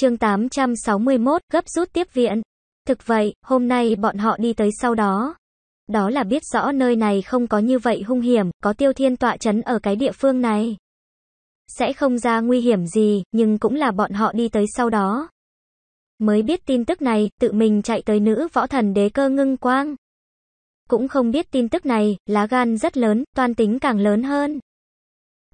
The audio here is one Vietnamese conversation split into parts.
chương 861, gấp rút tiếp viện. Thực vậy, hôm nay bọn họ đi tới sau đó. Đó là biết rõ nơi này không có như vậy hung hiểm, có tiêu thiên tọa chấn ở cái địa phương này. Sẽ không ra nguy hiểm gì, nhưng cũng là bọn họ đi tới sau đó. Mới biết tin tức này, tự mình chạy tới nữ võ thần đế cơ ngưng quang. Cũng không biết tin tức này, lá gan rất lớn, toan tính càng lớn hơn.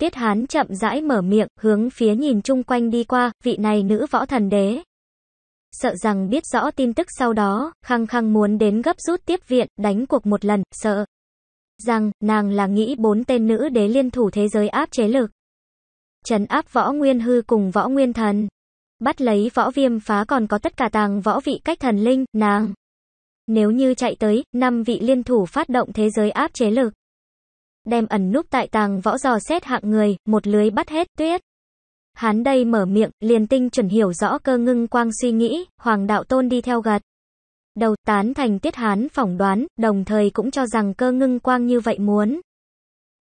Tiết Hán chậm rãi mở miệng, hướng phía nhìn chung quanh đi qua, vị này nữ võ thần đế. Sợ rằng biết rõ tin tức sau đó, khăng khăng muốn đến gấp rút tiếp viện, đánh cuộc một lần, sợ. Rằng, nàng là nghĩ bốn tên nữ đế liên thủ thế giới áp chế lực. Trấn áp võ nguyên hư cùng võ nguyên thần. Bắt lấy võ viêm phá còn có tất cả tàng võ vị cách thần linh, nàng. Nếu như chạy tới, năm vị liên thủ phát động thế giới áp chế lực đem ẩn núp tại tàng võ dò xét hạng người, một lưới bắt hết tuyết. hắn đây mở miệng, liền tinh chuẩn hiểu rõ cơ ngưng quang suy nghĩ, hoàng đạo tôn đi theo gật Đầu tán thành tiết hán phỏng đoán, đồng thời cũng cho rằng cơ ngưng quang như vậy muốn.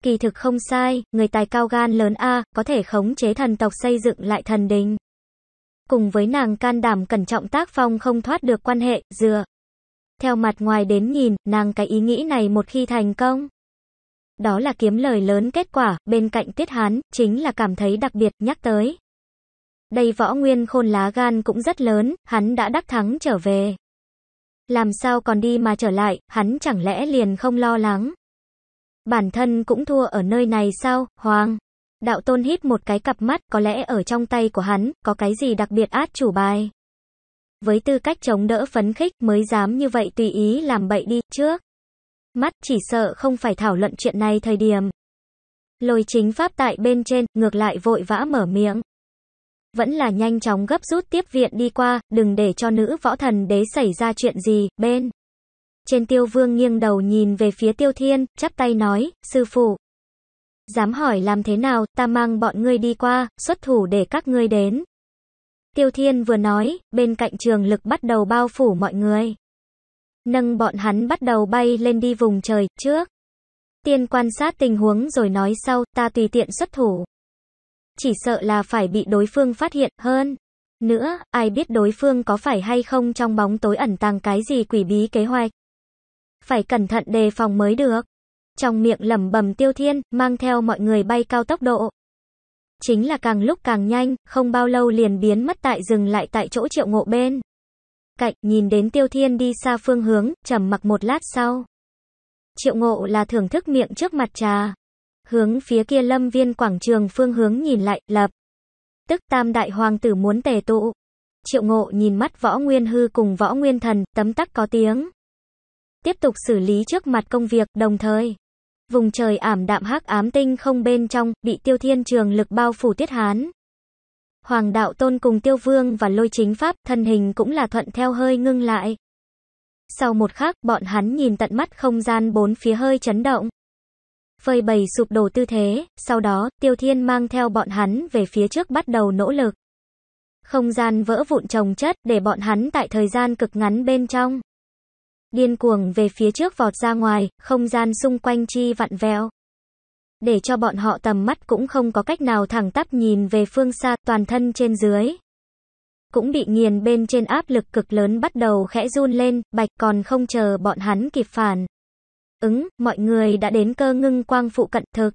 Kỳ thực không sai, người tài cao gan lớn A, có thể khống chế thần tộc xây dựng lại thần đình. Cùng với nàng can đảm cẩn trọng tác phong không thoát được quan hệ, dừa Theo mặt ngoài đến nhìn, nàng cái ý nghĩ này một khi thành công đó là kiếm lời lớn kết quả, bên cạnh tiết hán, chính là cảm thấy đặc biệt, nhắc tới. Đây võ nguyên khôn lá gan cũng rất lớn, hắn đã đắc thắng trở về. Làm sao còn đi mà trở lại, hắn chẳng lẽ liền không lo lắng. Bản thân cũng thua ở nơi này sao, Hoàng? Đạo tôn hít một cái cặp mắt, có lẽ ở trong tay của hắn, có cái gì đặc biệt át chủ bài. Với tư cách chống đỡ phấn khích mới dám như vậy tùy ý làm bậy đi, trước mắt chỉ sợ không phải thảo luận chuyện này thời điểm. Lôi chính pháp tại bên trên, ngược lại vội vã mở miệng. Vẫn là nhanh chóng gấp rút tiếp viện đi qua, đừng để cho nữ võ thần đế xảy ra chuyện gì, bên. Trên tiêu vương nghiêng đầu nhìn về phía tiêu thiên, chắp tay nói, sư phụ. Dám hỏi làm thế nào, ta mang bọn ngươi đi qua, xuất thủ để các ngươi đến. Tiêu thiên vừa nói, bên cạnh trường lực bắt đầu bao phủ mọi người nâng bọn hắn bắt đầu bay lên đi vùng trời trước. Tiên quan sát tình huống rồi nói sau, ta tùy tiện xuất thủ. Chỉ sợ là phải bị đối phương phát hiện hơn. Nữa, ai biết đối phương có phải hay không trong bóng tối ẩn tàng cái gì quỷ bí kế hoạch. Phải cẩn thận đề phòng mới được. Trong miệng lẩm bẩm tiêu thiên, mang theo mọi người bay cao tốc độ. Chính là càng lúc càng nhanh, không bao lâu liền biến mất tại rừng lại tại chỗ triệu ngộ bên cạnh, nhìn đến Tiêu Thiên đi xa phương hướng, trầm mặc một lát sau. Triệu ngộ là thưởng thức miệng trước mặt trà. Hướng phía kia lâm viên quảng trường phương hướng nhìn lại, lập. Tức tam đại hoàng tử muốn tề tụ. Triệu ngộ nhìn mắt võ nguyên hư cùng võ nguyên thần, tấm tắc có tiếng. Tiếp tục xử lý trước mặt công việc, đồng thời. Vùng trời ảm đạm hắc ám tinh không bên trong, bị tiêu thiên trường lực bao phủ tiết hán. Hoàng đạo tôn cùng tiêu vương và lôi chính pháp, thân hình cũng là thuận theo hơi ngưng lại. Sau một khắc, bọn hắn nhìn tận mắt không gian bốn phía hơi chấn động. Phơi bầy sụp đổ tư thế, sau đó, tiêu thiên mang theo bọn hắn về phía trước bắt đầu nỗ lực. Không gian vỡ vụn trồng chất để bọn hắn tại thời gian cực ngắn bên trong. Điên cuồng về phía trước vọt ra ngoài, không gian xung quanh chi vặn vẹo để cho bọn họ tầm mắt cũng không có cách nào thẳng tắp nhìn về phương xa, toàn thân trên dưới. Cũng bị nghiền bên trên áp lực cực lớn bắt đầu khẽ run lên, bạch còn không chờ bọn hắn kịp phản. Ứng, mọi người đã đến cơ ngưng quang phụ cận thực.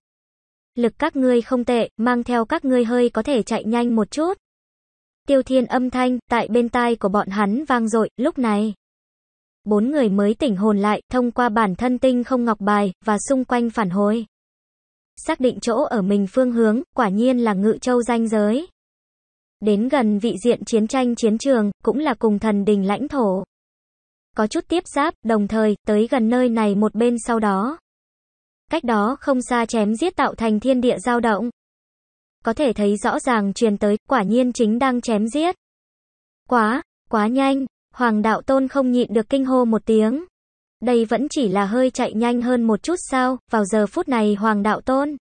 Lực các ngươi không tệ, mang theo các ngươi hơi có thể chạy nhanh một chút. Tiêu thiên âm thanh, tại bên tai của bọn hắn vang dội lúc này. Bốn người mới tỉnh hồn lại, thông qua bản thân tinh không ngọc bài, và xung quanh phản hồi xác định chỗ ở mình phương hướng, quả nhiên là ngự châu danh giới. Đến gần vị diện chiến tranh chiến trường, cũng là cùng thần đình lãnh thổ. Có chút tiếp giáp, đồng thời, tới gần nơi này một bên sau đó. Cách đó không xa chém giết tạo thành thiên địa dao động. Có thể thấy rõ ràng truyền tới, quả nhiên chính đang chém giết. Quá, quá nhanh, Hoàng đạo tôn không nhịn được kinh hô một tiếng. Đây vẫn chỉ là hơi chạy nhanh hơn một chút sao, vào giờ phút này Hoàng Đạo Tôn.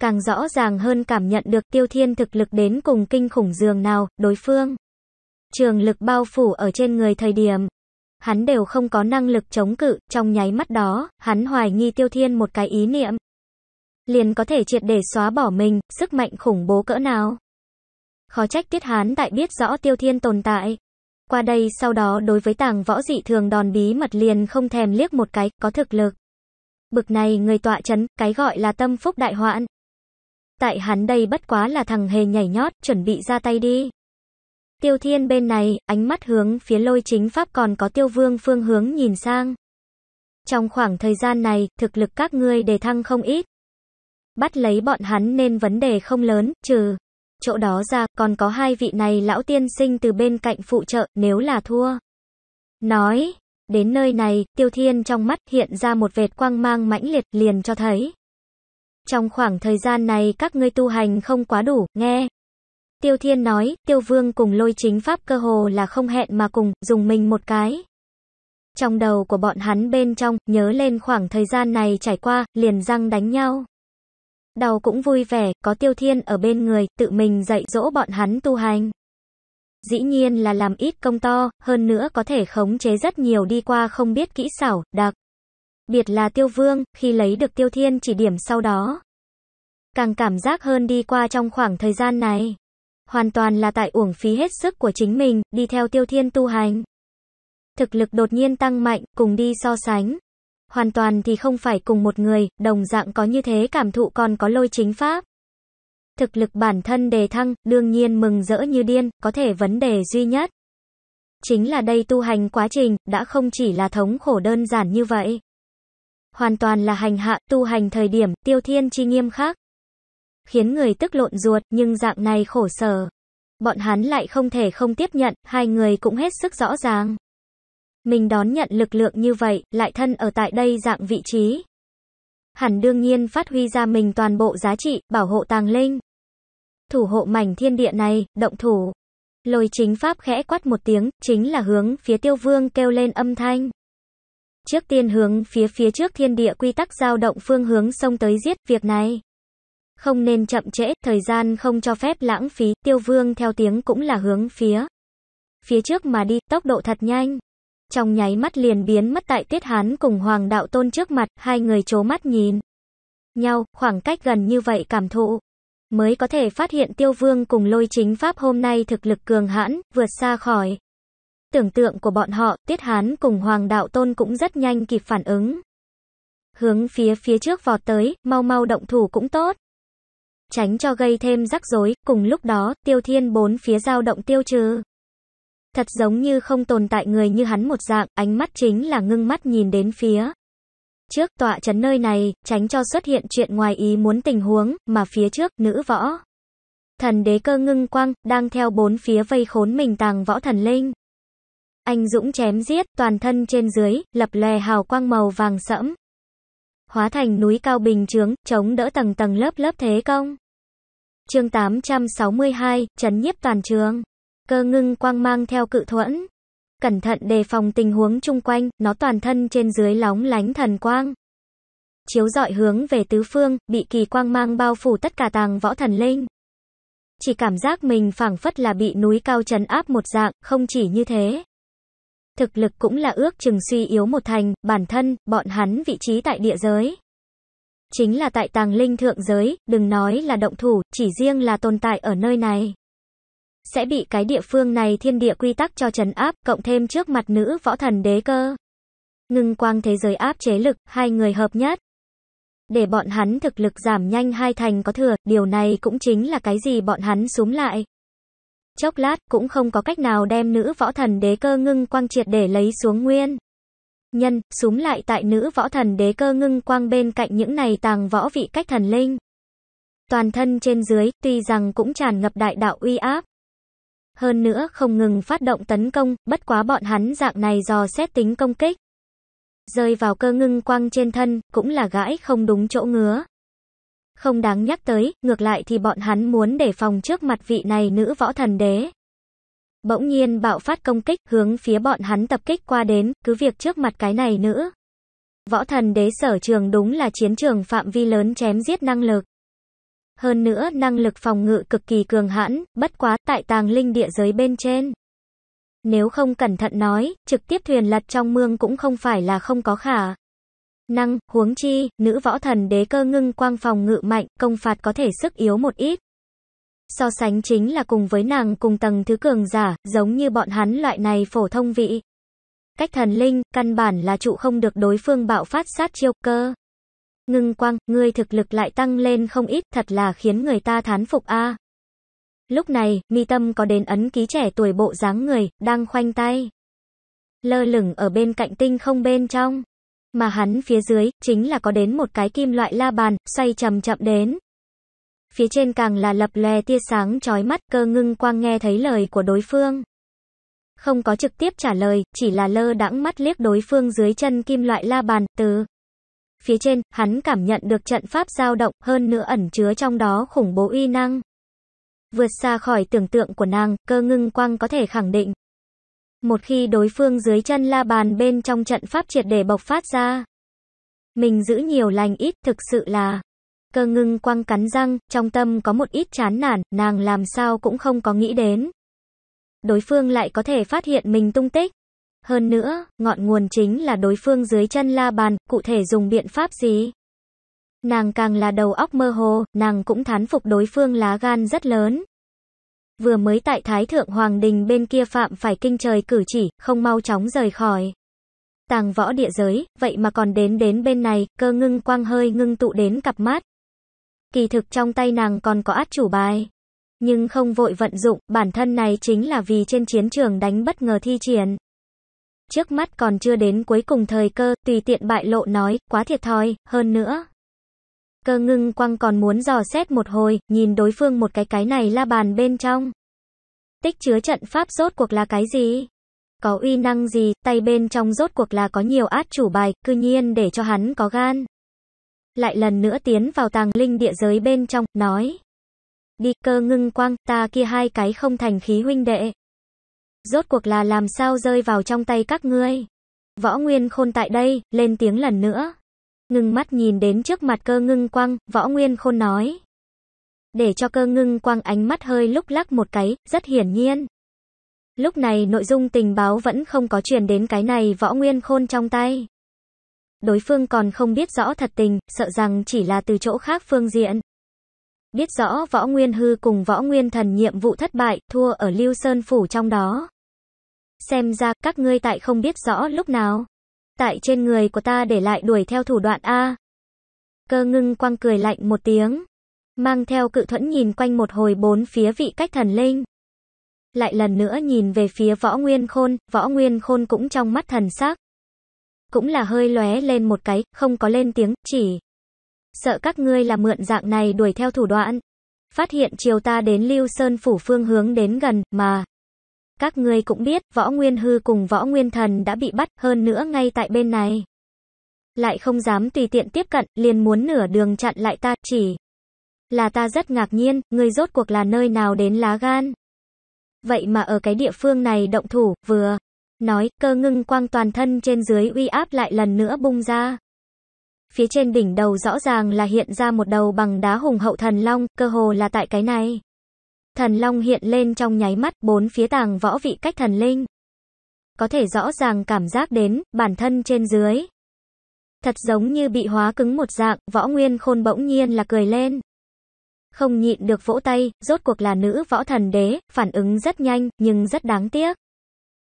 Càng rõ ràng hơn cảm nhận được tiêu thiên thực lực đến cùng kinh khủng dường nào, đối phương. Trường lực bao phủ ở trên người thời điểm. Hắn đều không có năng lực chống cự, trong nháy mắt đó, hắn hoài nghi tiêu thiên một cái ý niệm. Liền có thể triệt để xóa bỏ mình, sức mạnh khủng bố cỡ nào khó trách tiết hán tại biết rõ tiêu thiên tồn tại, qua đây sau đó đối với tàng võ dị thường đòn bí mật liền không thèm liếc một cái, có thực lực. Bực này người tọa chấn, cái gọi là tâm phúc đại hoạn. Tại hắn đây bất quá là thằng hề nhảy nhót, chuẩn bị ra tay đi. Tiêu thiên bên này, ánh mắt hướng phía lôi chính pháp còn có tiêu vương phương hướng nhìn sang. Trong khoảng thời gian này, thực lực các ngươi đề thăng không ít. Bắt lấy bọn hắn nên vấn đề không lớn, trừ chỗ đó ra, còn có hai vị này lão tiên sinh từ bên cạnh phụ trợ, nếu là thua. Nói, đến nơi này, tiêu thiên trong mắt hiện ra một vệt quang mang mãnh liệt liền cho thấy. Trong khoảng thời gian này các ngươi tu hành không quá đủ, nghe. Tiêu thiên nói, tiêu vương cùng lôi chính pháp cơ hồ là không hẹn mà cùng, dùng mình một cái. Trong đầu của bọn hắn bên trong, nhớ lên khoảng thời gian này trải qua, liền răng đánh nhau đau cũng vui vẻ, có tiêu thiên ở bên người, tự mình dạy dỗ bọn hắn tu hành. Dĩ nhiên là làm ít công to, hơn nữa có thể khống chế rất nhiều đi qua không biết kỹ xảo, đặc. Biệt là tiêu vương, khi lấy được tiêu thiên chỉ điểm sau đó. Càng cảm giác hơn đi qua trong khoảng thời gian này. Hoàn toàn là tại uổng phí hết sức của chính mình, đi theo tiêu thiên tu hành. Thực lực đột nhiên tăng mạnh, cùng đi so sánh, hoàn toàn thì không phải cùng một người, đồng dạng có như thế cảm thụ còn có lôi chính pháp. Thực lực bản thân đề thăng, đương nhiên mừng rỡ như điên, có thể vấn đề duy nhất. Chính là đây tu hành quá trình, đã không chỉ là thống khổ đơn giản như vậy. Hoàn toàn là hành hạ, tu hành thời điểm, tiêu thiên chi nghiêm khắc. Khiến người tức lộn ruột, nhưng dạng này khổ sở. Bọn hắn lại không thể không tiếp nhận, hai người cũng hết sức rõ ràng. Mình đón nhận lực lượng như vậy, lại thân ở tại đây dạng vị trí. Hẳn đương nhiên phát huy ra mình toàn bộ giá trị, bảo hộ tàng linh. Thủ hộ mảnh thiên địa này, động thủ. Lôi chính pháp khẽ quát một tiếng, chính là hướng phía tiêu vương kêu lên âm thanh. Trước tiên hướng phía phía trước thiên địa quy tắc dao động phương hướng xông tới giết việc này. Không nên chậm trễ, thời gian không cho phép lãng phí, tiêu vương theo tiếng cũng là hướng phía. Phía trước mà đi, tốc độ thật nhanh trong nháy mắt liền biến mất tại Tiết Hán cùng Hoàng Đạo Tôn trước mặt, hai người chố mắt nhìn nhau, khoảng cách gần như vậy cảm thụ. Mới có thể phát hiện Tiêu Vương cùng lôi chính Pháp hôm nay thực lực cường hãn, vượt xa khỏi. Tưởng tượng của bọn họ, Tiết Hán cùng Hoàng Đạo Tôn cũng rất nhanh kịp phản ứng. Hướng phía phía trước vọt tới, mau mau động thủ cũng tốt. Tránh cho gây thêm rắc rối, cùng lúc đó, Tiêu Thiên bốn phía giao động tiêu trừ. Thật giống như không tồn tại người như hắn một dạng, ánh mắt chính là ngưng mắt nhìn đến phía. Trước tọa chấn nơi này, tránh cho xuất hiện chuyện ngoài ý muốn tình huống, mà phía trước, nữ võ. Thần đế cơ ngưng quang, đang theo bốn phía vây khốn mình tàng võ thần linh. Anh dũng chém giết, toàn thân trên dưới, lập lè hào quang màu vàng sẫm. Hóa thành núi cao bình trướng chống đỡ tầng tầng lớp lớp thế công. Chương 862, chấn nhiếp toàn trường cơ ngưng quang mang theo cự thuẫn. Cẩn thận đề phòng tình huống chung quanh, nó toàn thân trên dưới lóng lánh thần quang. Chiếu dọi hướng về tứ phương, bị kỳ quang mang bao phủ tất cả tàng võ thần linh. Chỉ cảm giác mình phảng phất là bị núi cao trấn áp một dạng, không chỉ như thế. Thực lực cũng là ước chừng suy yếu một thành, bản thân, bọn hắn vị trí tại địa giới. Chính là tại tàng linh thượng giới, đừng nói là động thủ, chỉ riêng là tồn tại ở nơi này sẽ bị cái địa phương này thiên địa quy tắc cho trấn áp, cộng thêm trước mặt nữ võ thần đế cơ. Ngưng quang thế giới áp chế lực, hai người hợp nhất. Để bọn hắn thực lực giảm nhanh hai thành có thừa, điều này cũng chính là cái gì bọn hắn súm lại. Chốc lát cũng không có cách nào đem nữ võ thần đế cơ ngưng quang triệt để lấy xuống nguyên. Nhân, súm lại tại nữ võ thần đế cơ ngưng quang bên cạnh những này tàng võ vị cách thần linh toàn thân trên dưới, tuy rằng cũng tràn ngập đại đạo uy áp, hơn nữa không ngừng phát động tấn công, bất quá bọn hắn dạng này dò xét tính công kích. Rơi vào cơ ngưng quang trên thân, cũng là gãi không đúng chỗ ngứa. Không đáng nhắc tới, ngược lại thì bọn hắn muốn để phòng trước mặt vị này nữ võ thần đế. Bỗng nhiên bạo phát công kích hướng phía bọn hắn tập kích qua đến, cứ việc trước mặt cái này nữ. Võ thần đế sở trường đúng là chiến trường phạm vi lớn chém giết năng lực hơn nữa năng lực phòng ngự cực kỳ cường hãn, bất quá tại tàng linh địa giới bên trên. Nếu không cẩn thận nói, trực tiếp thuyền lật trong mương cũng không phải là không có khả. Năng, huống chi, nữ võ thần đế cơ ngưng quang phòng ngự mạnh, công phạt có thể sức yếu một ít. So sánh chính là cùng với nàng cùng tầng thứ cường giả, giống như bọn hắn loại này phổ thông vị. Cách thần linh, căn bản là trụ không được đối phương bạo phát sát chiêu cơ. Ngưng quang, ngươi thực lực lại tăng lên không ít, thật là khiến người ta thán phục a. Lúc này, mi tâm có đến ấn ký trẻ tuổi bộ dáng người, đang khoanh tay. Lơ lửng ở bên cạnh tinh không bên trong. Mà hắn phía dưới, chính là có đến một cái kim loại la bàn, xoay chậm chậm đến. Phía trên càng là lập lè tia sáng chói mắt cơ ngưng quang nghe thấy lời của đối phương. Không có trực tiếp trả lời, chỉ là lơ đãng mắt liếc đối phương dưới chân kim loại la bàn, từ Phía trên, hắn cảm nhận được trận pháp dao động, hơn nữa ẩn chứa trong đó khủng bố uy năng. Vượt xa khỏi tưởng tượng của nàng, cơ ngưng quang có thể khẳng định. Một khi đối phương dưới chân la bàn bên trong trận pháp triệt để bộc phát ra. Mình giữ nhiều lành ít thực sự là Cơ ngưng quăng cắn răng, trong tâm có một ít chán nản, nàng làm sao cũng không có nghĩ đến. Đối phương lại có thể phát hiện mình tung tích. Hơn nữa, ngọn nguồn chính là đối phương dưới chân la bàn, cụ thể dùng biện pháp gì? Nàng càng là đầu óc mơ hồ, nàng cũng thán phục đối phương lá gan rất lớn. Vừa mới tại Thái Thượng Hoàng Đình bên kia phạm phải kinh trời cử chỉ, không mau chóng rời khỏi. Tàng võ địa giới, vậy mà còn đến đến bên này, cơ ngưng quang hơi ngưng tụ đến cặp mắt. Kỳ thực trong tay nàng còn có át chủ bài. Nhưng không vội vận dụng, bản thân này chính là vì trên chiến trường đánh bất ngờ thi triển trước mắt còn chưa đến cuối cùng thời cơ, tùy tiện bại lộ nói, quá thiệt thòi, hơn nữa. Cơ ngưng quăng còn muốn dò xét một hồi, nhìn đối phương một cái cái này la bàn bên trong. Tích chứa trận pháp rốt cuộc là cái gì? Có uy năng gì, tay bên trong rốt cuộc là có nhiều át chủ bài, cư nhiên để cho hắn có gan. Lại lần nữa tiến vào tàng linh địa giới bên trong, nói. Đi cơ ngưng quang, ta kia hai cái không thành khí huynh đệ. Rốt cuộc là làm sao rơi vào trong tay các ngươi? Võ Nguyên Khôn tại đây, lên tiếng lần nữa. Ngưng mắt nhìn đến trước mặt cơ ngưng quăng, Võ Nguyên Khôn nói. Để cho cơ ngưng quăng ánh mắt hơi lúc lắc một cái, rất hiển nhiên. Lúc này nội dung tình báo vẫn không có truyền đến cái này Võ Nguyên Khôn trong tay. Đối phương còn không biết rõ thật tình, sợ rằng chỉ là từ chỗ khác phương diện. Biết rõ Võ Nguyên Hư cùng Võ Nguyên Thần nhiệm vụ thất bại, thua ở Lưu Sơn Phủ trong đó. Xem ra, các ngươi tại không biết rõ lúc nào. Tại trên người của ta để lại đuổi theo thủ đoạn A. Cơ ngưng quang cười lạnh một tiếng. Mang theo cự thuẫn nhìn quanh một hồi bốn phía vị cách thần linh. Lại lần nữa nhìn về phía Võ Nguyên Khôn, Võ Nguyên Khôn cũng trong mắt thần sắc. Cũng là hơi lóe lên một cái, không có lên tiếng, chỉ sợ các ngươi là mượn dạng này đuổi theo thủ đoạn. Phát hiện chiều ta đến Lưu Sơn phủ phương hướng đến gần, mà. Các ngươi cũng biết, võ nguyên hư cùng võ nguyên thần đã bị bắt, hơn nữa ngay tại bên này. Lại không dám tùy tiện tiếp cận, liền muốn nửa đường chặn lại ta, chỉ. Là ta rất ngạc nhiên, ngươi rốt cuộc là nơi nào đến lá gan. Vậy mà ở cái địa phương này động thủ, vừa. Nói, cơ ngưng quang toàn thân trên dưới uy áp lại lần nữa bung ra phía trên đỉnh đầu rõ ràng là hiện ra một đầu bằng đá hùng hậu thần long, cơ hồ là tại cái này. Thần long hiện lên trong nháy mắt, bốn phía tàng võ vị cách thần linh. Có thể rõ ràng cảm giác đến, bản thân trên dưới. Thật giống như bị hóa cứng một dạng, võ nguyên khôn bỗng nhiên là cười lên. Không nhịn được vỗ tay, rốt cuộc là nữ võ thần đế, phản ứng rất nhanh, nhưng rất đáng tiếc.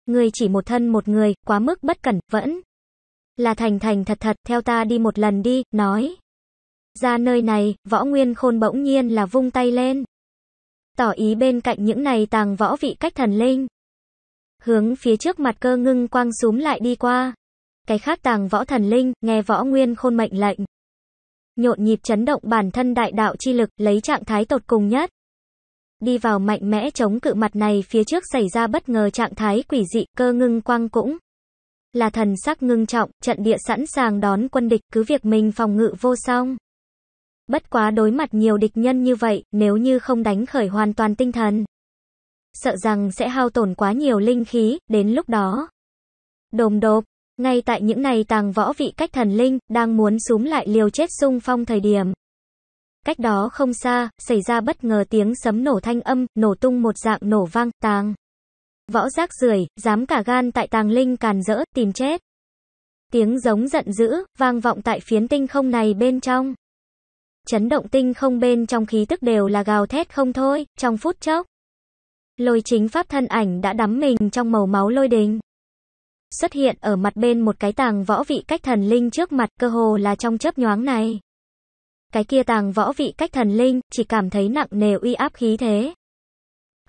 Người chỉ một thân một người, quá mức bất cẩn, vẫn. Là thành thành thật thật, theo ta đi một lần đi, nói. Ra nơi này, võ nguyên khôn bỗng nhiên là vung tay lên. Tỏ ý bên cạnh những này tàng võ vị cách thần linh. Hướng phía trước mặt cơ ngưng quang súm lại đi qua. Cái khác tàng võ thần linh, nghe võ nguyên khôn mệnh lệnh. Nhộn nhịp chấn động bản thân đại đạo chi lực, lấy trạng thái tột cùng nhất. Đi vào mạnh mẽ chống cự mặt này phía trước xảy ra bất ngờ trạng thái quỷ dị, cơ ngưng quang cũng là thần sắc ngưng trọng, trận địa sẵn sàng đón quân địch, cứ việc mình phòng ngự vô song. Bất quá đối mặt nhiều địch nhân như vậy, nếu như không đánh khởi hoàn toàn tinh thần, sợ rằng sẽ hao tổn quá nhiều linh khí, đến lúc đó. Đồm đốp, ngay tại những này tàng võ vị cách thần linh, đang muốn súm lại liều chết sung phong thời điểm. Cách đó không xa, xảy ra bất ngờ tiếng sấm nổ thanh âm, nổ tung một dạng nổ vang, tàng võ rác rưởi, dám cả gan tại tàng linh càn rỡ, tìm chết. Tiếng giống giận dữ, vang vọng tại phiến tinh không này bên trong. Chấn động tinh không bên trong khí tức đều là gào thét không thôi, trong phút chốc. Lôi chính pháp thân ảnh đã đắm mình trong màu máu lôi đình. Xuất hiện ở mặt bên một cái tàng võ vị cách thần linh trước mặt cơ hồ là trong chớp nhoáng này. Cái kia tàng võ vị cách thần linh, chỉ cảm thấy nặng nề uy áp khí thế,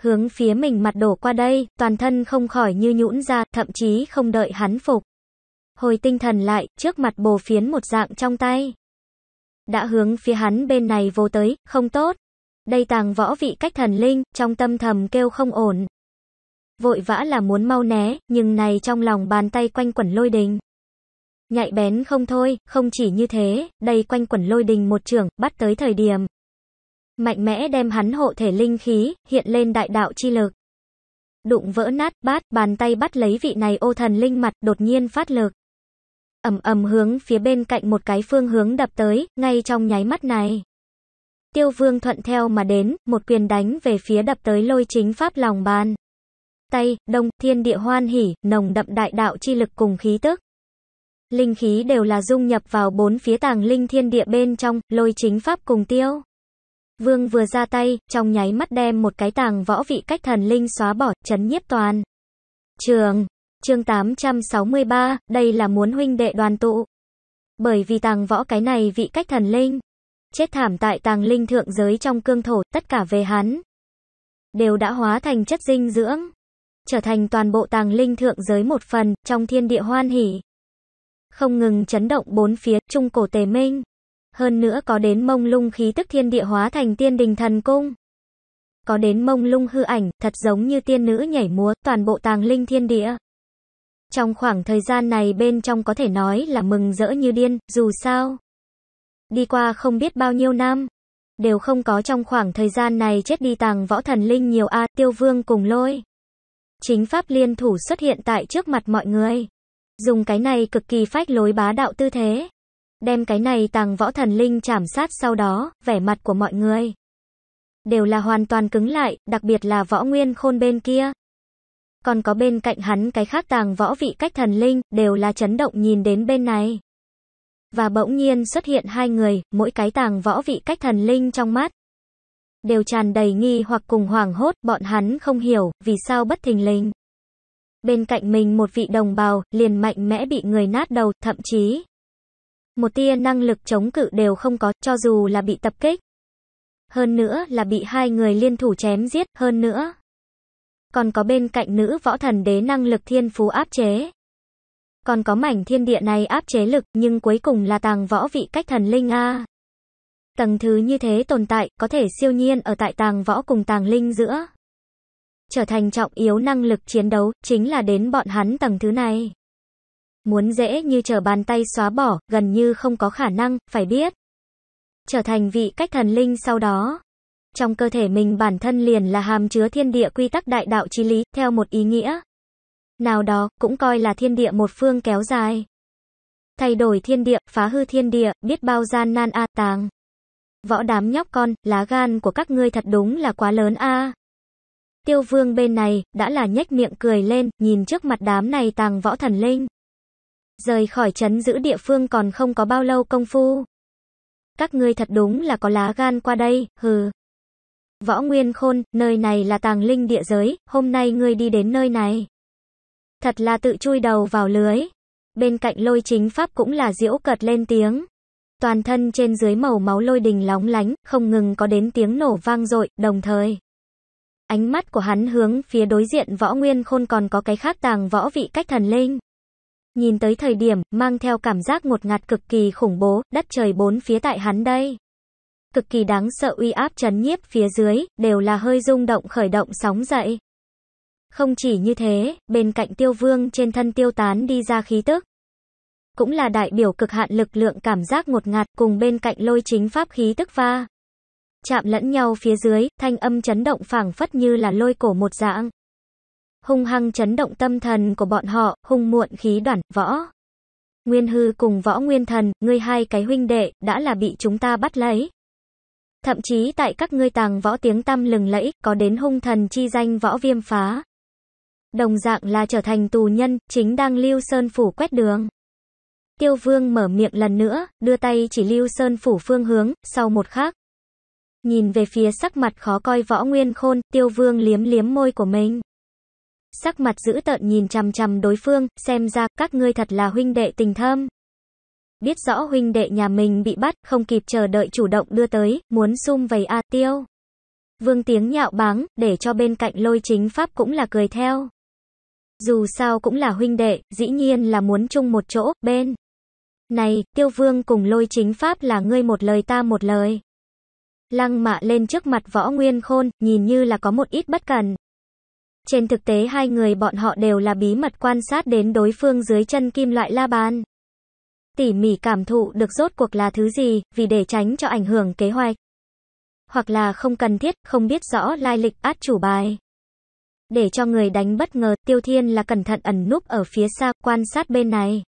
hướng phía mình mặt đổ qua đây, toàn thân không khỏi như nhũn ra, thậm chí không đợi hắn phục. Hồi tinh thần lại, trước mặt bồ phiến một dạng trong tay. Đã hướng phía hắn bên này vô tới, không tốt. Đây tàng võ vị cách thần linh, trong tâm thầm kêu không ổn. Vội vã là muốn mau né, nhưng này trong lòng bàn tay quanh quẩn lôi đình. Nhạy bén không thôi, không chỉ như thế, đây quanh quẩn lôi đình một trường, bắt tới thời điểm, mạnh mẽ đem hắn hộ thể linh khí, hiện lên đại đạo chi lực. Đụng vỡ nát bát, bàn tay bắt lấy vị này ô thần linh mặt, đột nhiên phát lực. Ầm ầm hướng phía bên cạnh một cái phương hướng đập tới, ngay trong nháy mắt này. Tiêu Vương thuận theo mà đến, một quyền đánh về phía đập tới lôi chính pháp lòng bàn. Tay, đông, thiên địa hoan hỉ, nồng đậm đại đạo chi lực cùng khí tức. Linh khí đều là dung nhập vào bốn phía tàng linh thiên địa bên trong, lôi chính pháp cùng tiêu. Vương vừa ra tay, trong nháy mắt đem một cái tàng võ vị cách thần linh xóa bỏ, chấn nhiếp toàn. Trường, chương 863, đây là muốn huynh đệ đoàn tụ. Bởi vì tàng võ cái này vị cách thần linh, chết thảm tại tàng linh thượng giới trong cương thổ, tất cả về hắn. Đều đã hóa thành chất dinh dưỡng, trở thành toàn bộ tàng linh thượng giới một phần, trong thiên địa hoan hỉ. Không ngừng chấn động bốn phía, trung cổ tề minh hơn nữa có đến mông lung khí tức thiên địa hóa thành tiên đình thần cung. Có đến mông lung hư ảnh, thật giống như tiên nữ nhảy múa, toàn bộ tàng linh thiên địa. Trong khoảng thời gian này bên trong có thể nói là mừng rỡ như điên, dù sao. Đi qua không biết bao nhiêu năm, đều không có trong khoảng thời gian này chết đi tàng võ thần linh nhiều a tiêu vương cùng lôi. Chính pháp liên thủ xuất hiện tại trước mặt mọi người. Dùng cái này cực kỳ phách lối bá đạo tư thế đem cái này tàng võ thần linh chảm sát sau đó, vẻ mặt của mọi người đều là hoàn toàn cứng lại, đặc biệt là võ nguyên khôn bên kia. Còn có bên cạnh hắn cái khác tàng võ vị cách thần linh, đều là chấn động nhìn đến bên này. Và bỗng nhiên xuất hiện hai người, mỗi cái tàng võ vị cách thần linh trong mắt. Đều tràn đầy nghi hoặc cùng hoảng hốt, bọn hắn không hiểu, vì sao bất thình lình. Bên cạnh mình một vị đồng bào, liền mạnh mẽ bị người nát đầu, thậm chí một tia năng lực chống cự đều không có, cho dù là bị tập kích. Hơn nữa là bị hai người liên thủ chém giết, hơn nữa. Còn có bên cạnh nữ võ thần đế năng lực thiên phú áp chế. Còn có mảnh thiên địa này áp chế lực, nhưng cuối cùng là tàng võ vị cách thần linh A. Tầng thứ như thế tồn tại, có thể siêu nhiên ở tại tàng võ cùng tàng linh giữa. Trở thành trọng yếu năng lực chiến đấu, chính là đến bọn hắn tầng thứ này. Muốn dễ như trở bàn tay xóa bỏ, gần như không có khả năng, phải biết. Trở thành vị cách thần linh sau đó. Trong cơ thể mình bản thân liền là hàm chứa thiên địa quy tắc đại đạo chi lý, theo một ý nghĩa. Nào đó, cũng coi là thiên địa một phương kéo dài. Thay đổi thiên địa, phá hư thiên địa, biết bao gian nan a tàng. Võ đám nhóc con, lá gan của các ngươi thật đúng là quá lớn a. Tiêu vương bên này, đã là nhếch miệng cười lên, nhìn trước mặt đám này tàng võ thần linh. Rời khỏi trấn giữ địa phương còn không có bao lâu công phu. Các ngươi thật đúng là có lá gan qua đây, hừ. Võ Nguyên Khôn, nơi này là tàng linh địa giới, hôm nay ngươi đi đến nơi này. Thật là tự chui đầu vào lưới. Bên cạnh lôi chính pháp cũng là diễu cợt lên tiếng. Toàn thân trên dưới màu máu lôi đình lóng lánh, không ngừng có đến tiếng nổ vang dội đồng thời. Ánh mắt của hắn hướng phía đối diện võ nguyên khôn còn có cái khác tàng võ vị cách thần linh. Nhìn tới thời điểm, mang theo cảm giác ngột ngạt cực kỳ khủng bố, đất trời bốn phía tại hắn đây. Cực kỳ đáng sợ uy áp chấn nhiếp phía dưới, đều là hơi rung động khởi động sóng dậy. Không chỉ như thế, bên cạnh tiêu vương trên thân tiêu tán đi ra khí tức. Cũng là đại biểu cực hạn lực lượng cảm giác ngột ngạt cùng bên cạnh lôi chính pháp khí tức va. Chạm lẫn nhau phía dưới, thanh âm chấn động phảng phất như là lôi cổ một dạng hung hăng chấn động tâm thần của bọn họ, hung muộn khí đoản, võ. Nguyên hư cùng võ nguyên thần, ngươi hai cái huynh đệ, đã là bị chúng ta bắt lấy. Thậm chí tại các ngươi tàng võ tiếng tăm lừng lẫy, có đến hung thần chi danh võ viêm phá. Đồng dạng là trở thành tù nhân, chính đang lưu sơn phủ quét đường. Tiêu vương mở miệng lần nữa, đưa tay chỉ lưu sơn phủ phương hướng, sau một khắc. Nhìn về phía sắc mặt khó coi võ nguyên khôn, tiêu vương liếm liếm môi của mình sắc mặt giữ tợn nhìn chằm chằm đối phương, xem ra các ngươi thật là huynh đệ tình thâm. Biết rõ huynh đệ nhà mình bị bắt, không kịp chờ đợi chủ động đưa tới, muốn xung vầy A Tiêu. Vương tiếng nhạo báng, để cho bên cạnh lôi chính pháp cũng là cười theo. Dù sao cũng là huynh đệ, dĩ nhiên là muốn chung một chỗ, bên. Này, tiêu vương cùng lôi chính pháp là ngươi một lời ta một lời. Lăng mạ lên trước mặt võ nguyên khôn, nhìn như là có một ít bất cần. Trên thực tế hai người bọn họ đều là bí mật quan sát đến đối phương dưới chân kim loại la bàn. Tỉ mỉ cảm thụ được rốt cuộc là thứ gì, vì để tránh cho ảnh hưởng kế hoạch. Hoặc là không cần thiết, không biết rõ lai lịch át chủ bài. Để cho người đánh bất ngờ, Tiêu Thiên là cẩn thận ẩn núp ở phía xa, quan sát bên này.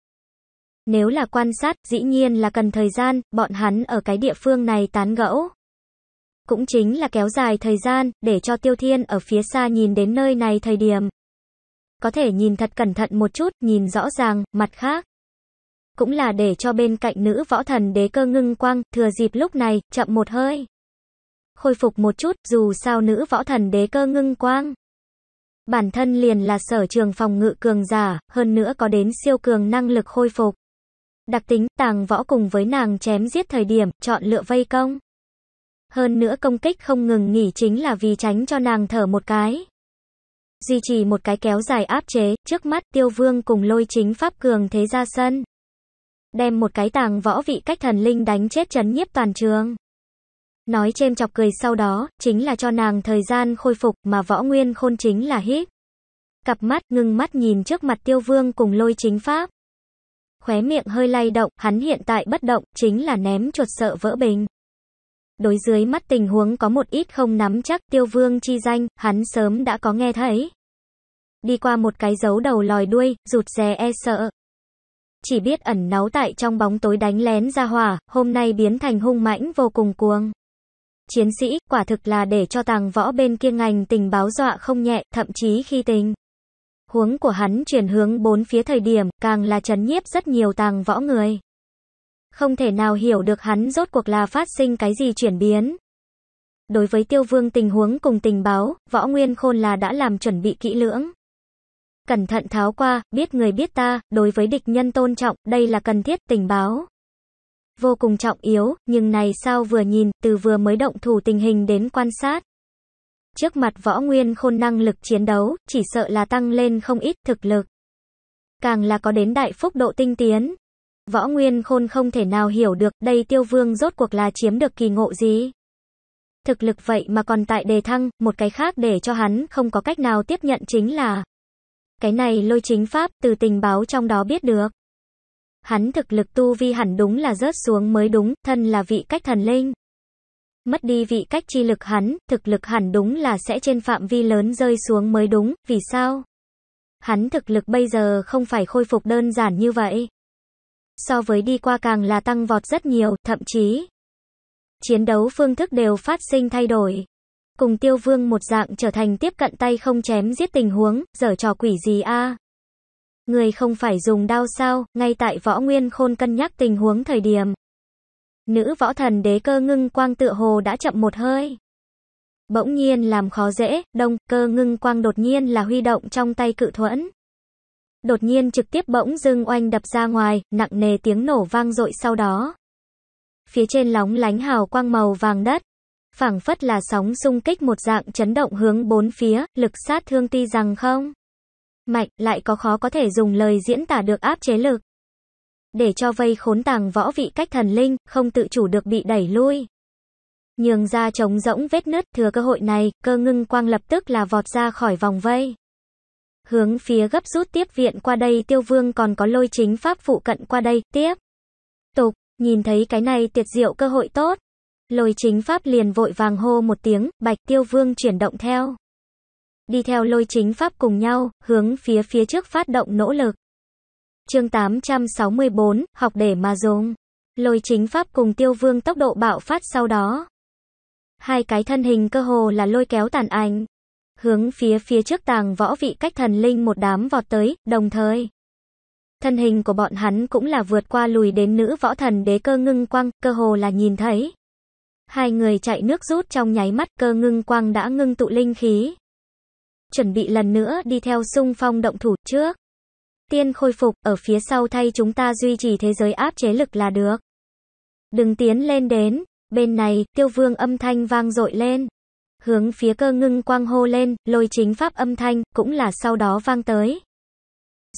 Nếu là quan sát, dĩ nhiên là cần thời gian, bọn hắn ở cái địa phương này tán gẫu. Cũng chính là kéo dài thời gian, để cho Tiêu Thiên ở phía xa nhìn đến nơi này thời điểm. Có thể nhìn thật cẩn thận một chút, nhìn rõ ràng, mặt khác. Cũng là để cho bên cạnh nữ võ thần đế cơ ngưng quang, thừa dịp lúc này, chậm một hơi. Khôi phục một chút, dù sao nữ võ thần đế cơ ngưng quang. Bản thân liền là sở trường phòng ngự cường giả, hơn nữa có đến siêu cường năng lực khôi phục. Đặc tính, tàng võ cùng với nàng chém giết thời điểm, chọn lựa vây công hơn nữa công kích không ngừng nghỉ chính là vì tránh cho nàng thở một cái. Duy trì một cái kéo dài áp chế, trước mắt tiêu vương cùng lôi chính pháp cường thế ra sân. Đem một cái tàng võ vị cách thần linh đánh chết chấn nhiếp toàn trường. Nói chêm chọc cười sau đó, chính là cho nàng thời gian khôi phục mà võ nguyên khôn chính là hít. Cặp mắt ngưng mắt nhìn trước mặt tiêu vương cùng lôi chính pháp. Khóe miệng hơi lay động, hắn hiện tại bất động, chính là ném chuột sợ vỡ bình. Đối dưới mắt tình huống có một ít không nắm chắc tiêu vương chi danh, hắn sớm đã có nghe thấy. Đi qua một cái dấu đầu lòi đuôi, rụt rè e sợ. Chỉ biết ẩn náu tại trong bóng tối đánh lén ra hỏa, hôm nay biến thành hung mãnh vô cùng cuồng. Chiến sĩ, quả thực là để cho tàng võ bên kia ngành tình báo dọa không nhẹ, thậm chí khi tình. Huống của hắn chuyển hướng bốn phía thời điểm, càng là chấn nhiếp rất nhiều tàng võ người không thể nào hiểu được hắn rốt cuộc là phát sinh cái gì chuyển biến. Đối với tiêu vương tình huống cùng tình báo, võ nguyên khôn là đã làm chuẩn bị kỹ lưỡng. Cẩn thận tháo qua, biết người biết ta, đối với địch nhân tôn trọng, đây là cần thiết tình báo. Vô cùng trọng yếu, nhưng này sao vừa nhìn, từ vừa mới động thủ tình hình đến quan sát. Trước mặt võ nguyên khôn năng lực chiến đấu, chỉ sợ là tăng lên không ít thực lực. Càng là có đến đại phúc độ tinh tiến, Võ Nguyên Khôn không thể nào hiểu được đây tiêu vương rốt cuộc là chiếm được kỳ ngộ gì. Thực lực vậy mà còn tại đề thăng, một cái khác để cho hắn không có cách nào tiếp nhận chính là Cái này lôi chính pháp từ tình báo trong đó biết được. Hắn thực lực tu vi hẳn đúng là rớt xuống mới đúng, thân là vị cách thần linh. Mất đi vị cách chi lực hắn, thực lực hẳn đúng là sẽ trên phạm vi lớn rơi xuống mới đúng, vì sao? Hắn thực lực bây giờ không phải khôi phục đơn giản như vậy so với đi qua càng là tăng vọt rất nhiều, thậm chí chiến đấu phương thức đều phát sinh thay đổi. Cùng tiêu vương một dạng trở thành tiếp cận tay không chém giết tình huống, dở trò quỷ gì a Người không phải dùng đao sao, ngay tại võ nguyên khôn cân nhắc tình huống thời điểm. Nữ võ thần đế cơ ngưng quang tựa hồ đã chậm một hơi. Bỗng nhiên làm khó dễ, đông, cơ ngưng quang đột nhiên là huy động trong tay cự thuẫn đột nhiên trực tiếp bỗng dưng oanh đập ra ngoài, nặng nề tiếng nổ vang dội sau đó. Phía trên lóng lánh hào quang màu vàng đất, phảng phất là sóng xung kích một dạng chấn động hướng bốn phía, lực sát thương ti rằng không mạnh, lại có khó có thể dùng lời diễn tả được áp chế lực. Để cho vây khốn tàng võ vị cách thần linh, không tự chủ được bị đẩy lui. Nhường ra trống rỗng vết nứt thừa cơ hội này, cơ ngưng quang lập tức là vọt ra khỏi vòng vây hướng phía gấp rút tiếp viện qua đây tiêu vương còn có lôi chính pháp phụ cận qua đây, tiếp. Tục, nhìn thấy cái này tuyệt diệu cơ hội tốt. Lôi chính pháp liền vội vàng hô một tiếng, bạch tiêu vương chuyển động theo. Đi theo lôi chính pháp cùng nhau, hướng phía phía trước phát động nỗ lực. chương 864, học để mà dùng. Lôi chính pháp cùng tiêu vương tốc độ bạo phát sau đó. Hai cái thân hình cơ hồ là lôi kéo tàn ảnh, hướng phía phía trước tàng võ vị cách thần linh một đám vọt tới, đồng thời. Thân hình của bọn hắn cũng là vượt qua lùi đến nữ võ thần đế cơ ngưng quang, cơ hồ là nhìn thấy. Hai người chạy nước rút trong nháy mắt cơ ngưng quang đã ngưng tụ linh khí. Chuẩn bị lần nữa đi theo sung phong động thủ trước. Tiên khôi phục, ở phía sau thay chúng ta duy trì thế giới áp chế lực là được. Đừng tiến lên đến, bên này, tiêu vương âm thanh vang dội lên hướng phía cơ ngưng quang hô lên, lôi chính pháp âm thanh, cũng là sau đó vang tới.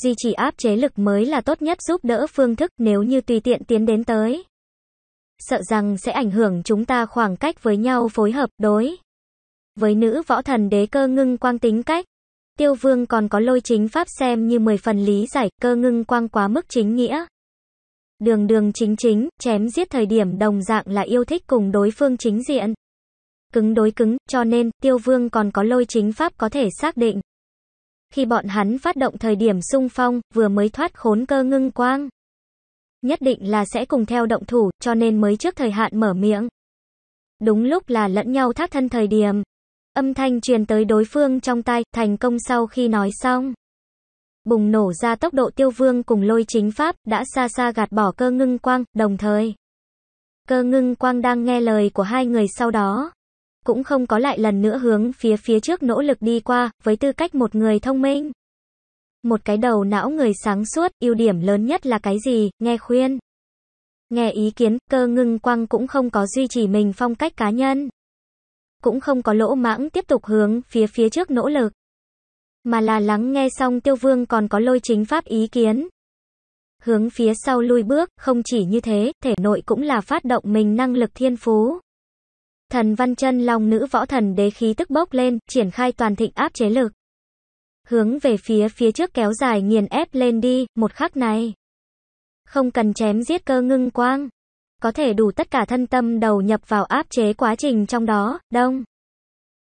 Duy trì áp chế lực mới là tốt nhất giúp đỡ phương thức nếu như tùy tiện tiến đến tới. Sợ rằng sẽ ảnh hưởng chúng ta khoảng cách với nhau phối hợp đối. Với nữ võ thần đế cơ ngưng quang tính cách, tiêu vương còn có lôi chính pháp xem như 10 phần lý giải cơ ngưng quang quá mức chính nghĩa. Đường đường chính chính, chém giết thời điểm đồng dạng là yêu thích cùng đối phương chính diện cứng đối cứng, cho nên Tiêu Vương còn có lôi chính pháp có thể xác định. Khi bọn hắn phát động thời điểm xung phong, vừa mới thoát khốn cơ ngưng quang. Nhất định là sẽ cùng theo động thủ, cho nên mới trước thời hạn mở miệng. Đúng lúc là lẫn nhau thác thân thời điểm. Âm thanh truyền tới đối phương trong tai, thành công sau khi nói xong. Bùng nổ ra tốc độ tiêu vương cùng lôi chính pháp, đã xa xa gạt bỏ cơ ngưng quang, đồng thời. Cơ ngưng quang đang nghe lời của hai người sau đó cũng không có lại lần nữa hướng phía phía trước nỗ lực đi qua, với tư cách một người thông minh. Một cái đầu não người sáng suốt, ưu điểm lớn nhất là cái gì, nghe khuyên. Nghe ý kiến, cơ ngưng quăng cũng không có duy trì mình phong cách cá nhân. Cũng không có lỗ mãng tiếp tục hướng phía phía trước nỗ lực. Mà là lắng nghe xong tiêu vương còn có lôi chính pháp ý kiến. Hướng phía sau lui bước, không chỉ như thế, thể nội cũng là phát động mình năng lực thiên phú. Thần Văn Chân Long nữ võ thần đế khí tức bốc lên, triển khai toàn thịnh áp chế lực. Hướng về phía phía trước kéo dài nghiền ép lên đi, một khắc này. Không cần chém giết cơ ngưng quang. Có thể đủ tất cả thân tâm đầu nhập vào áp chế quá trình trong đó, đông.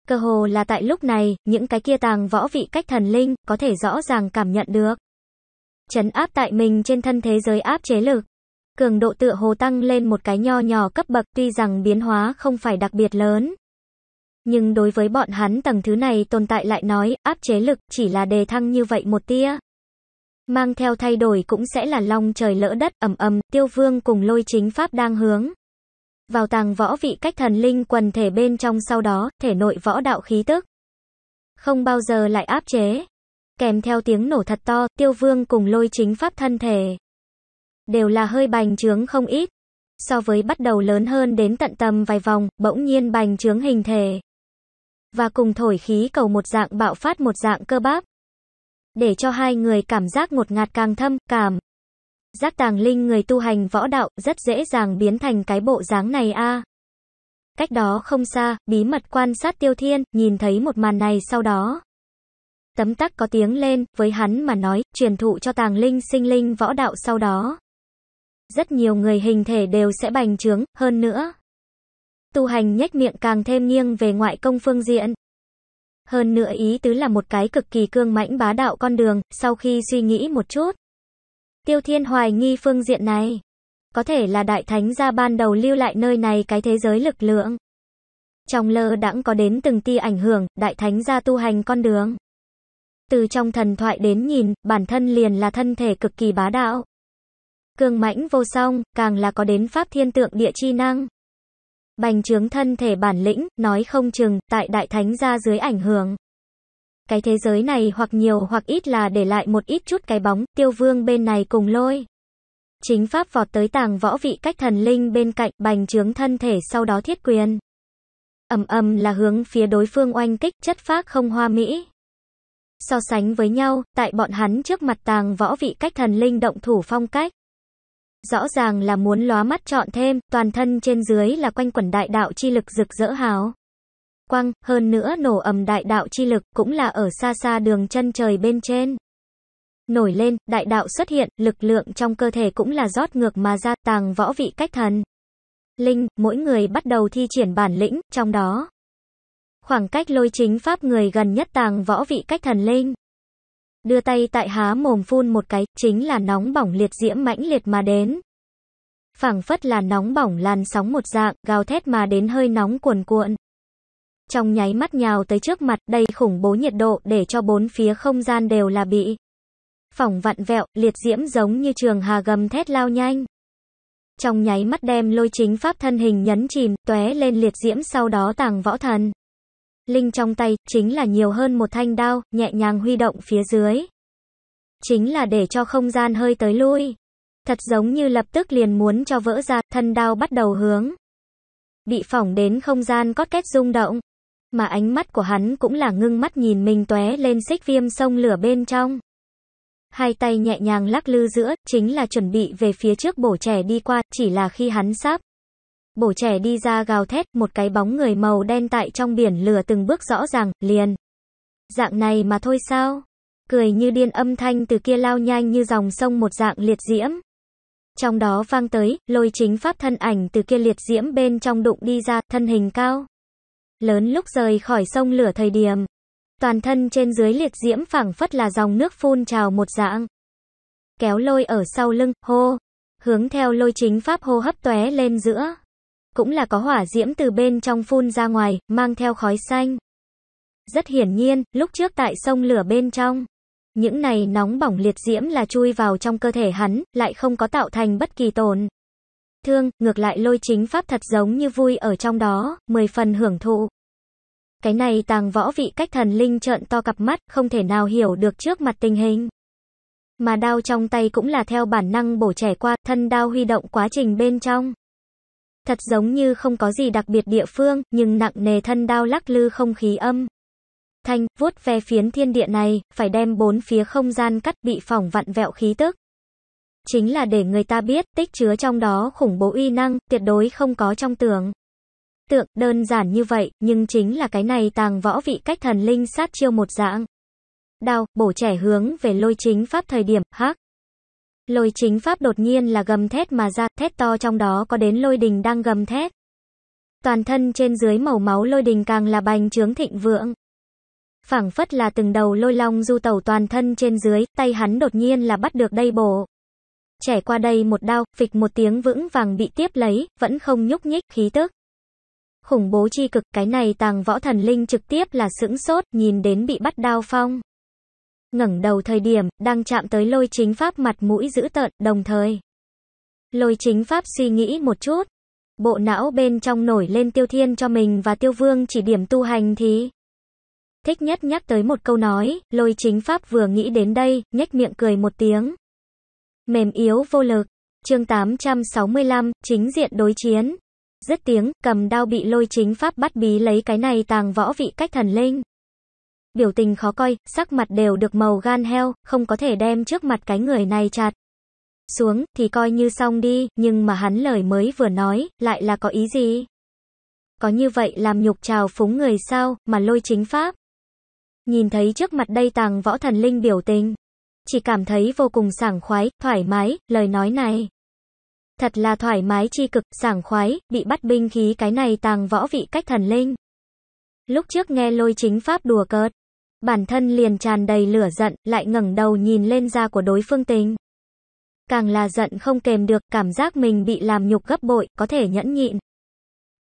Cơ hồ là tại lúc này, những cái kia tàng võ vị cách thần linh, có thể rõ ràng cảm nhận được. Chấn áp tại mình trên thân thế giới áp chế lực cường độ tựa hồ tăng lên một cái nho nhỏ cấp bậc tuy rằng biến hóa không phải đặc biệt lớn. Nhưng đối với bọn hắn tầng thứ này tồn tại lại nói, áp chế lực chỉ là đề thăng như vậy một tia. Mang theo thay đổi cũng sẽ là long trời lỡ đất ầm ầm, tiêu vương cùng lôi chính pháp đang hướng. Vào tàng võ vị cách thần linh quần thể bên trong sau đó, thể nội võ đạo khí tức. Không bao giờ lại áp chế. Kèm theo tiếng nổ thật to, tiêu vương cùng lôi chính pháp thân thể đều là hơi bành trướng không ít. So với bắt đầu lớn hơn đến tận tầm vài vòng, bỗng nhiên bành trướng hình thể. Và cùng thổi khí cầu một dạng bạo phát một dạng cơ bắp. Để cho hai người cảm giác ngột ngạt càng thâm, cảm. Giác tàng linh người tu hành võ đạo rất dễ dàng biến thành cái bộ dáng này a. Cách đó không xa, bí mật quan sát tiêu thiên, nhìn thấy một màn này sau đó. Tấm tắc có tiếng lên, với hắn mà nói, truyền thụ cho tàng linh sinh linh võ đạo sau đó rất nhiều người hình thể đều sẽ bành trướng, hơn nữa. Tu hành nhếch miệng càng thêm nghiêng về ngoại công phương diện. Hơn nữa ý tứ là một cái cực kỳ cương mãnh bá đạo con đường, sau khi suy nghĩ một chút. Tiêu Thiên hoài nghi phương diện này. Có thể là đại thánh gia ban đầu lưu lại nơi này cái thế giới lực lượng. Trong lơ đãng có đến từng tia ảnh hưởng, đại thánh gia tu hành con đường. Từ trong thần thoại đến nhìn, bản thân liền là thân thể cực kỳ bá đạo cường mãnh vô song, càng là có đến pháp thiên tượng địa chi năng. Bành trướng thân thể bản lĩnh, nói không chừng, tại đại thánh gia dưới ảnh hưởng. Cái thế giới này hoặc nhiều hoặc ít là để lại một ít chút cái bóng, tiêu vương bên này cùng lôi. Chính pháp vọt tới tàng võ vị cách thần linh bên cạnh, bành trướng thân thể sau đó thiết quyền. ầm ầm là hướng phía đối phương oanh kích, chất phác không hoa mỹ. So sánh với nhau, tại bọn hắn trước mặt tàng võ vị cách thần linh động thủ phong cách rõ ràng là muốn lóa mắt chọn thêm, toàn thân trên dưới là quanh quẩn đại đạo chi lực rực rỡ hào. quang, hơn nữa nổ ầm đại đạo chi lực cũng là ở xa xa đường chân trời bên trên. Nổi lên, đại đạo xuất hiện, lực lượng trong cơ thể cũng là rót ngược mà ra tàng võ vị cách thần. Linh, mỗi người bắt đầu thi triển bản lĩnh, trong đó. Khoảng cách lôi chính pháp người gần nhất tàng võ vị cách thần linh đưa tay tại há mồm phun một cái, chính là nóng bỏng liệt diễm mãnh liệt mà đến. Phảng phất là nóng bỏng làn sóng một dạng, gào thét mà đến hơi nóng cuồn cuộn. Trong nháy mắt nhào tới trước mặt, đầy khủng bố nhiệt độ để cho bốn phía không gian đều là bị phỏng vặn vẹo, liệt diễm giống như trường hà gầm thét lao nhanh. Trong nháy mắt đem lôi chính pháp thân hình nhấn chìm, tóe lên liệt diễm sau đó tàng võ thần. Linh trong tay chính là nhiều hơn một thanh đao, nhẹ nhàng huy động phía dưới. Chính là để cho không gian hơi tới lui. Thật giống như lập tức liền muốn cho vỡ ra, thân đao bắt đầu hướng. Bị phỏng đến không gian cót két rung động. Mà ánh mắt của hắn cũng là ngưng mắt nhìn mình tóe lên xích viêm sông lửa bên trong. Hai tay nhẹ nhàng lắc lư giữa, chính là chuẩn bị về phía trước bổ trẻ đi qua, chỉ là khi hắn sắp. Bổ trẻ đi ra gào thét, một cái bóng người màu đen tại trong biển lửa từng bước rõ ràng, liền. Dạng này mà thôi sao? Cười như điên âm thanh từ kia lao nhanh như dòng sông một dạng liệt diễm. Trong đó vang tới, lôi chính pháp thân ảnh từ kia liệt diễm bên trong đụng đi ra, thân hình cao. Lớn lúc rời khỏi sông lửa thời điểm. Toàn thân trên dưới liệt diễm phẳng phất là dòng nước phun trào một dạng. Kéo lôi ở sau lưng, hô. Hướng theo lôi chính pháp hô hấp tóe lên giữa cũng là có hỏa diễm từ bên trong phun ra ngoài, mang theo khói xanh. Rất hiển nhiên, lúc trước tại sông lửa bên trong, những này nóng bỏng liệt diễm là chui vào trong cơ thể hắn, lại không có tạo thành bất kỳ tổn. Thương, ngược lại lôi chính pháp thật giống như vui ở trong đó, mười phần hưởng thụ. Cái này tàng võ vị cách thần linh trợn to cặp mắt, không thể nào hiểu được trước mặt tình hình. Mà đao trong tay cũng là theo bản năng bổ trẻ qua, thân đao huy động quá trình bên trong. Thật giống như không có gì đặc biệt địa phương, nhưng nặng nề thân đao lắc lư không khí âm. Thanh, vuốt ve phiến thiên địa này, phải đem bốn phía không gian cắt bị phỏng vặn vẹo khí tức. Chính là để người ta biết, tích chứa trong đó khủng bố uy năng, tuyệt đối không có trong tưởng. Tượng, đơn giản như vậy, nhưng chính là cái này tàng võ vị cách thần linh sát chiêu một dạng. Đao, bổ trẻ hướng về lôi chính pháp thời điểm, hắc. Lôi chính pháp đột nhiên là gầm thét mà ra, thét to trong đó có đến lôi đình đang gầm thét. Toàn thân trên dưới màu máu lôi đình càng là bành trướng thịnh vượng. Phảng phất là từng đầu lôi long du tẩu toàn thân trên dưới, tay hắn đột nhiên là bắt được đây bổ. Trẻ qua đây một đao, phịch một tiếng vững vàng bị tiếp lấy, vẫn không nhúc nhích khí tức. Khủng bố chi cực cái này tàng võ thần linh trực tiếp là sững sốt, nhìn đến bị bắt đao phong ngẩng đầu thời điểm, đang chạm tới lôi chính pháp mặt mũi dữ tợn, đồng thời. Lôi chính pháp suy nghĩ một chút. Bộ não bên trong nổi lên tiêu thiên cho mình và tiêu vương chỉ điểm tu hành thì. Thích nhất nhắc tới một câu nói, lôi chính pháp vừa nghĩ đến đây, nhếch miệng cười một tiếng. Mềm yếu vô lực. Chương 865, chính diện đối chiến. Dứt tiếng, cầm đao bị lôi chính pháp bắt bí lấy cái này tàng võ vị cách thần linh biểu tình khó coi, sắc mặt đều được màu gan heo, không có thể đem trước mặt cái người này chặt xuống, thì coi như xong đi, nhưng mà hắn lời mới vừa nói, lại là có ý gì? Có như vậy làm nhục trào phúng người sao, mà lôi chính pháp. Nhìn thấy trước mặt đây tàng võ thần linh biểu tình. Chỉ cảm thấy vô cùng sảng khoái, thoải mái, lời nói này. Thật là thoải mái chi cực, sảng khoái, bị bắt binh khí cái này tàng võ vị cách thần linh. Lúc trước nghe lôi chính pháp đùa cợt, bản thân liền tràn đầy lửa giận, lại ngẩng đầu nhìn lên da của đối phương tình. Càng là giận không kềm được, cảm giác mình bị làm nhục gấp bội, có thể nhẫn nhịn.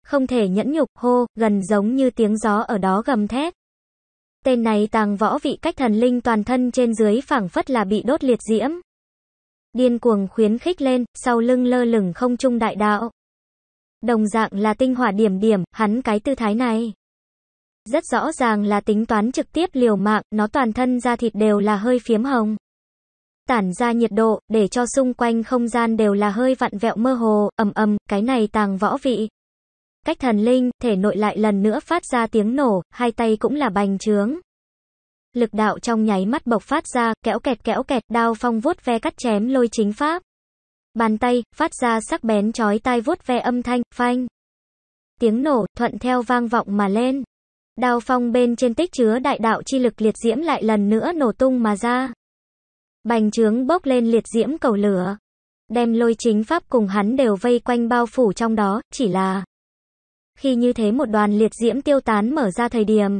Không thể nhẫn nhục, hô, gần giống như tiếng gió ở đó gầm thét. Tên này tàng võ vị cách thần linh toàn thân trên dưới phảng phất là bị đốt liệt diễm. Điên cuồng khuyến khích lên, sau lưng lơ lửng không trung đại đạo. Đồng dạng là tinh hỏa điểm điểm, hắn cái tư thái này rất rõ ràng là tính toán trực tiếp liều mạng, nó toàn thân da thịt đều là hơi phiếm hồng. Tản ra nhiệt độ, để cho xung quanh không gian đều là hơi vặn vẹo mơ hồ, ầm ầm, cái này tàng võ vị. Cách thần linh, thể nội lại lần nữa phát ra tiếng nổ, hai tay cũng là bành trướng. Lực đạo trong nháy mắt bộc phát ra, kéo kẹt kéo kẹt, đao phong vuốt ve cắt chém lôi chính pháp. Bàn tay, phát ra sắc bén chói tai vuốt ve âm thanh, phanh tiếng nổ thuận theo vang vọng mà lên. Đao phong bên trên tích chứa đại đạo chi lực liệt diễm lại lần nữa nổ tung mà ra. Bành trướng bốc lên liệt diễm cầu lửa. Đem lôi chính pháp cùng hắn đều vây quanh bao phủ trong đó, chỉ là... Khi như thế một đoàn liệt diễm tiêu tán mở ra thời điểm.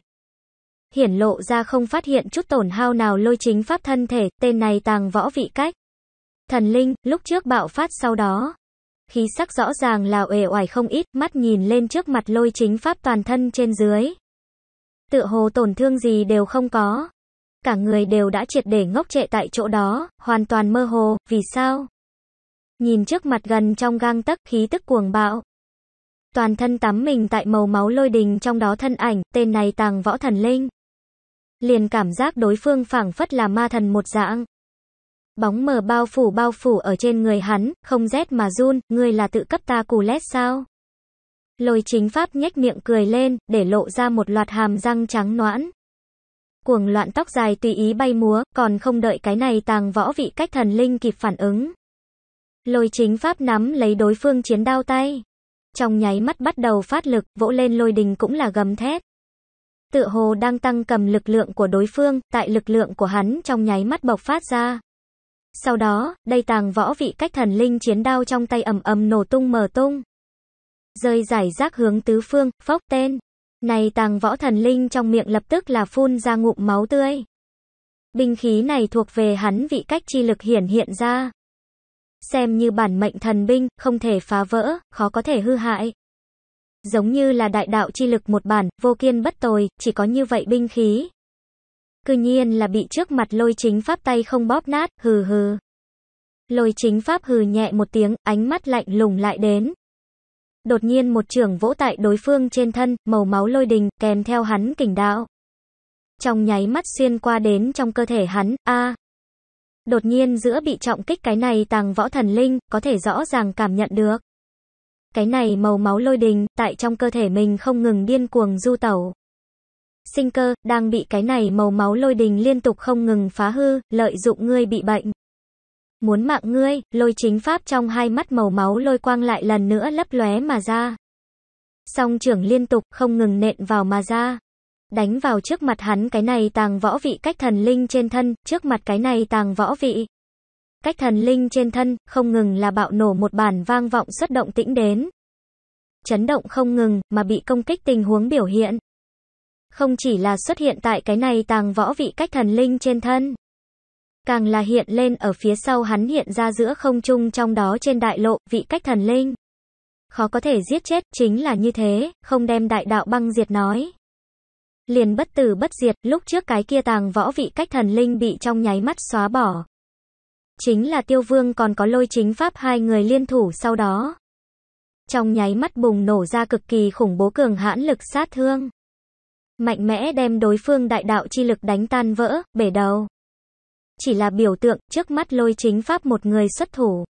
Hiển lộ ra không phát hiện chút tổn hao nào lôi chính pháp thân thể, tên này tàng võ vị cách. Thần linh, lúc trước bạo phát sau đó. Khí sắc rõ ràng là uể oải không ít, mắt nhìn lên trước mặt lôi chính pháp toàn thân trên dưới tựa hồ tổn thương gì đều không có. Cả người đều đã triệt để ngốc trệ tại chỗ đó, hoàn toàn mơ hồ, vì sao? Nhìn trước mặt gần trong gang tấc khí tức cuồng bạo. Toàn thân tắm mình tại màu máu lôi đình trong đó thân ảnh, tên này tàng võ thần linh. Liền cảm giác đối phương phảng phất là ma thần một dạng. Bóng mờ bao phủ bao phủ ở trên người hắn, không rét mà run, người là tự cấp ta cù lét sao? Lôi chính pháp nhếch miệng cười lên, để lộ ra một loạt hàm răng trắng noãn. Cuồng loạn tóc dài tùy ý bay múa, còn không đợi cái này tàng võ vị cách thần linh kịp phản ứng. Lôi chính pháp nắm lấy đối phương chiến đao tay. Trong nháy mắt bắt đầu phát lực, vỗ lên lôi đình cũng là gầm thét. Tựa hồ đang tăng cầm lực lượng của đối phương, tại lực lượng của hắn trong nháy mắt bộc phát ra. Sau đó, đây tàng võ vị cách thần linh chiến đao trong tay ầm ầm nổ tung mở tung rơi rải rác hướng tứ phương, phốc tên. Này tàng võ thần linh trong miệng lập tức là phun ra ngụm máu tươi. Binh khí này thuộc về hắn vị cách chi lực hiển hiện ra. Xem như bản mệnh thần binh, không thể phá vỡ, khó có thể hư hại. Giống như là đại đạo chi lực một bản, vô kiên bất tồi, chỉ có như vậy binh khí. Cư nhiên là bị trước mặt lôi chính pháp tay không bóp nát, hừ hừ. Lôi chính pháp hừ nhẹ một tiếng, ánh mắt lạnh lùng lại đến, đột nhiên một trường vỗ tại đối phương trên thân, màu máu lôi đình, kèm theo hắn kình đạo. Trong nháy mắt xuyên qua đến trong cơ thể hắn, a Đột nhiên giữa bị trọng kích cái này tàng võ thần linh, có thể rõ ràng cảm nhận được. Cái này màu máu lôi đình, tại trong cơ thể mình không ngừng điên cuồng du tẩu. Sinh cơ, đang bị cái này màu máu lôi đình liên tục không ngừng phá hư, lợi dụng ngươi bị bệnh. Muốn mạng ngươi, lôi chính pháp trong hai mắt màu máu lôi quang lại lần nữa lấp lóe mà ra. Song trưởng liên tục không ngừng nện vào mà ra. Đánh vào trước mặt hắn cái này tàng võ vị cách thần linh trên thân, trước mặt cái này tàng võ vị. Cách thần linh trên thân, không ngừng là bạo nổ một bản vang vọng xuất động tĩnh đến. Chấn động không ngừng, mà bị công kích tình huống biểu hiện. Không chỉ là xuất hiện tại cái này tàng võ vị cách thần linh trên thân càng là hiện lên ở phía sau hắn hiện ra giữa không trung trong đó trên đại lộ, vị cách thần linh. Khó có thể giết chết, chính là như thế, không đem đại đạo băng diệt nói. Liền bất tử bất diệt, lúc trước cái kia tàng võ vị cách thần linh bị trong nháy mắt xóa bỏ. Chính là tiêu vương còn có lôi chính pháp hai người liên thủ sau đó. Trong nháy mắt bùng nổ ra cực kỳ khủng bố cường hãn lực sát thương. Mạnh mẽ đem đối phương đại đạo chi lực đánh tan vỡ, bể đầu chỉ là biểu tượng, trước mắt lôi chính pháp một người xuất thủ.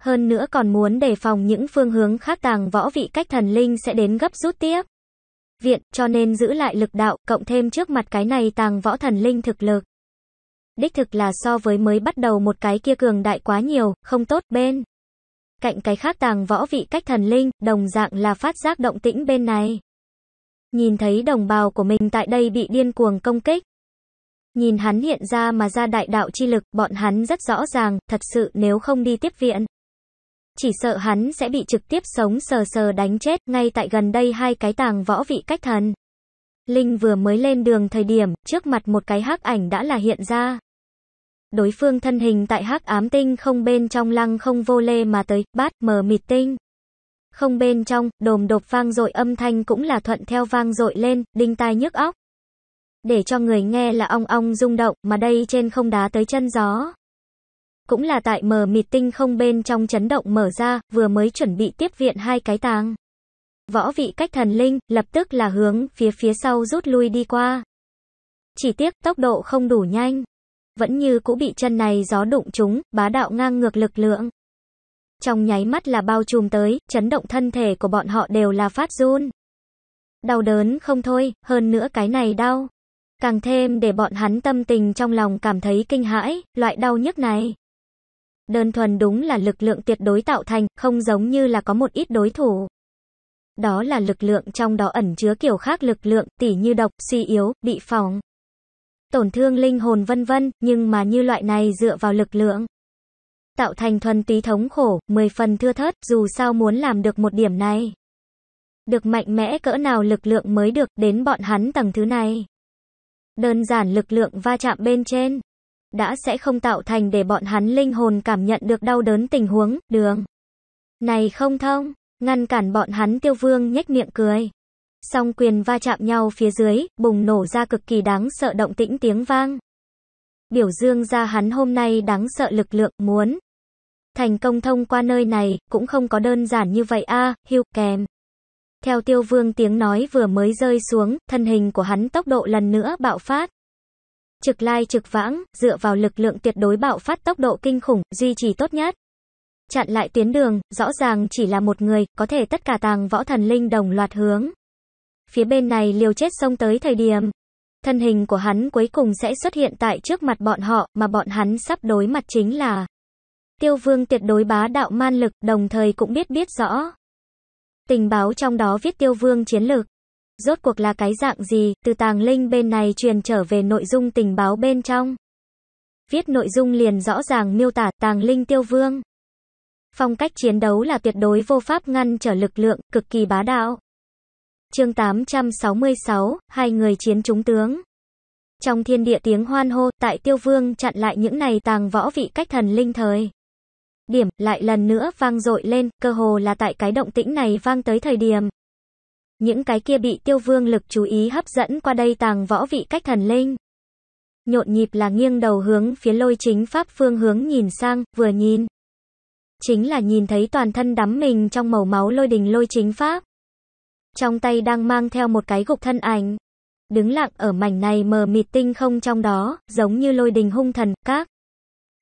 Hơn nữa còn muốn đề phòng những phương hướng khác tàng võ vị cách thần linh sẽ đến gấp rút tiếp. Viện, cho nên giữ lại lực đạo, cộng thêm trước mặt cái này tàng võ thần linh thực lực. Đích thực là so với mới bắt đầu một cái kia cường đại quá nhiều, không tốt bên. Cạnh cái khác tàng võ vị cách thần linh, đồng dạng là phát giác động tĩnh bên này. Nhìn thấy đồng bào của mình tại đây bị điên cuồng công kích. Nhìn hắn hiện ra mà ra đại đạo chi lực, bọn hắn rất rõ ràng, thật sự nếu không đi tiếp viện. Chỉ sợ hắn sẽ bị trực tiếp sống sờ sờ đánh chết, ngay tại gần đây hai cái tàng võ vị cách thần. Linh vừa mới lên đường thời điểm, trước mặt một cái hắc ảnh đã là hiện ra. Đối phương thân hình tại hắc ám tinh không bên trong lăng không vô lê mà tới, bát mờ mịt tinh. Không bên trong, đồm đột vang dội âm thanh cũng là thuận theo vang dội lên, đinh tai nhức óc để cho người nghe là ong ong rung động, mà đây trên không đá tới chân gió. Cũng là tại mờ mịt tinh không bên trong chấn động mở ra, vừa mới chuẩn bị tiếp viện hai cái tàng. Võ vị cách thần linh, lập tức là hướng phía phía sau rút lui đi qua. Chỉ tiếc tốc độ không đủ nhanh. Vẫn như cũ bị chân này gió đụng chúng, bá đạo ngang ngược lực lượng. Trong nháy mắt là bao trùm tới, chấn động thân thể của bọn họ đều là phát run. Đau đớn không thôi, hơn nữa cái này đau càng thêm để bọn hắn tâm tình trong lòng cảm thấy kinh hãi, loại đau nhức này. Đơn thuần đúng là lực lượng tuyệt đối tạo thành, không giống như là có một ít đối thủ. Đó là lực lượng trong đó ẩn chứa kiểu khác lực lượng, tỉ như độc, suy yếu, bị phòng tổn thương linh hồn vân vân, nhưng mà như loại này dựa vào lực lượng. Tạo thành thuần túy thống khổ, mười phần thưa thớt, dù sao muốn làm được một điểm này. Được mạnh mẽ cỡ nào lực lượng mới được đến bọn hắn tầng thứ này. Đơn giản lực lượng va chạm bên trên đã sẽ không tạo thành để bọn hắn linh hồn cảm nhận được đau đớn tình huống, đường. Này không thông, ngăn cản bọn hắn tiêu vương nhếch miệng cười. Song quyền va chạm nhau phía dưới, bùng nổ ra cực kỳ đáng sợ động tĩnh tiếng vang. Biểu dương ra hắn hôm nay đáng sợ lực lượng, muốn. Thành công thông qua nơi này, cũng không có đơn giản như vậy a hiu hưu kèm. Theo tiêu vương tiếng nói vừa mới rơi xuống, thân hình của hắn tốc độ lần nữa bạo phát. Trực lai trực vãng, dựa vào lực lượng tuyệt đối bạo phát tốc độ kinh khủng, duy trì tốt nhất. Chặn lại tuyến đường, rõ ràng chỉ là một người, có thể tất cả tàng võ thần linh đồng loạt hướng. Phía bên này liều chết xông tới thời điểm. Thân hình của hắn cuối cùng sẽ xuất hiện tại trước mặt bọn họ, mà bọn hắn sắp đối mặt chính là tiêu vương tuyệt đối bá đạo man lực, đồng thời cũng biết biết rõ. Tình báo trong đó viết tiêu vương chiến lược. Rốt cuộc là cái dạng gì, từ tàng linh bên này truyền trở về nội dung tình báo bên trong. Viết nội dung liền rõ ràng miêu tả tàng linh tiêu vương. Phong cách chiến đấu là tuyệt đối vô pháp ngăn trở lực lượng, cực kỳ bá đạo. Chương 866, hai người chiến chúng tướng. Trong thiên địa tiếng hoan hô, tại tiêu vương chặn lại những này tàng võ vị cách thần linh thời. Điểm, lại lần nữa vang dội lên, cơ hồ là tại cái động tĩnh này vang tới thời điểm. Những cái kia bị tiêu vương lực chú ý hấp dẫn qua đây tàng võ vị cách thần linh. Nhộn nhịp là nghiêng đầu hướng phía lôi chính pháp phương hướng nhìn sang, vừa nhìn. Chính là nhìn thấy toàn thân đắm mình trong màu máu lôi đình lôi chính pháp. Trong tay đang mang theo một cái gục thân ảnh. Đứng lặng ở mảnh này mờ mịt tinh không trong đó, giống như lôi đình hung thần, các.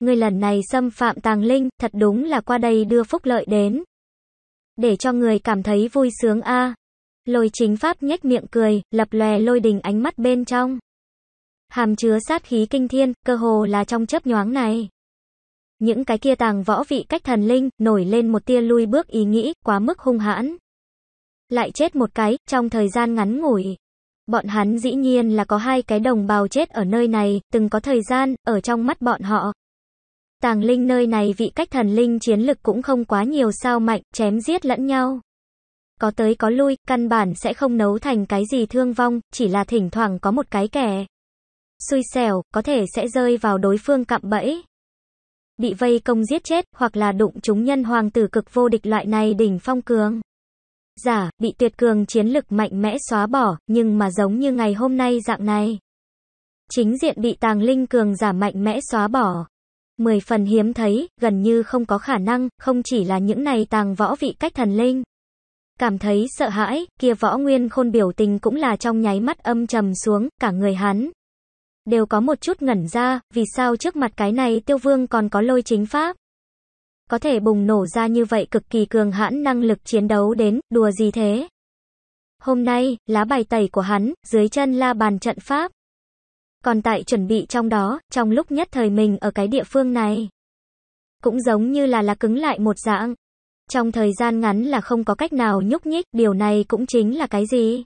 Ngươi lần này xâm phạm tàng linh, thật đúng là qua đây đưa phúc lợi đến. Để cho người cảm thấy vui sướng a. Lôi chính pháp nhếch miệng cười, lập lòe lôi đình ánh mắt bên trong. Hàm chứa sát khí kinh thiên, cơ hồ là trong chớp nhoáng này. Những cái kia tàng võ vị cách thần linh, nổi lên một tia lui bước ý nghĩ, quá mức hung hãn. Lại chết một cái, trong thời gian ngắn ngủi. Bọn hắn dĩ nhiên là có hai cái đồng bào chết ở nơi này, từng có thời gian, ở trong mắt bọn họ, Tàng linh nơi này vị cách thần linh chiến lực cũng không quá nhiều sao mạnh, chém giết lẫn nhau. Có tới có lui, căn bản sẽ không nấu thành cái gì thương vong, chỉ là thỉnh thoảng có một cái kẻ. Xui xẻo, có thể sẽ rơi vào đối phương cạm bẫy. Bị vây công giết chết, hoặc là đụng chúng nhân hoàng tử cực vô địch loại này đỉnh phong cường. Giả, bị tuyệt cường chiến lực mạnh mẽ xóa bỏ, nhưng mà giống như ngày hôm nay dạng này. Chính diện bị tàng linh cường giả mạnh mẽ xóa bỏ mười phần hiếm thấy, gần như không có khả năng, không chỉ là những này tàng võ vị cách thần linh. Cảm thấy sợ hãi, kia võ nguyên khôn biểu tình cũng là trong nháy mắt âm trầm xuống, cả người hắn. Đều có một chút ngẩn ra, vì sao trước mặt cái này tiêu vương còn có lôi chính pháp. Có thể bùng nổ ra như vậy cực kỳ cường hãn năng lực chiến đấu đến, đùa gì thế. Hôm nay, lá bài tẩy của hắn, dưới chân la bàn trận pháp. Còn tại chuẩn bị trong đó, trong lúc nhất thời mình ở cái địa phương này, cũng giống như là là cứng lại một dạng. Trong thời gian ngắn là không có cách nào nhúc nhích, điều này cũng chính là cái gì?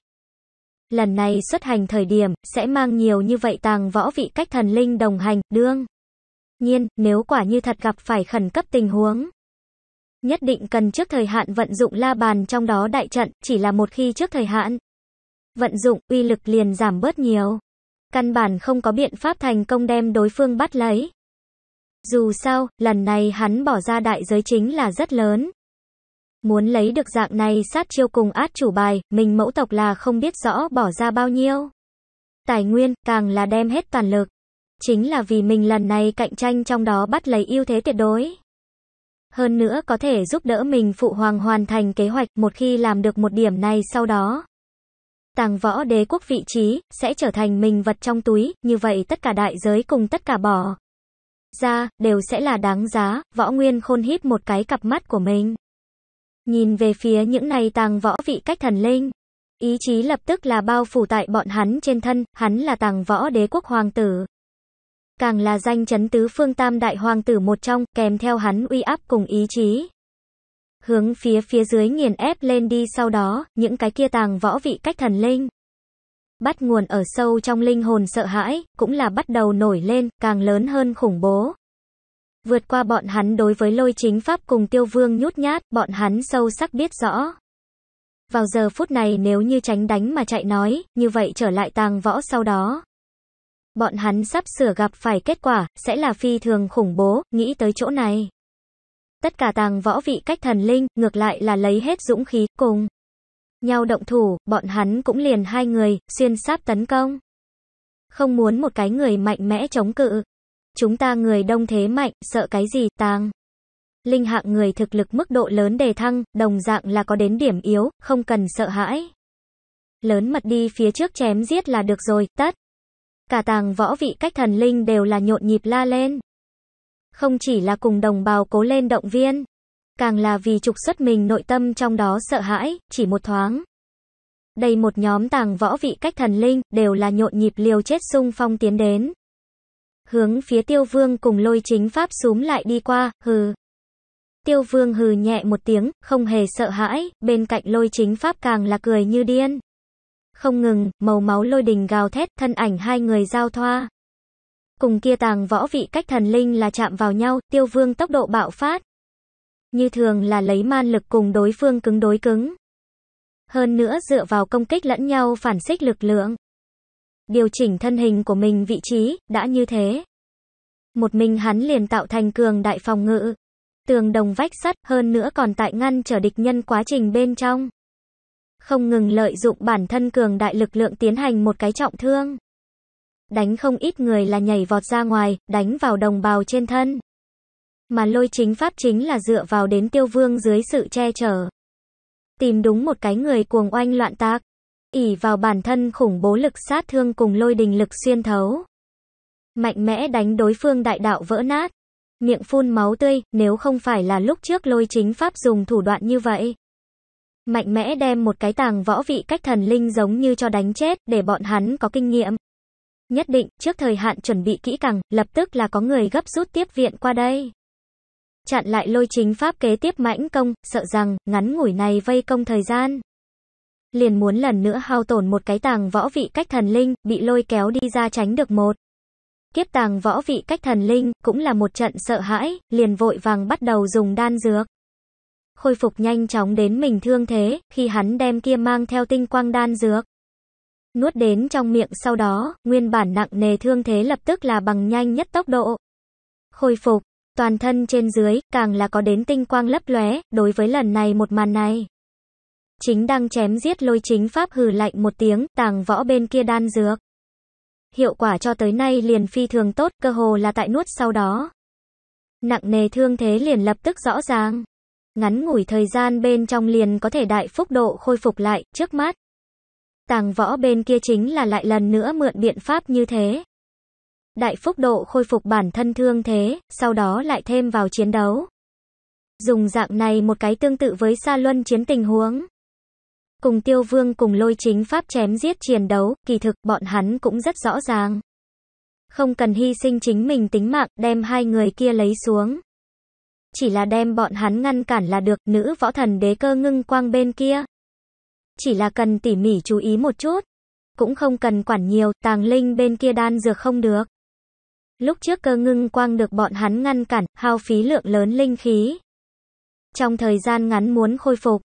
Lần này xuất hành thời điểm, sẽ mang nhiều như vậy tàng võ vị cách thần linh đồng hành, đương. Nhiên, nếu quả như thật gặp phải khẩn cấp tình huống, nhất định cần trước thời hạn vận dụng la bàn trong đó đại trận, chỉ là một khi trước thời hạn. Vận dụng, uy lực liền giảm bớt nhiều căn bản không có biện pháp thành công đem đối phương bắt lấy. Dù sao, lần này hắn bỏ ra đại giới chính là rất lớn. Muốn lấy được dạng này sát chiêu cùng át chủ bài, mình mẫu tộc là không biết rõ bỏ ra bao nhiêu. Tài nguyên, càng là đem hết toàn lực. Chính là vì mình lần này cạnh tranh trong đó bắt lấy ưu thế tuyệt đối. Hơn nữa có thể giúp đỡ mình phụ hoàng hoàn thành kế hoạch một khi làm được một điểm này sau đó tàng võ đế quốc vị trí, sẽ trở thành mình vật trong túi, như vậy tất cả đại giới cùng tất cả bỏ ra, đều sẽ là đáng giá, võ nguyên khôn hít một cái cặp mắt của mình. Nhìn về phía những này tàng võ vị cách thần linh, ý chí lập tức là bao phủ tại bọn hắn trên thân, hắn là tàng võ đế quốc hoàng tử. Càng là danh chấn tứ phương tam đại hoàng tử một trong, kèm theo hắn uy áp cùng ý chí hướng phía phía dưới nghiền ép lên đi sau đó, những cái kia tàng võ vị cách thần linh. Bắt nguồn ở sâu trong linh hồn sợ hãi, cũng là bắt đầu nổi lên, càng lớn hơn khủng bố. Vượt qua bọn hắn đối với lôi chính pháp cùng tiêu vương nhút nhát, bọn hắn sâu sắc biết rõ. Vào giờ phút này nếu như tránh đánh mà chạy nói, như vậy trở lại tàng võ sau đó. Bọn hắn sắp sửa gặp phải kết quả, sẽ là phi thường khủng bố, nghĩ tới chỗ này tất cả tàng võ vị cách thần linh, ngược lại là lấy hết dũng khí, cùng nhau động thủ, bọn hắn cũng liền hai người, xuyên sáp tấn công. Không muốn một cái người mạnh mẽ chống cự. Chúng ta người đông thế mạnh, sợ cái gì, tàng. Linh hạng người thực lực mức độ lớn đề thăng, đồng dạng là có đến điểm yếu, không cần sợ hãi. Lớn mật đi phía trước chém giết là được rồi, tất. Cả tàng võ vị cách thần linh đều là nhộn nhịp la lên. Không chỉ là cùng đồng bào cố lên động viên, càng là vì trục xuất mình nội tâm trong đó sợ hãi, chỉ một thoáng. Đây một nhóm tàng võ vị cách thần linh, đều là nhộn nhịp liều chết sung phong tiến đến. Hướng phía tiêu vương cùng lôi chính pháp xúm lại đi qua, hừ. Tiêu vương hừ nhẹ một tiếng, không hề sợ hãi, bên cạnh lôi chính pháp càng là cười như điên. Không ngừng, màu máu lôi đình gào thét, thân ảnh hai người giao thoa. Cùng kia tàng võ vị cách thần linh là chạm vào nhau, tiêu vương tốc độ bạo phát. Như thường là lấy man lực cùng đối phương cứng đối cứng. Hơn nữa dựa vào công kích lẫn nhau phản xích lực lượng. Điều chỉnh thân hình của mình vị trí, đã như thế. Một mình hắn liền tạo thành cường đại phòng ngự. Tường đồng vách sắt hơn nữa còn tại ngăn trở địch nhân quá trình bên trong. Không ngừng lợi dụng bản thân cường đại lực lượng tiến hành một cái trọng thương đánh không ít người là nhảy vọt ra ngoài, đánh vào đồng bào trên thân. Mà lôi chính pháp chính là dựa vào đến tiêu vương dưới sự che chở. Tìm đúng một cái người cuồng oanh loạn tác, ỉ vào bản thân khủng bố lực sát thương cùng lôi đình lực xuyên thấu. Mạnh mẽ đánh đối phương đại đạo vỡ nát, miệng phun máu tươi, nếu không phải là lúc trước lôi chính pháp dùng thủ đoạn như vậy. Mạnh mẽ đem một cái tàng võ vị cách thần linh giống như cho đánh chết, để bọn hắn có kinh nghiệm. Nhất định, trước thời hạn chuẩn bị kỹ càng, lập tức là có người gấp rút tiếp viện qua đây. Chặn lại lôi chính pháp kế tiếp mãnh công, sợ rằng, ngắn ngủi này vây công thời gian. Liền muốn lần nữa hao tổn một cái tàng võ vị cách thần linh, bị lôi kéo đi ra tránh được một. Kiếp tàng võ vị cách thần linh, cũng là một trận sợ hãi, liền vội vàng bắt đầu dùng đan dược khôi phục nhanh chóng đến mình thương thế, khi hắn đem kia mang theo tinh quang đan dược nuốt đến trong miệng sau đó, nguyên bản nặng nề thương thế lập tức là bằng nhanh nhất tốc độ. Khôi phục, toàn thân trên dưới, càng là có đến tinh quang lấp lóe đối với lần này một màn này. Chính đang chém giết lôi chính pháp hừ lạnh một tiếng, tàng võ bên kia đan dược. Hiệu quả cho tới nay liền phi thường tốt, cơ hồ là tại nuốt sau đó. Nặng nề thương thế liền lập tức rõ ràng. Ngắn ngủi thời gian bên trong liền có thể đại phúc độ khôi phục lại, trước mắt. Tàng võ bên kia chính là lại lần nữa mượn biện pháp như thế. Đại phúc độ khôi phục bản thân thương thế, sau đó lại thêm vào chiến đấu. Dùng dạng này một cái tương tự với sa luân chiến tình huống. Cùng tiêu vương cùng lôi chính pháp chém giết chiến đấu, kỳ thực bọn hắn cũng rất rõ ràng. Không cần hy sinh chính mình tính mạng, đem hai người kia lấy xuống. Chỉ là đem bọn hắn ngăn cản là được, nữ võ thần đế cơ ngưng quang bên kia chỉ là cần tỉ mỉ chú ý một chút. Cũng không cần quản nhiều, tàng linh bên kia đan dược không được. Lúc trước cơ ngưng quang được bọn hắn ngăn cản, hao phí lượng lớn linh khí. Trong thời gian ngắn muốn khôi phục,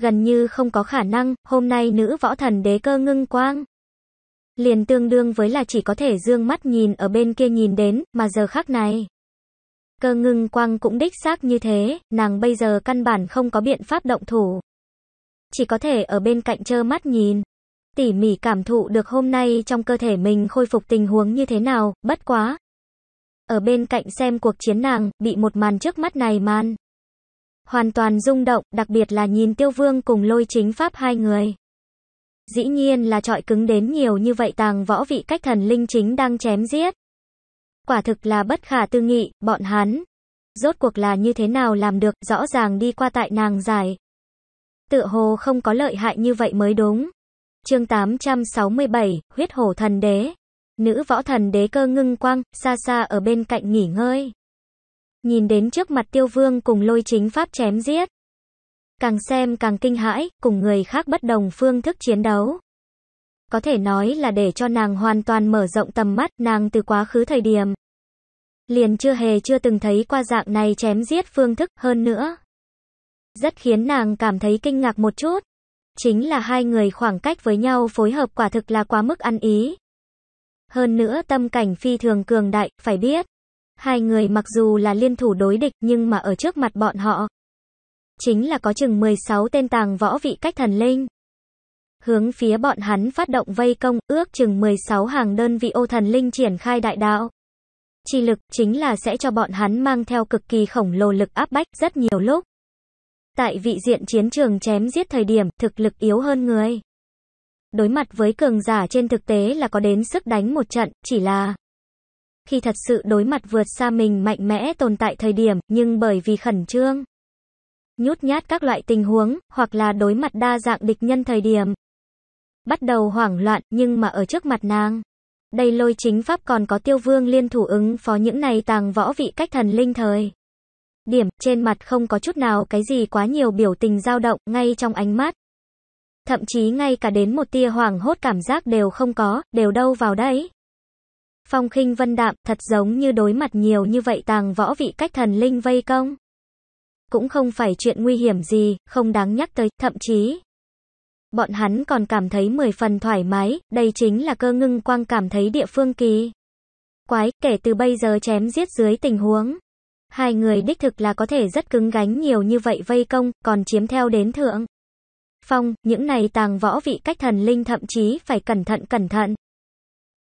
gần như không có khả năng, hôm nay nữ võ thần đế cơ ngưng quang. Liền tương đương với là chỉ có thể dương mắt nhìn ở bên kia nhìn đến, mà giờ khắc này. Cơ ngưng quang cũng đích xác như thế, nàng bây giờ căn bản không có biện pháp động thủ chỉ có thể ở bên cạnh trơ mắt nhìn. Tỉ mỉ cảm thụ được hôm nay trong cơ thể mình khôi phục tình huống như thế nào, bất quá. Ở bên cạnh xem cuộc chiến nàng, bị một màn trước mắt này man. Hoàn toàn rung động, đặc biệt là nhìn tiêu vương cùng lôi chính pháp hai người. Dĩ nhiên là trọi cứng đến nhiều như vậy tàng võ vị cách thần linh chính đang chém giết. Quả thực là bất khả tư nghị, bọn hắn. Rốt cuộc là như thế nào làm được, rõ ràng đi qua tại nàng giải tựa hồ không có lợi hại như vậy mới đúng. Chương 867, Huyết Hổ Thần Đế. Nữ võ thần đế cơ ngưng quang, xa xa ở bên cạnh nghỉ ngơi. Nhìn đến trước mặt Tiêu Vương cùng Lôi Chính Pháp chém giết, càng xem càng kinh hãi, cùng người khác bất đồng phương thức chiến đấu. Có thể nói là để cho nàng hoàn toàn mở rộng tầm mắt, nàng từ quá khứ thời điểm liền chưa hề chưa từng thấy qua dạng này chém giết phương thức hơn nữa. Rất khiến nàng cảm thấy kinh ngạc một chút. Chính là hai người khoảng cách với nhau phối hợp quả thực là quá mức ăn ý. Hơn nữa tâm cảnh phi thường cường đại, phải biết. Hai người mặc dù là liên thủ đối địch nhưng mà ở trước mặt bọn họ. Chính là có chừng 16 tên tàng võ vị cách thần linh. Hướng phía bọn hắn phát động vây công, ước chừng 16 hàng đơn vị ô thần linh triển khai đại đạo. Chi lực chính là sẽ cho bọn hắn mang theo cực kỳ khổng lồ lực áp bách rất nhiều lúc. Tại vị diện chiến trường chém giết thời điểm, thực lực yếu hơn người. Đối mặt với cường giả trên thực tế là có đến sức đánh một trận, chỉ là khi thật sự đối mặt vượt xa mình mạnh mẽ tồn tại thời điểm, nhưng bởi vì khẩn trương, nhút nhát các loại tình huống, hoặc là đối mặt đa dạng địch nhân thời điểm, bắt đầu hoảng loạn, nhưng mà ở trước mặt nàng. Đây lôi chính pháp còn có tiêu vương liên thủ ứng phó những này tàng võ vị cách thần linh thời điểm, trên mặt không có chút nào cái gì quá nhiều biểu tình dao động, ngay trong ánh mắt. Thậm chí ngay cả đến một tia hoàng hốt cảm giác đều không có, đều đâu vào đấy. Phong khinh vân đạm, thật giống như đối mặt nhiều như vậy tàng võ vị cách thần linh vây công. Cũng không phải chuyện nguy hiểm gì, không đáng nhắc tới, thậm chí. Bọn hắn còn cảm thấy mười phần thoải mái, đây chính là cơ ngưng quang cảm thấy địa phương kỳ. Quái, kể từ bây giờ chém giết dưới tình huống. Hai người đích thực là có thể rất cứng gánh nhiều như vậy vây công, còn chiếm theo đến thượng. Phong, những này tàng võ vị cách thần linh thậm chí phải cẩn thận cẩn thận.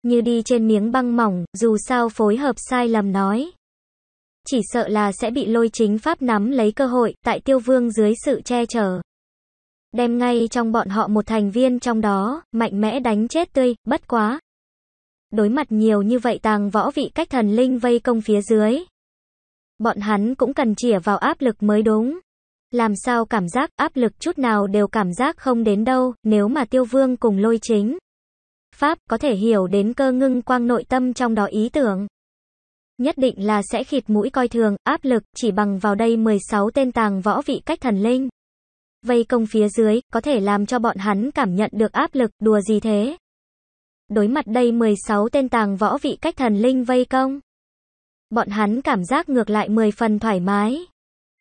Như đi trên miếng băng mỏng, dù sao phối hợp sai lầm nói. Chỉ sợ là sẽ bị lôi chính pháp nắm lấy cơ hội, tại tiêu vương dưới sự che chở. Đem ngay trong bọn họ một thành viên trong đó, mạnh mẽ đánh chết tươi, bất quá. Đối mặt nhiều như vậy tàng võ vị cách thần linh vây công phía dưới, Bọn hắn cũng cần chỉa vào áp lực mới đúng. Làm sao cảm giác áp lực chút nào đều cảm giác không đến đâu, nếu mà tiêu vương cùng lôi chính. Pháp có thể hiểu đến cơ ngưng quang nội tâm trong đó ý tưởng. Nhất định là sẽ khịt mũi coi thường, áp lực chỉ bằng vào đây 16 tên tàng võ vị cách thần linh. Vây công phía dưới, có thể làm cho bọn hắn cảm nhận được áp lực, đùa gì thế? Đối mặt đây 16 tên tàng võ vị cách thần linh vây công. Bọn hắn cảm giác ngược lại 10 phần thoải mái.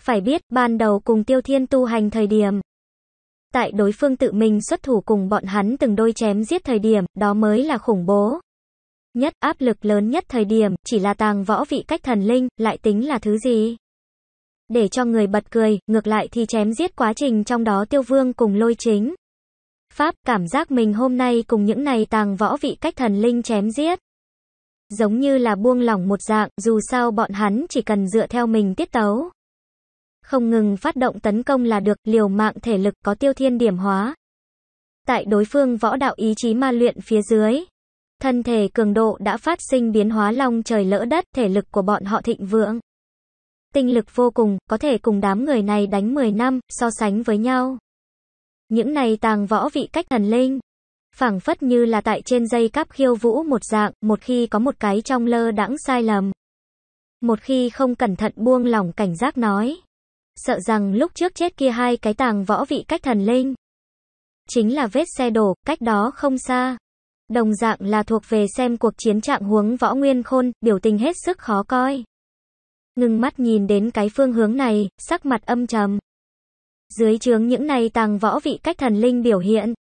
Phải biết, ban đầu cùng Tiêu Thiên tu hành thời điểm. Tại đối phương tự mình xuất thủ cùng bọn hắn từng đôi chém giết thời điểm, đó mới là khủng bố. Nhất áp lực lớn nhất thời điểm, chỉ là tàng võ vị cách thần linh, lại tính là thứ gì? Để cho người bật cười, ngược lại thì chém giết quá trình trong đó tiêu vương cùng lôi chính. Pháp cảm giác mình hôm nay cùng những này tàng võ vị cách thần linh chém giết giống như là buông lỏng một dạng, dù sao bọn hắn chỉ cần dựa theo mình tiết tấu. Không ngừng phát động tấn công là được, liều mạng thể lực có tiêu thiên điểm hóa. Tại đối phương võ đạo ý chí ma luyện phía dưới, thân thể cường độ đã phát sinh biến hóa long trời lỡ đất, thể lực của bọn họ thịnh vượng. Tinh lực vô cùng, có thể cùng đám người này đánh 10 năm, so sánh với nhau. Những này tàng võ vị cách thần linh phảng phất như là tại trên dây cáp khiêu vũ một dạng, một khi có một cái trong lơ đãng sai lầm. Một khi không cẩn thận buông lỏng cảnh giác nói. Sợ rằng lúc trước chết kia hai cái tàng võ vị cách thần linh. Chính là vết xe đổ, cách đó không xa. Đồng dạng là thuộc về xem cuộc chiến trạng huống võ nguyên khôn, biểu tình hết sức khó coi. Ngừng mắt nhìn đến cái phương hướng này, sắc mặt âm trầm. Dưới chướng những này tàng võ vị cách thần linh biểu hiện,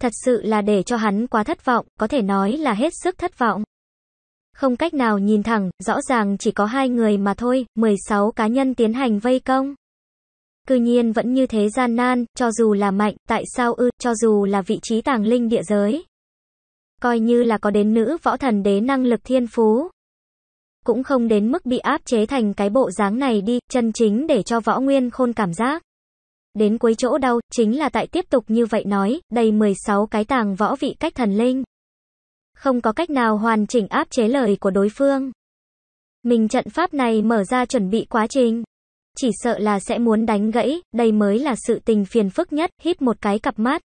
Thật sự là để cho hắn quá thất vọng, có thể nói là hết sức thất vọng. Không cách nào nhìn thẳng, rõ ràng chỉ có hai người mà thôi, 16 cá nhân tiến hành vây công. Cư nhiên vẫn như thế gian nan, cho dù là mạnh, tại sao ư, cho dù là vị trí tàng linh địa giới. Coi như là có đến nữ võ thần đế năng lực thiên phú. Cũng không đến mức bị áp chế thành cái bộ dáng này đi, chân chính để cho võ nguyên khôn cảm giác. Đến cuối chỗ đau, chính là tại tiếp tục như vậy nói, đầy 16 cái tàng võ vị cách thần linh. Không có cách nào hoàn chỉnh áp chế lời của đối phương. Mình trận pháp này mở ra chuẩn bị quá trình. Chỉ sợ là sẽ muốn đánh gãy, đây mới là sự tình phiền phức nhất, hít một cái cặp mắt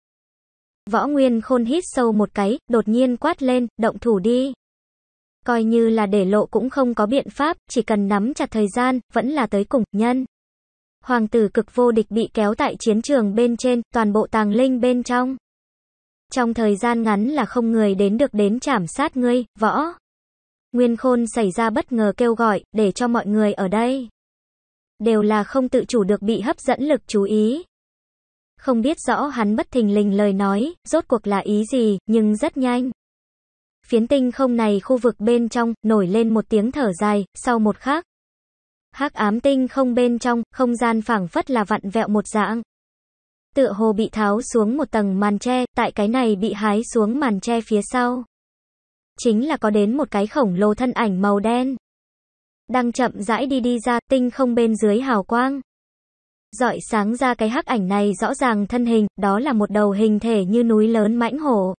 Võ Nguyên Khôn hít sâu một cái, đột nhiên quát lên, động thủ đi. Coi như là để lộ cũng không có biện pháp, chỉ cần nắm chặt thời gian, vẫn là tới cùng, nhân hoàng tử cực vô địch bị kéo tại chiến trường bên trên, toàn bộ tàng linh bên trong. Trong thời gian ngắn là không người đến được đến chảm sát ngươi, võ. Nguyên khôn xảy ra bất ngờ kêu gọi, để cho mọi người ở đây. Đều là không tự chủ được bị hấp dẫn lực chú ý. Không biết rõ hắn bất thình lình lời nói, rốt cuộc là ý gì, nhưng rất nhanh. Phiến tinh không này khu vực bên trong, nổi lên một tiếng thở dài, sau một khắc hắc ám tinh không bên trong, không gian phảng phất là vặn vẹo một dạng. Tựa hồ bị tháo xuống một tầng màn tre, tại cái này bị hái xuống màn tre phía sau. Chính là có đến một cái khổng lồ thân ảnh màu đen. Đang chậm rãi đi đi ra tinh không bên dưới hào quang. Dọi sáng ra cái hắc ảnh này rõ ràng thân hình, đó là một đầu hình thể như núi lớn mãnh hổ.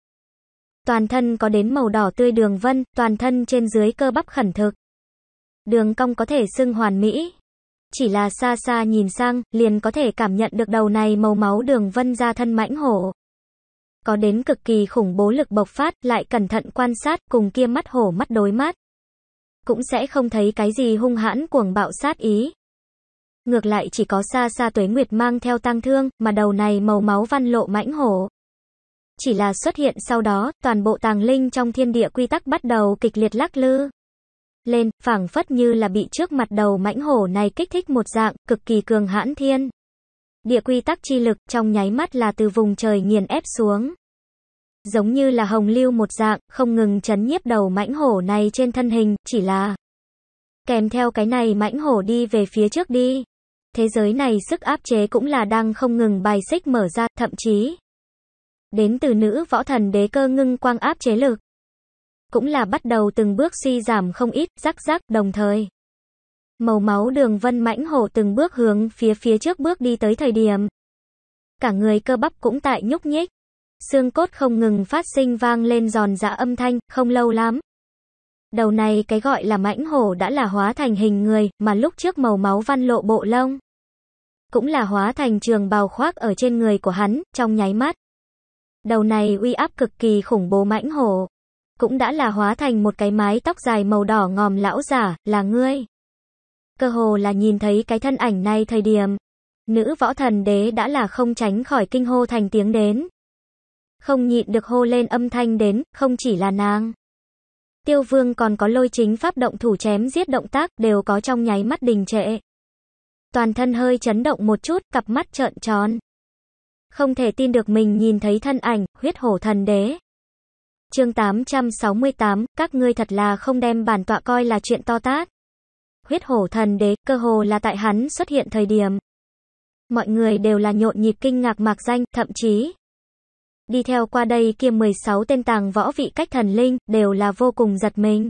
Toàn thân có đến màu đỏ tươi đường vân, toàn thân trên dưới cơ bắp khẩn thực đường cong có thể xưng hoàn mỹ. Chỉ là xa xa nhìn sang, liền có thể cảm nhận được đầu này màu máu đường vân ra thân mãnh hổ. Có đến cực kỳ khủng bố lực bộc phát, lại cẩn thận quan sát, cùng kia mắt hổ mắt đối mắt. Cũng sẽ không thấy cái gì hung hãn cuồng bạo sát ý. Ngược lại chỉ có xa xa tuế nguyệt mang theo tang thương, mà đầu này màu máu văn lộ mãnh hổ. Chỉ là xuất hiện sau đó, toàn bộ tàng linh trong thiên địa quy tắc bắt đầu kịch liệt lắc lư lên, phảng phất như là bị trước mặt đầu mãnh hổ này kích thích một dạng, cực kỳ cường hãn thiên. Địa quy tắc chi lực trong nháy mắt là từ vùng trời nghiền ép xuống. Giống như là hồng lưu một dạng, không ngừng chấn nhiếp đầu mãnh hổ này trên thân hình, chỉ là kèm theo cái này mãnh hổ đi về phía trước đi. Thế giới này sức áp chế cũng là đang không ngừng bài xích mở ra, thậm chí đến từ nữ võ thần đế cơ ngưng quang áp chế lực cũng là bắt đầu từng bước suy giảm không ít, rắc rắc, đồng thời. Màu máu đường vân mãnh hổ từng bước hướng phía phía trước bước đi tới thời điểm. Cả người cơ bắp cũng tại nhúc nhích. Xương cốt không ngừng phát sinh vang lên giòn dạ âm thanh, không lâu lắm. Đầu này cái gọi là mãnh hổ đã là hóa thành hình người, mà lúc trước màu máu văn lộ bộ lông. Cũng là hóa thành trường bào khoác ở trên người của hắn, trong nháy mắt. Đầu này uy áp cực kỳ khủng bố mãnh hổ cũng đã là hóa thành một cái mái tóc dài màu đỏ ngòm lão giả, là ngươi. Cơ hồ là nhìn thấy cái thân ảnh này thời điểm, nữ võ thần đế đã là không tránh khỏi kinh hô thành tiếng đến. Không nhịn được hô lên âm thanh đến, không chỉ là nàng. Tiêu vương còn có lôi chính pháp động thủ chém giết động tác đều có trong nháy mắt đình trệ. Toàn thân hơi chấn động một chút, cặp mắt trợn tròn. Không thể tin được mình nhìn thấy thân ảnh, huyết hổ thần đế chương 868, các ngươi thật là không đem bản tọa coi là chuyện to tát. Huyết hổ thần đế, cơ hồ là tại hắn xuất hiện thời điểm. Mọi người đều là nhộn nhịp kinh ngạc mạc danh, thậm chí. Đi theo qua đây kia 16 tên tàng võ vị cách thần linh, đều là vô cùng giật mình.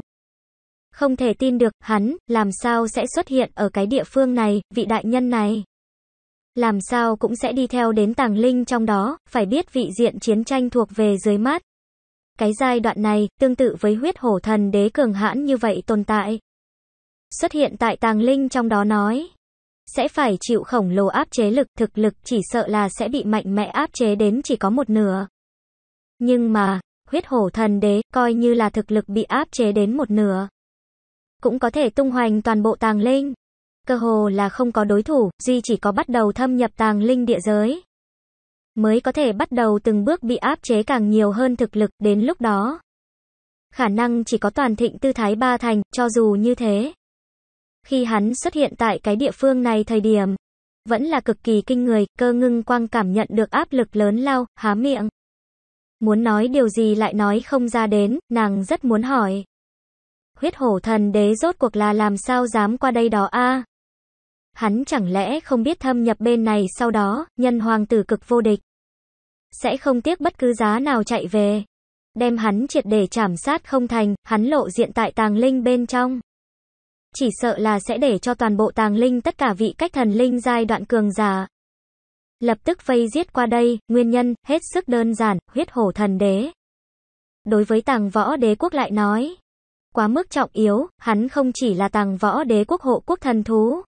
Không thể tin được, hắn, làm sao sẽ xuất hiện ở cái địa phương này, vị đại nhân này làm sao cũng sẽ đi theo đến tàng linh trong đó, phải biết vị diện chiến tranh thuộc về dưới mát, cái giai đoạn này, tương tự với huyết hổ thần đế cường hãn như vậy tồn tại. Xuất hiện tại tàng linh trong đó nói. Sẽ phải chịu khổng lồ áp chế lực, thực lực chỉ sợ là sẽ bị mạnh mẽ áp chế đến chỉ có một nửa. Nhưng mà, huyết hổ thần đế coi như là thực lực bị áp chế đến một nửa. Cũng có thể tung hoành toàn bộ tàng linh. Cơ hồ là không có đối thủ, duy chỉ có bắt đầu thâm nhập tàng linh địa giới mới có thể bắt đầu từng bước bị áp chế càng nhiều hơn thực lực đến lúc đó. Khả năng chỉ có toàn thịnh tư thái ba thành, cho dù như thế. Khi hắn xuất hiện tại cái địa phương này thời điểm, vẫn là cực kỳ kinh người, cơ ngưng quang cảm nhận được áp lực lớn lao, há miệng. Muốn nói điều gì lại nói không ra đến, nàng rất muốn hỏi. Huyết hổ thần đế rốt cuộc là làm sao dám qua đây đó a Hắn chẳng lẽ không biết thâm nhập bên này sau đó, nhân hoàng tử cực vô địch sẽ không tiếc bất cứ giá nào chạy về. Đem hắn triệt để chảm sát không thành, hắn lộ diện tại tàng linh bên trong. Chỉ sợ là sẽ để cho toàn bộ tàng linh tất cả vị cách thần linh giai đoạn cường giả. Lập tức vây giết qua đây, nguyên nhân, hết sức đơn giản, huyết hổ thần đế. Đối với tàng võ đế quốc lại nói, quá mức trọng yếu, hắn không chỉ là tàng võ đế quốc hộ quốc thần thú,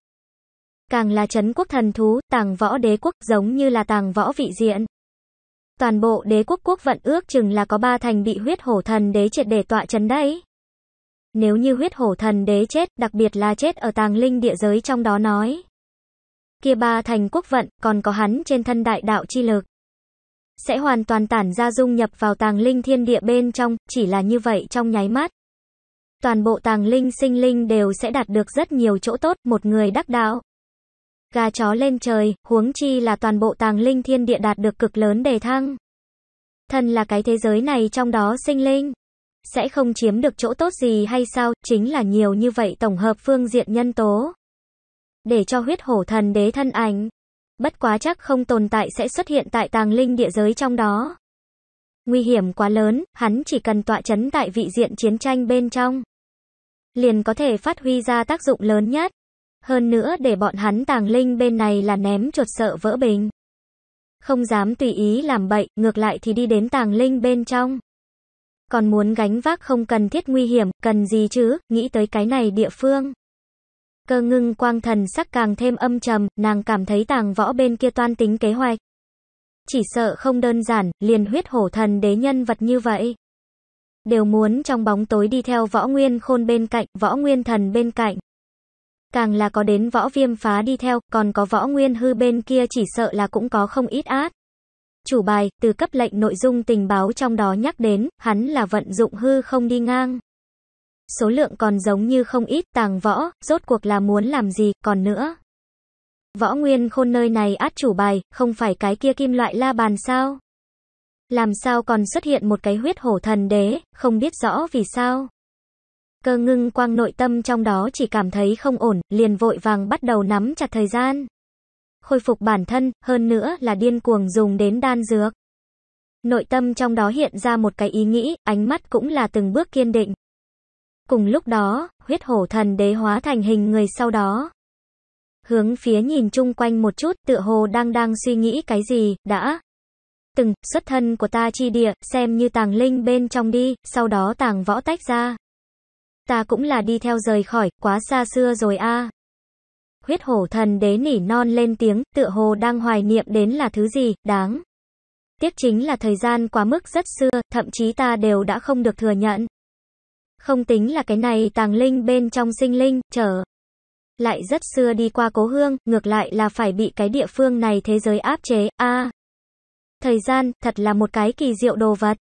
càng là chấn quốc thần thú, tàng võ đế quốc giống như là tàng võ vị diện toàn bộ đế quốc quốc vận ước chừng là có ba thành bị huyết hổ thần đế triệt để tọa chấn đấy. Nếu như huyết hổ thần đế chết, đặc biệt là chết ở tàng linh địa giới trong đó nói. Kia ba thành quốc vận, còn có hắn trên thân đại đạo chi lực. Sẽ hoàn toàn tản ra dung nhập vào tàng linh thiên địa bên trong, chỉ là như vậy trong nháy mắt. Toàn bộ tàng linh sinh linh đều sẽ đạt được rất nhiều chỗ tốt, một người đắc đạo gà chó lên trời, huống chi là toàn bộ tàng linh thiên địa đạt được cực lớn đề thăng. Thần là cái thế giới này trong đó sinh linh. Sẽ không chiếm được chỗ tốt gì hay sao, chính là nhiều như vậy tổng hợp phương diện nhân tố. Để cho huyết hổ thần đế thân ảnh. Bất quá chắc không tồn tại sẽ xuất hiện tại tàng linh địa giới trong đó. Nguy hiểm quá lớn, hắn chỉ cần tọa chấn tại vị diện chiến tranh bên trong. Liền có thể phát huy ra tác dụng lớn nhất. Hơn nữa để bọn hắn tàng linh bên này là ném chuột sợ vỡ bình. Không dám tùy ý làm bậy, ngược lại thì đi đến tàng linh bên trong. Còn muốn gánh vác không cần thiết nguy hiểm, cần gì chứ, nghĩ tới cái này địa phương. Cơ ngưng quang thần sắc càng thêm âm trầm, nàng cảm thấy tàng võ bên kia toan tính kế hoạch. Chỉ sợ không đơn giản, liền huyết hổ thần đế nhân vật như vậy. Đều muốn trong bóng tối đi theo võ nguyên khôn bên cạnh, võ nguyên thần bên cạnh càng là có đến võ viêm phá đi theo, còn có võ nguyên hư bên kia chỉ sợ là cũng có không ít át. Chủ bài, từ cấp lệnh nội dung tình báo trong đó nhắc đến, hắn là vận dụng hư không đi ngang. Số lượng còn giống như không ít tàng võ, rốt cuộc là muốn làm gì, còn nữa. Võ Nguyên Khôn nơi này át chủ bài, không phải cái kia kim loại la bàn sao? Làm sao còn xuất hiện một cái huyết hổ thần đế, không biết rõ vì sao? Cơ ngưng quang nội tâm trong đó chỉ cảm thấy không ổn, liền vội vàng bắt đầu nắm chặt thời gian. Khôi phục bản thân, hơn nữa là điên cuồng dùng đến đan dược. Nội tâm trong đó hiện ra một cái ý nghĩ, ánh mắt cũng là từng bước kiên định. Cùng lúc đó, huyết hổ thần đế hóa thành hình người sau đó. Hướng phía nhìn chung quanh một chút tựa hồ đang đang suy nghĩ cái gì, đã. Từng, xuất thân của ta chi địa, xem như tàng linh bên trong đi, sau đó tàng võ tách ra ta cũng là đi theo rời khỏi, quá xa xưa rồi a. Huyết hổ thần đế nỉ non lên tiếng, tựa hồ đang hoài niệm đến là thứ gì, đáng. Tiếc chính là thời gian quá mức rất xưa, thậm chí ta đều đã không được thừa nhận. Không tính là cái này tàng linh bên trong sinh linh, trở. Lại rất xưa đi qua cố hương, ngược lại là phải bị cái địa phương này thế giới áp chế, a. Thời gian, thật là một cái kỳ diệu đồ vật.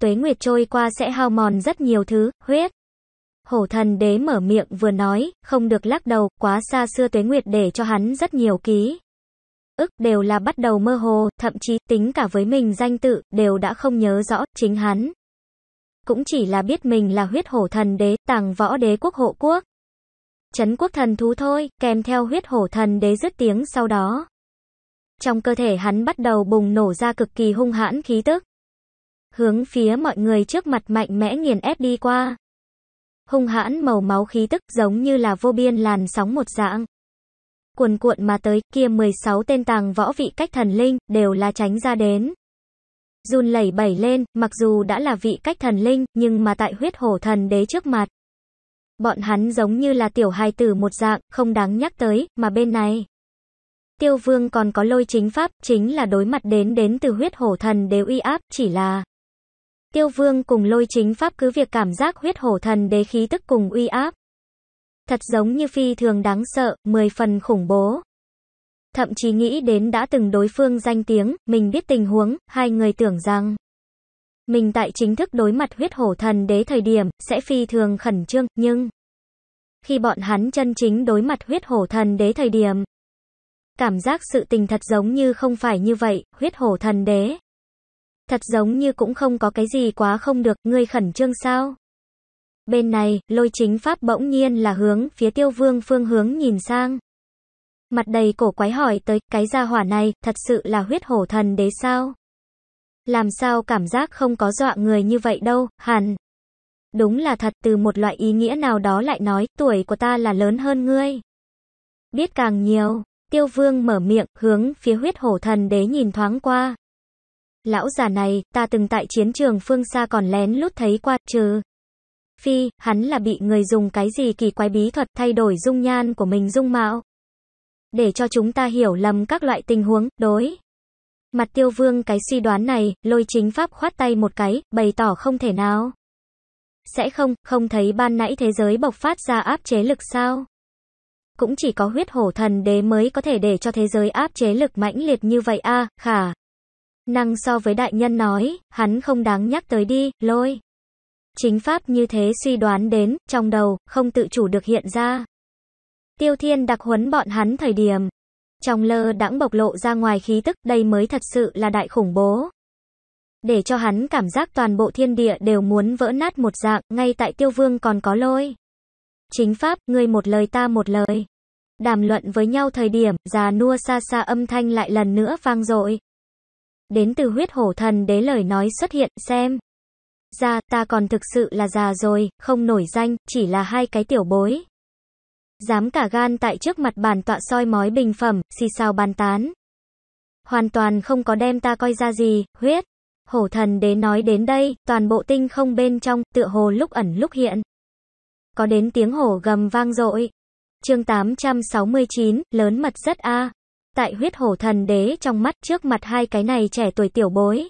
Tuế nguyệt trôi qua sẽ hao mòn rất nhiều thứ, huyết. Hổ thần đế mở miệng vừa nói, không được lắc đầu, quá xa xưa tuế nguyệt để cho hắn rất nhiều ký. ức đều là bắt đầu mơ hồ, thậm chí tính cả với mình danh tự, đều đã không nhớ rõ, chính hắn. Cũng chỉ là biết mình là huyết hổ thần đế, tàng võ đế quốc hộ quốc. Chấn quốc thần thú thôi, kèm theo huyết hổ thần đế dứt tiếng sau đó. Trong cơ thể hắn bắt đầu bùng nổ ra cực kỳ hung hãn khí tức. Hướng phía mọi người trước mặt mạnh mẽ nghiền ép đi qua hung hãn màu máu khí tức giống như là vô biên làn sóng một dạng. Cuồn cuộn mà tới, kia 16 tên tàng võ vị cách thần linh, đều là tránh ra đến. Run lẩy bẩy lên, mặc dù đã là vị cách thần linh, nhưng mà tại huyết hổ thần đế trước mặt. Bọn hắn giống như là tiểu hài tử một dạng, không đáng nhắc tới, mà bên này. Tiêu vương còn có lôi chính pháp, chính là đối mặt đến đến từ huyết hổ thần đều uy áp, chỉ là Tiêu Vương cùng lôi chính pháp cứ việc cảm giác huyết hổ thần đế khí tức cùng uy áp. Thật giống như phi thường đáng sợ, mười phần khủng bố. Thậm chí nghĩ đến đã từng đối phương danh tiếng, mình biết tình huống, hai người tưởng rằng mình tại chính thức đối mặt huyết hổ thần đế thời điểm, sẽ phi thường khẩn trương, nhưng khi bọn hắn chân chính đối mặt huyết hổ thần đế thời điểm, cảm giác sự tình thật giống như không phải như vậy, huyết hổ thần đế Thật giống như cũng không có cái gì quá không được, ngươi khẩn trương sao? Bên này, lôi chính pháp bỗng nhiên là hướng, phía tiêu vương phương hướng nhìn sang. Mặt đầy cổ quái hỏi tới, cái gia hỏa này, thật sự là huyết hổ thần đế sao? Làm sao cảm giác không có dọa người như vậy đâu, hẳn. Đúng là thật từ một loại ý nghĩa nào đó lại nói, tuổi của ta là lớn hơn ngươi. Biết càng nhiều, tiêu vương mở miệng, hướng phía huyết hổ thần đế nhìn thoáng qua, Lão già này, ta từng tại chiến trường phương xa còn lén lút thấy qua, trừ. Phi, hắn là bị người dùng cái gì kỳ quái bí thuật thay đổi dung nhan của mình dung mạo. Để cho chúng ta hiểu lầm các loại tình huống, đối. Mặt tiêu vương cái suy đoán này, lôi chính pháp khoát tay một cái, bày tỏ không thể nào. Sẽ không, không thấy ban nãy thế giới bộc phát ra áp chế lực sao? Cũng chỉ có huyết hổ thần đế mới có thể để cho thế giới áp chế lực mãnh liệt như vậy a khả năng so với đại nhân nói, hắn không đáng nhắc tới đi, lôi. Chính pháp như thế suy đoán đến, trong đầu, không tự chủ được hiện ra. Tiêu thiên đặc huấn bọn hắn thời điểm. Trong lơ đãng bộc lộ ra ngoài khí tức, đây mới thật sự là đại khủng bố. Để cho hắn cảm giác toàn bộ thiên địa đều muốn vỡ nát một dạng, ngay tại tiêu vương còn có lôi. Chính pháp, ngươi một lời ta một lời. Đàm luận với nhau thời điểm, già nua xa xa âm thanh lại lần nữa vang dội đến từ huyết hổ thần đế lời nói xuất hiện, xem. Già, ta còn thực sự là già rồi, không nổi danh, chỉ là hai cái tiểu bối. Dám cả gan tại trước mặt bàn tọa soi mói bình phẩm, xì sao bàn tán. Hoàn toàn không có đem ta coi ra gì, huyết. Hổ thần đế nói đến đây, toàn bộ tinh không bên trong, tựa hồ lúc ẩn lúc hiện. Có đến tiếng hổ gầm vang dội. Chương 869, lớn mật rất a. Tại huyết hổ thần đế trong mắt trước mặt hai cái này trẻ tuổi tiểu bối.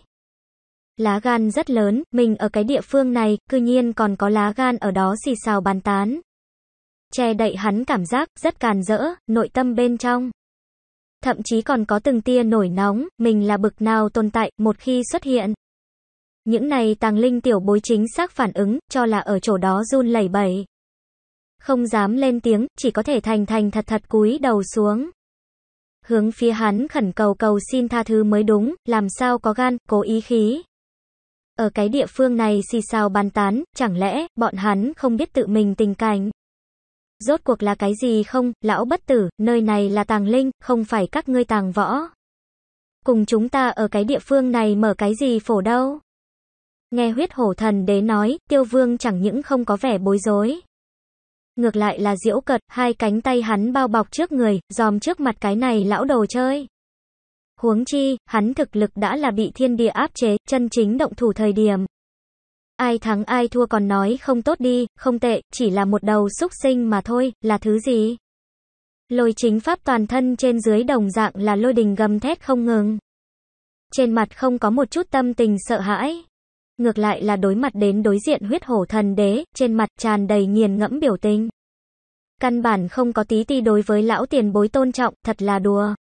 Lá gan rất lớn, mình ở cái địa phương này, cư nhiên còn có lá gan ở đó xì xào bàn tán. Che đậy hắn cảm giác, rất càn rỡ, nội tâm bên trong. Thậm chí còn có từng tia nổi nóng, mình là bực nào tồn tại, một khi xuất hiện. Những này tàng linh tiểu bối chính xác phản ứng, cho là ở chỗ đó run lẩy bẩy. Không dám lên tiếng, chỉ có thể thành thành thật thật cúi đầu xuống hướng phía hắn khẩn cầu cầu xin tha thứ mới đúng, làm sao có gan, cố ý khí. Ở cái địa phương này xì sao bàn tán, chẳng lẽ, bọn hắn không biết tự mình tình cảnh. Rốt cuộc là cái gì không, lão bất tử, nơi này là tàng linh, không phải các ngươi tàng võ. Cùng chúng ta ở cái địa phương này mở cái gì phổ đâu. Nghe huyết hổ thần đế nói, tiêu vương chẳng những không có vẻ bối rối ngược lại là diễu cật, hai cánh tay hắn bao bọc trước người, dòm trước mặt cái này lão đồ chơi. Huống chi, hắn thực lực đã là bị thiên địa áp chế, chân chính động thủ thời điểm. Ai thắng ai thua còn nói không tốt đi, không tệ, chỉ là một đầu xúc sinh mà thôi, là thứ gì? Lôi chính pháp toàn thân trên dưới đồng dạng là lôi đình gầm thét không ngừng. Trên mặt không có một chút tâm tình sợ hãi ngược lại là đối mặt đến đối diện huyết hổ thần đế, trên mặt tràn đầy nghiền ngẫm biểu tình. Căn bản không có tí ti đối với lão tiền bối tôn trọng, thật là đùa.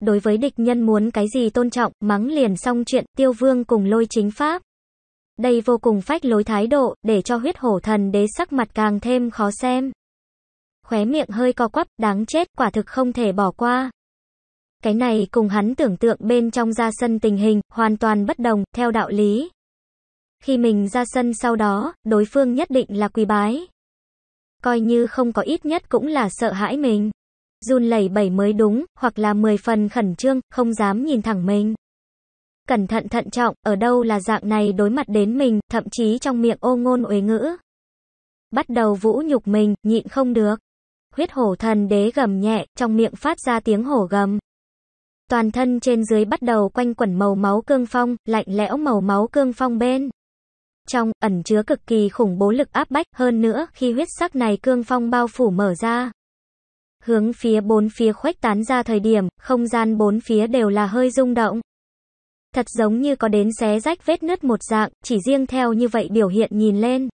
Đối với địch nhân muốn cái gì tôn trọng, mắng liền xong chuyện, tiêu vương cùng lôi chính pháp. Đây vô cùng phách lối thái độ, để cho huyết hổ thần đế sắc mặt càng thêm khó xem. Khóe miệng hơi co quắp, đáng chết, quả thực không thể bỏ qua. Cái này cùng hắn tưởng tượng bên trong ra sân tình hình, hoàn toàn bất đồng, theo đạo lý. Khi mình ra sân sau đó, đối phương nhất định là quỳ bái. Coi như không có ít nhất cũng là sợ hãi mình. Run lẩy bẩy mới đúng, hoặc là 10 phần khẩn trương, không dám nhìn thẳng mình. Cẩn thận thận trọng, ở đâu là dạng này đối mặt đến mình, thậm chí trong miệng ô ngôn uế ngữ. Bắt đầu vũ nhục mình, nhịn không được. Huyết hổ thần đế gầm nhẹ, trong miệng phát ra tiếng hổ gầm. Toàn thân trên dưới bắt đầu quanh quẩn màu máu cương phong, lạnh lẽo màu máu cương phong bên trong, ẩn chứa cực kỳ khủng bố lực áp bách, hơn nữa, khi huyết sắc này cương phong bao phủ mở ra, hướng phía bốn phía khuếch tán ra thời điểm, không gian bốn phía đều là hơi rung động. Thật giống như có đến xé rách vết nứt một dạng, chỉ riêng theo như vậy biểu hiện nhìn lên.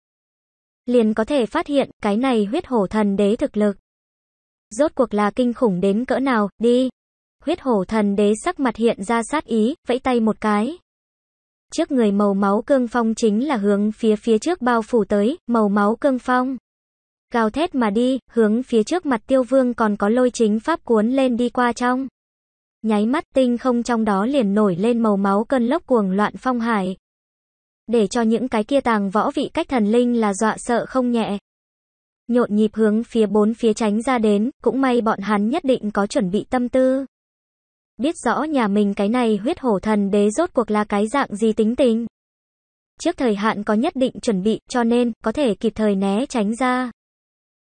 Liền có thể phát hiện, cái này huyết hổ thần đế thực lực. Rốt cuộc là kinh khủng đến cỡ nào, đi. Huyết hổ thần đế sắc mặt hiện ra sát ý, vẫy tay một cái trước người màu máu cương phong chính là hướng phía phía trước bao phủ tới, màu máu cương phong. Gào thét mà đi, hướng phía trước mặt tiêu vương còn có lôi chính pháp cuốn lên đi qua trong. Nháy mắt tinh không trong đó liền nổi lên màu máu cơn lốc cuồng loạn phong hải. Để cho những cái kia tàng võ vị cách thần linh là dọa sợ không nhẹ. Nhộn nhịp hướng phía bốn phía tránh ra đến, cũng may bọn hắn nhất định có chuẩn bị tâm tư biết rõ nhà mình cái này huyết hổ thần đế rốt cuộc là cái dạng gì tính tình. Trước thời hạn có nhất định chuẩn bị, cho nên, có thể kịp thời né tránh ra.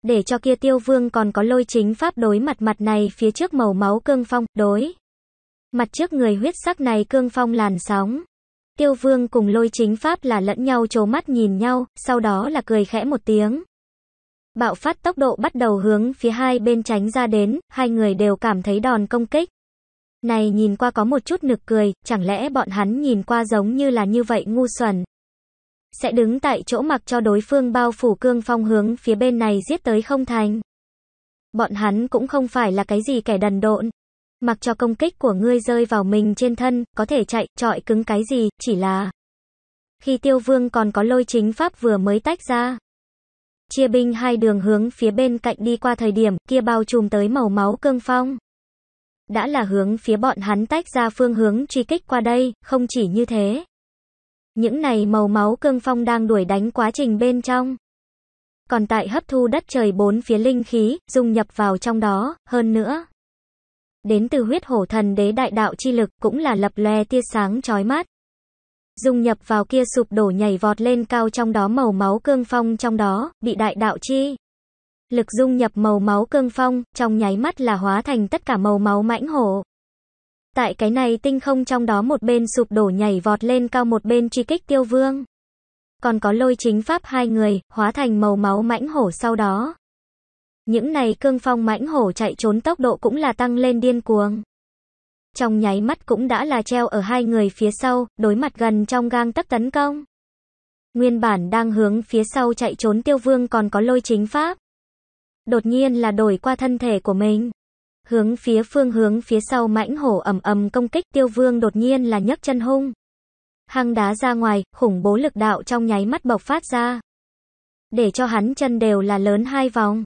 Để cho kia tiêu vương còn có lôi chính pháp đối mặt mặt này phía trước màu máu cương phong, đối. Mặt trước người huyết sắc này cương phong làn sóng. Tiêu vương cùng lôi chính pháp là lẫn nhau trố mắt nhìn nhau, sau đó là cười khẽ một tiếng. Bạo phát tốc độ bắt đầu hướng phía hai bên tránh ra đến, hai người đều cảm thấy đòn công kích. Này nhìn qua có một chút nực cười, chẳng lẽ bọn hắn nhìn qua giống như là như vậy ngu xuẩn. Sẽ đứng tại chỗ mặc cho đối phương bao phủ cương phong hướng phía bên này giết tới không thành. Bọn hắn cũng không phải là cái gì kẻ đần độn. Mặc cho công kích của ngươi rơi vào mình trên thân, có thể chạy, trọi cứng cái gì, chỉ là... Khi tiêu vương còn có lôi chính pháp vừa mới tách ra. Chia binh hai đường hướng phía bên cạnh đi qua thời điểm kia bao trùm tới màu máu cương phong đã là hướng phía bọn hắn tách ra phương hướng truy kích qua đây, không chỉ như thế. Những này màu máu cương phong đang đuổi đánh quá trình bên trong. Còn tại hấp thu đất trời bốn phía linh khí, dung nhập vào trong đó, hơn nữa. Đến từ huyết hổ thần đế đại đạo chi lực cũng là lập lòe tia sáng chói mắt. Dung nhập vào kia sụp đổ nhảy vọt lên cao trong đó màu máu cương phong trong đó, bị đại đạo chi lực dung nhập màu máu cương phong, trong nháy mắt là hóa thành tất cả màu máu mãnh hổ. Tại cái này tinh không trong đó một bên sụp đổ nhảy vọt lên cao một bên truy kích tiêu vương. Còn có lôi chính pháp hai người, hóa thành màu máu mãnh hổ sau đó. Những này cương phong mãnh hổ chạy trốn tốc độ cũng là tăng lên điên cuồng. Trong nháy mắt cũng đã là treo ở hai người phía sau, đối mặt gần trong gang tấc tấn công. Nguyên bản đang hướng phía sau chạy trốn tiêu vương còn có lôi chính pháp đột nhiên là đổi qua thân thể của mình. Hướng phía phương hướng phía sau mãnh hổ ầm ầm công kích tiêu vương đột nhiên là nhấc chân hung. Hăng đá ra ngoài, khủng bố lực đạo trong nháy mắt bộc phát ra. Để cho hắn chân đều là lớn hai vòng.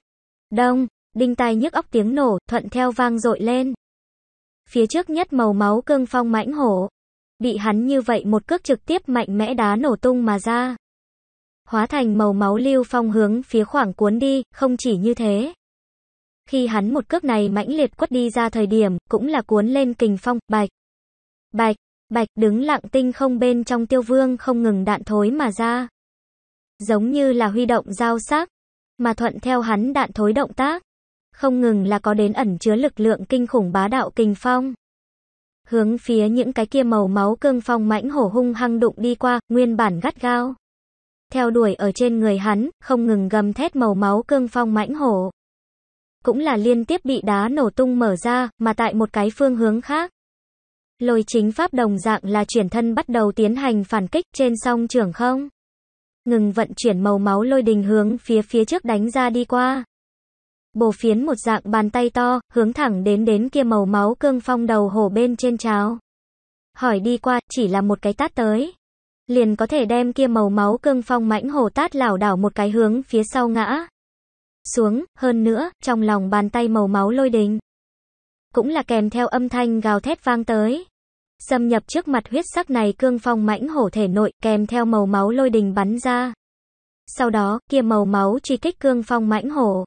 Đông, đinh tai nhức óc tiếng nổ, thuận theo vang dội lên. Phía trước nhất màu máu cương phong mãnh hổ. Bị hắn như vậy một cước trực tiếp mạnh mẽ đá nổ tung mà ra hóa thành màu máu lưu phong hướng phía khoảng cuốn đi, không chỉ như thế. Khi hắn một cước này mãnh liệt quất đi ra thời điểm, cũng là cuốn lên kình phong, bạch. Bạch, bạch đứng lặng tinh không bên trong tiêu vương không ngừng đạn thối mà ra. Giống như là huy động giao sắc, mà thuận theo hắn đạn thối động tác. Không ngừng là có đến ẩn chứa lực lượng kinh khủng bá đạo kình phong hướng phía những cái kia màu máu cương phong mãnh hổ hung hăng đụng đi qua, nguyên bản gắt gao theo đuổi ở trên người hắn, không ngừng gầm thét màu máu cương phong mãnh hổ. Cũng là liên tiếp bị đá nổ tung mở ra, mà tại một cái phương hướng khác. Lôi chính pháp đồng dạng là chuyển thân bắt đầu tiến hành phản kích trên song trưởng không. Ngừng vận chuyển màu máu lôi đình hướng phía phía trước đánh ra đi qua. bổ phiến một dạng bàn tay to, hướng thẳng đến đến kia màu máu cương phong đầu hổ bên trên cháo. Hỏi đi qua, chỉ là một cái tát tới liền có thể đem kia màu máu cương phong mãnh hổ tát lảo đảo một cái hướng phía sau ngã xuống, hơn nữa, trong lòng bàn tay màu máu lôi đình. Cũng là kèm theo âm thanh gào thét vang tới. Xâm nhập trước mặt huyết sắc này cương phong mãnh hổ thể nội, kèm theo màu máu lôi đình bắn ra. Sau đó, kia màu máu truy kích cương phong mãnh hổ.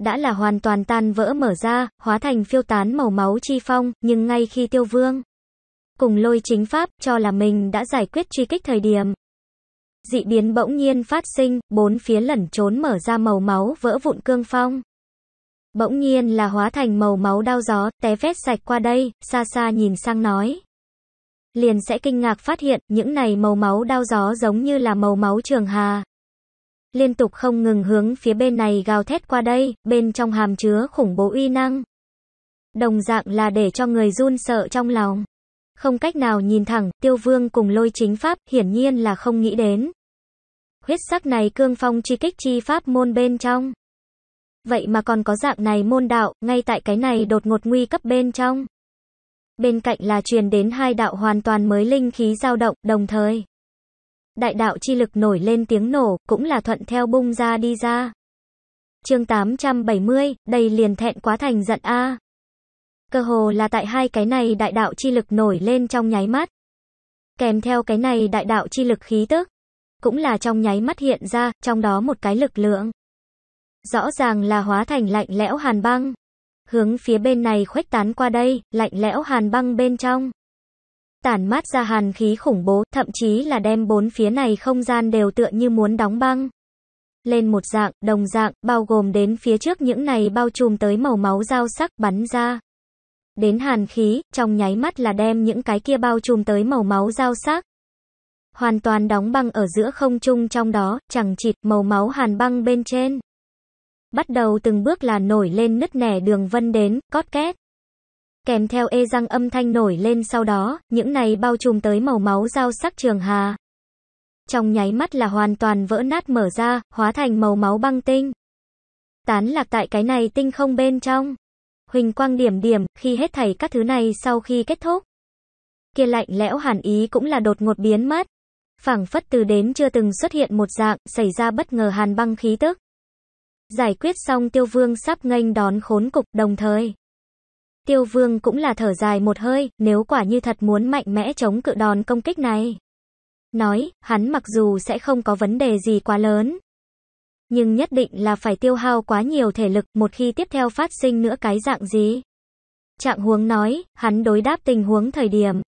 Đã là hoàn toàn tan vỡ mở ra, hóa thành phiêu tán màu máu chi phong, nhưng ngay khi tiêu vương cùng lôi chính pháp, cho là mình đã giải quyết truy kích thời điểm. Dị biến bỗng nhiên phát sinh, bốn phía lẩn trốn mở ra màu máu vỡ vụn cương phong. Bỗng nhiên là hóa thành màu máu đau gió, té vét sạch qua đây, xa xa nhìn sang nói. Liền sẽ kinh ngạc phát hiện, những này màu máu đau gió giống như là màu máu trường hà. Liên tục không ngừng hướng phía bên này gào thét qua đây, bên trong hàm chứa khủng bố uy năng. Đồng dạng là để cho người run sợ trong lòng. Không cách nào nhìn thẳng, tiêu vương cùng lôi chính pháp, hiển nhiên là không nghĩ đến. Huyết sắc này cương phong chi kích chi pháp môn bên trong. Vậy mà còn có dạng này môn đạo, ngay tại cái này đột ngột nguy cấp bên trong. Bên cạnh là truyền đến hai đạo hoàn toàn mới linh khí dao động, đồng thời. Đại đạo chi lực nổi lên tiếng nổ, cũng là thuận theo bung ra đi ra. chương 870, đây liền thẹn quá thành giận A. Cơ hồ là tại hai cái này đại đạo chi lực nổi lên trong nháy mắt. Kèm theo cái này đại đạo chi lực khí tức, cũng là trong nháy mắt hiện ra, trong đó một cái lực lượng. Rõ ràng là hóa thành lạnh lẽo hàn băng. Hướng phía bên này khuếch tán qua đây, lạnh lẽo hàn băng bên trong. Tản mát ra hàn khí khủng bố, thậm chí là đem bốn phía này không gian đều tựa như muốn đóng băng. Lên một dạng, đồng dạng, bao gồm đến phía trước những này bao trùm tới màu máu dao sắc bắn ra đến hàn khí, trong nháy mắt là đem những cái kia bao trùm tới màu máu giao sắc Hoàn toàn đóng băng ở giữa không trung trong đó, chẳng chịt màu máu hàn băng bên trên. Bắt đầu từng bước là nổi lên nứt nẻ đường vân đến, cót két. Kèm theo ê răng âm thanh nổi lên sau đó, những này bao trùm tới màu máu giao sắc trường hà. Trong nháy mắt là hoàn toàn vỡ nát mở ra, hóa thành màu máu băng tinh. Tán lạc tại cái này tinh không bên trong. Huỳnh quang điểm điểm, khi hết thảy các thứ này sau khi kết thúc. Kia lạnh lẽo hàn ý cũng là đột ngột biến mất. phảng phất từ đến chưa từng xuất hiện một dạng, xảy ra bất ngờ hàn băng khí tức. Giải quyết xong tiêu vương sắp nghênh đón khốn cục đồng thời. Tiêu vương cũng là thở dài một hơi, nếu quả như thật muốn mạnh mẽ chống cự đòn công kích này. Nói, hắn mặc dù sẽ không có vấn đề gì quá lớn, nhưng nhất định là phải tiêu hao quá nhiều thể lực một khi tiếp theo phát sinh nữa cái dạng gì. Trạng huống nói, hắn đối đáp tình huống thời điểm.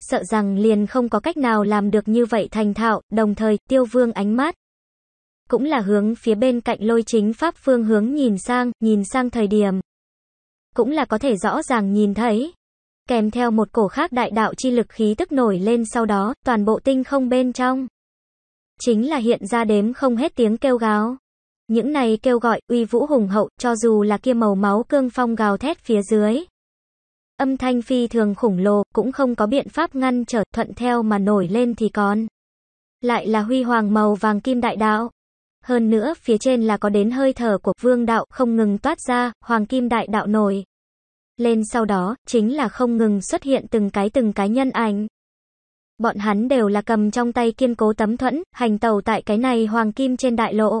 Sợ rằng liền không có cách nào làm được như vậy thành thạo, đồng thời, tiêu vương ánh mắt. Cũng là hướng phía bên cạnh lôi chính pháp phương hướng nhìn sang, nhìn sang thời điểm. Cũng là có thể rõ ràng nhìn thấy. Kèm theo một cổ khác đại đạo chi lực khí tức nổi lên sau đó, toàn bộ tinh không bên trong. Chính là hiện ra đếm không hết tiếng kêu gáo. Những này kêu gọi uy vũ hùng hậu cho dù là kia màu máu cương phong gào thét phía dưới. Âm thanh phi thường khủng lồ cũng không có biện pháp ngăn trở thuận theo mà nổi lên thì còn. Lại là huy hoàng màu vàng kim đại đạo. Hơn nữa phía trên là có đến hơi thở của vương đạo không ngừng toát ra, hoàng kim đại đạo nổi. Lên sau đó, chính là không ngừng xuất hiện từng cái từng cái nhân ảnh. Bọn hắn đều là cầm trong tay kiên cố tấm thuẫn, hành tàu tại cái này hoàng kim trên đại lộ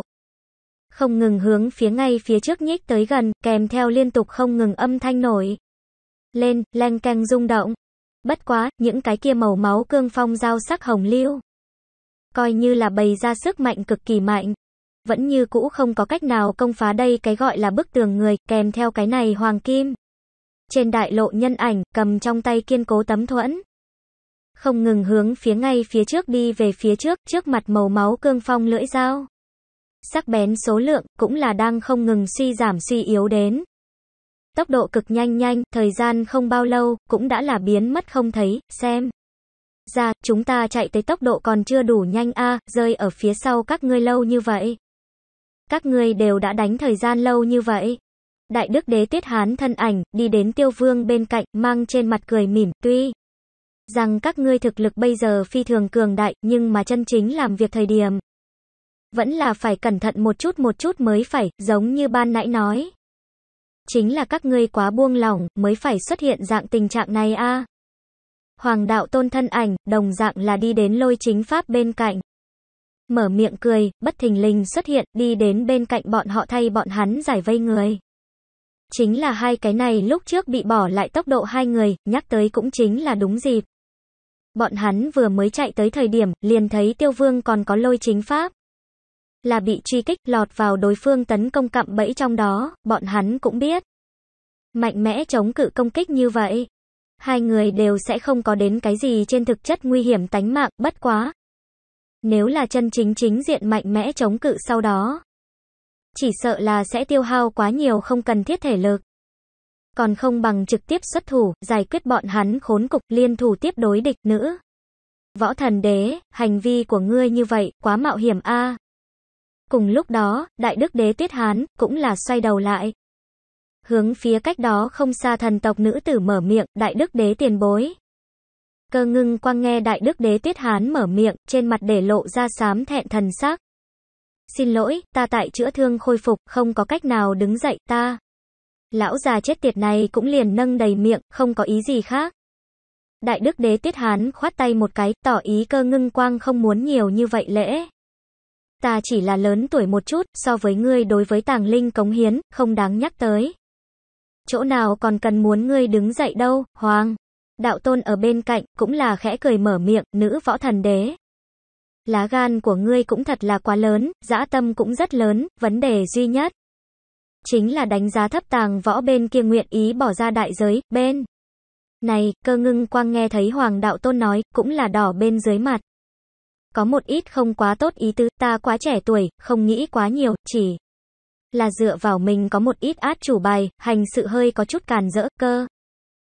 không ngừng hướng phía ngay phía trước nhích tới gần, kèm theo liên tục không ngừng âm thanh nổi. Lên, lanh canh rung động. Bất quá, những cái kia màu máu cương phong giao sắc hồng lưu. Coi như là bày ra sức mạnh cực kỳ mạnh. Vẫn như cũ không có cách nào công phá đây cái gọi là bức tường người, kèm theo cái này hoàng kim. Trên đại lộ nhân ảnh, cầm trong tay kiên cố tấm thuẫn. Không ngừng hướng phía ngay phía trước đi về phía trước, trước mặt màu máu cương phong lưỡi dao sắc bén số lượng cũng là đang không ngừng suy giảm suy yếu đến. Tốc độ cực nhanh nhanh, thời gian không bao lâu, cũng đã là biến mất không thấy, xem. Ra, chúng ta chạy tới tốc độ còn chưa đủ nhanh a rơi ở phía sau các ngươi lâu như vậy. Các ngươi đều đã đánh thời gian lâu như vậy. Đại đức đế tuyết hán thân ảnh, đi đến tiêu vương bên cạnh, mang trên mặt cười mỉm, tuy rằng các ngươi thực lực bây giờ phi thường cường đại, nhưng mà chân chính làm việc thời điểm vẫn là phải cẩn thận một chút một chút mới phải, giống như ban nãy nói. Chính là các ngươi quá buông lỏng, mới phải xuất hiện dạng tình trạng này a. Hoàng đạo tôn thân ảnh, đồng dạng là đi đến lôi chính pháp bên cạnh. Mở miệng cười, bất thình lình xuất hiện, đi đến bên cạnh bọn họ thay bọn hắn giải vây người. Chính là hai cái này lúc trước bị bỏ lại tốc độ hai người, nhắc tới cũng chính là đúng dịp. Bọn hắn vừa mới chạy tới thời điểm, liền thấy tiêu vương còn có lôi chính pháp là bị truy kích lọt vào đối phương tấn công cạm bẫy trong đó, bọn hắn cũng biết. Mạnh mẽ chống cự công kích như vậy, hai người đều sẽ không có đến cái gì trên thực chất nguy hiểm tánh mạng, bất quá. Nếu là chân chính chính diện mạnh mẽ chống cự sau đó, chỉ sợ là sẽ tiêu hao quá nhiều không cần thiết thể lực. Còn không bằng trực tiếp xuất thủ, giải quyết bọn hắn khốn cục liên thủ tiếp đối địch nữa. Võ thần đế, hành vi của ngươi như vậy, quá mạo hiểm a Cùng lúc đó, Đại Đức Đế Tuyết Hán cũng là xoay đầu lại. Hướng phía cách đó không xa thần tộc nữ tử mở miệng, Đại Đức Đế tiền bối. Cơ ngưng quang nghe Đại Đức Đế Tuyết Hán mở miệng, trên mặt để lộ ra sám thẹn thần sắc. Xin lỗi, ta tại chữa thương khôi phục, không có cách nào đứng dậy ta. Lão già chết tiệt này cũng liền nâng đầy miệng, không có ý gì khác. Đại đức đế tiết hán khoát tay một cái, tỏ ý cơ ngưng quang không muốn nhiều như vậy lễ ta chỉ là lớn tuổi một chút, so với ngươi đối với tàng linh cống hiến, không đáng nhắc tới. Chỗ nào còn cần muốn ngươi đứng dậy đâu, hoàng. Đạo tôn ở bên cạnh, cũng là khẽ cười mở miệng, nữ võ thần đế. Lá gan của ngươi cũng thật là quá lớn, dã tâm cũng rất lớn, vấn đề duy nhất. Chính là đánh giá thấp tàng võ bên kia nguyện ý bỏ ra đại giới, bên. Này, cơ ngưng quang nghe thấy hoàng đạo tôn nói, cũng là đỏ bên dưới mặt có một ít không quá tốt ý tứ, ta quá trẻ tuổi, không nghĩ quá nhiều, chỉ là dựa vào mình có một ít át chủ bài, hành sự hơi có chút càn rỡ, cơ.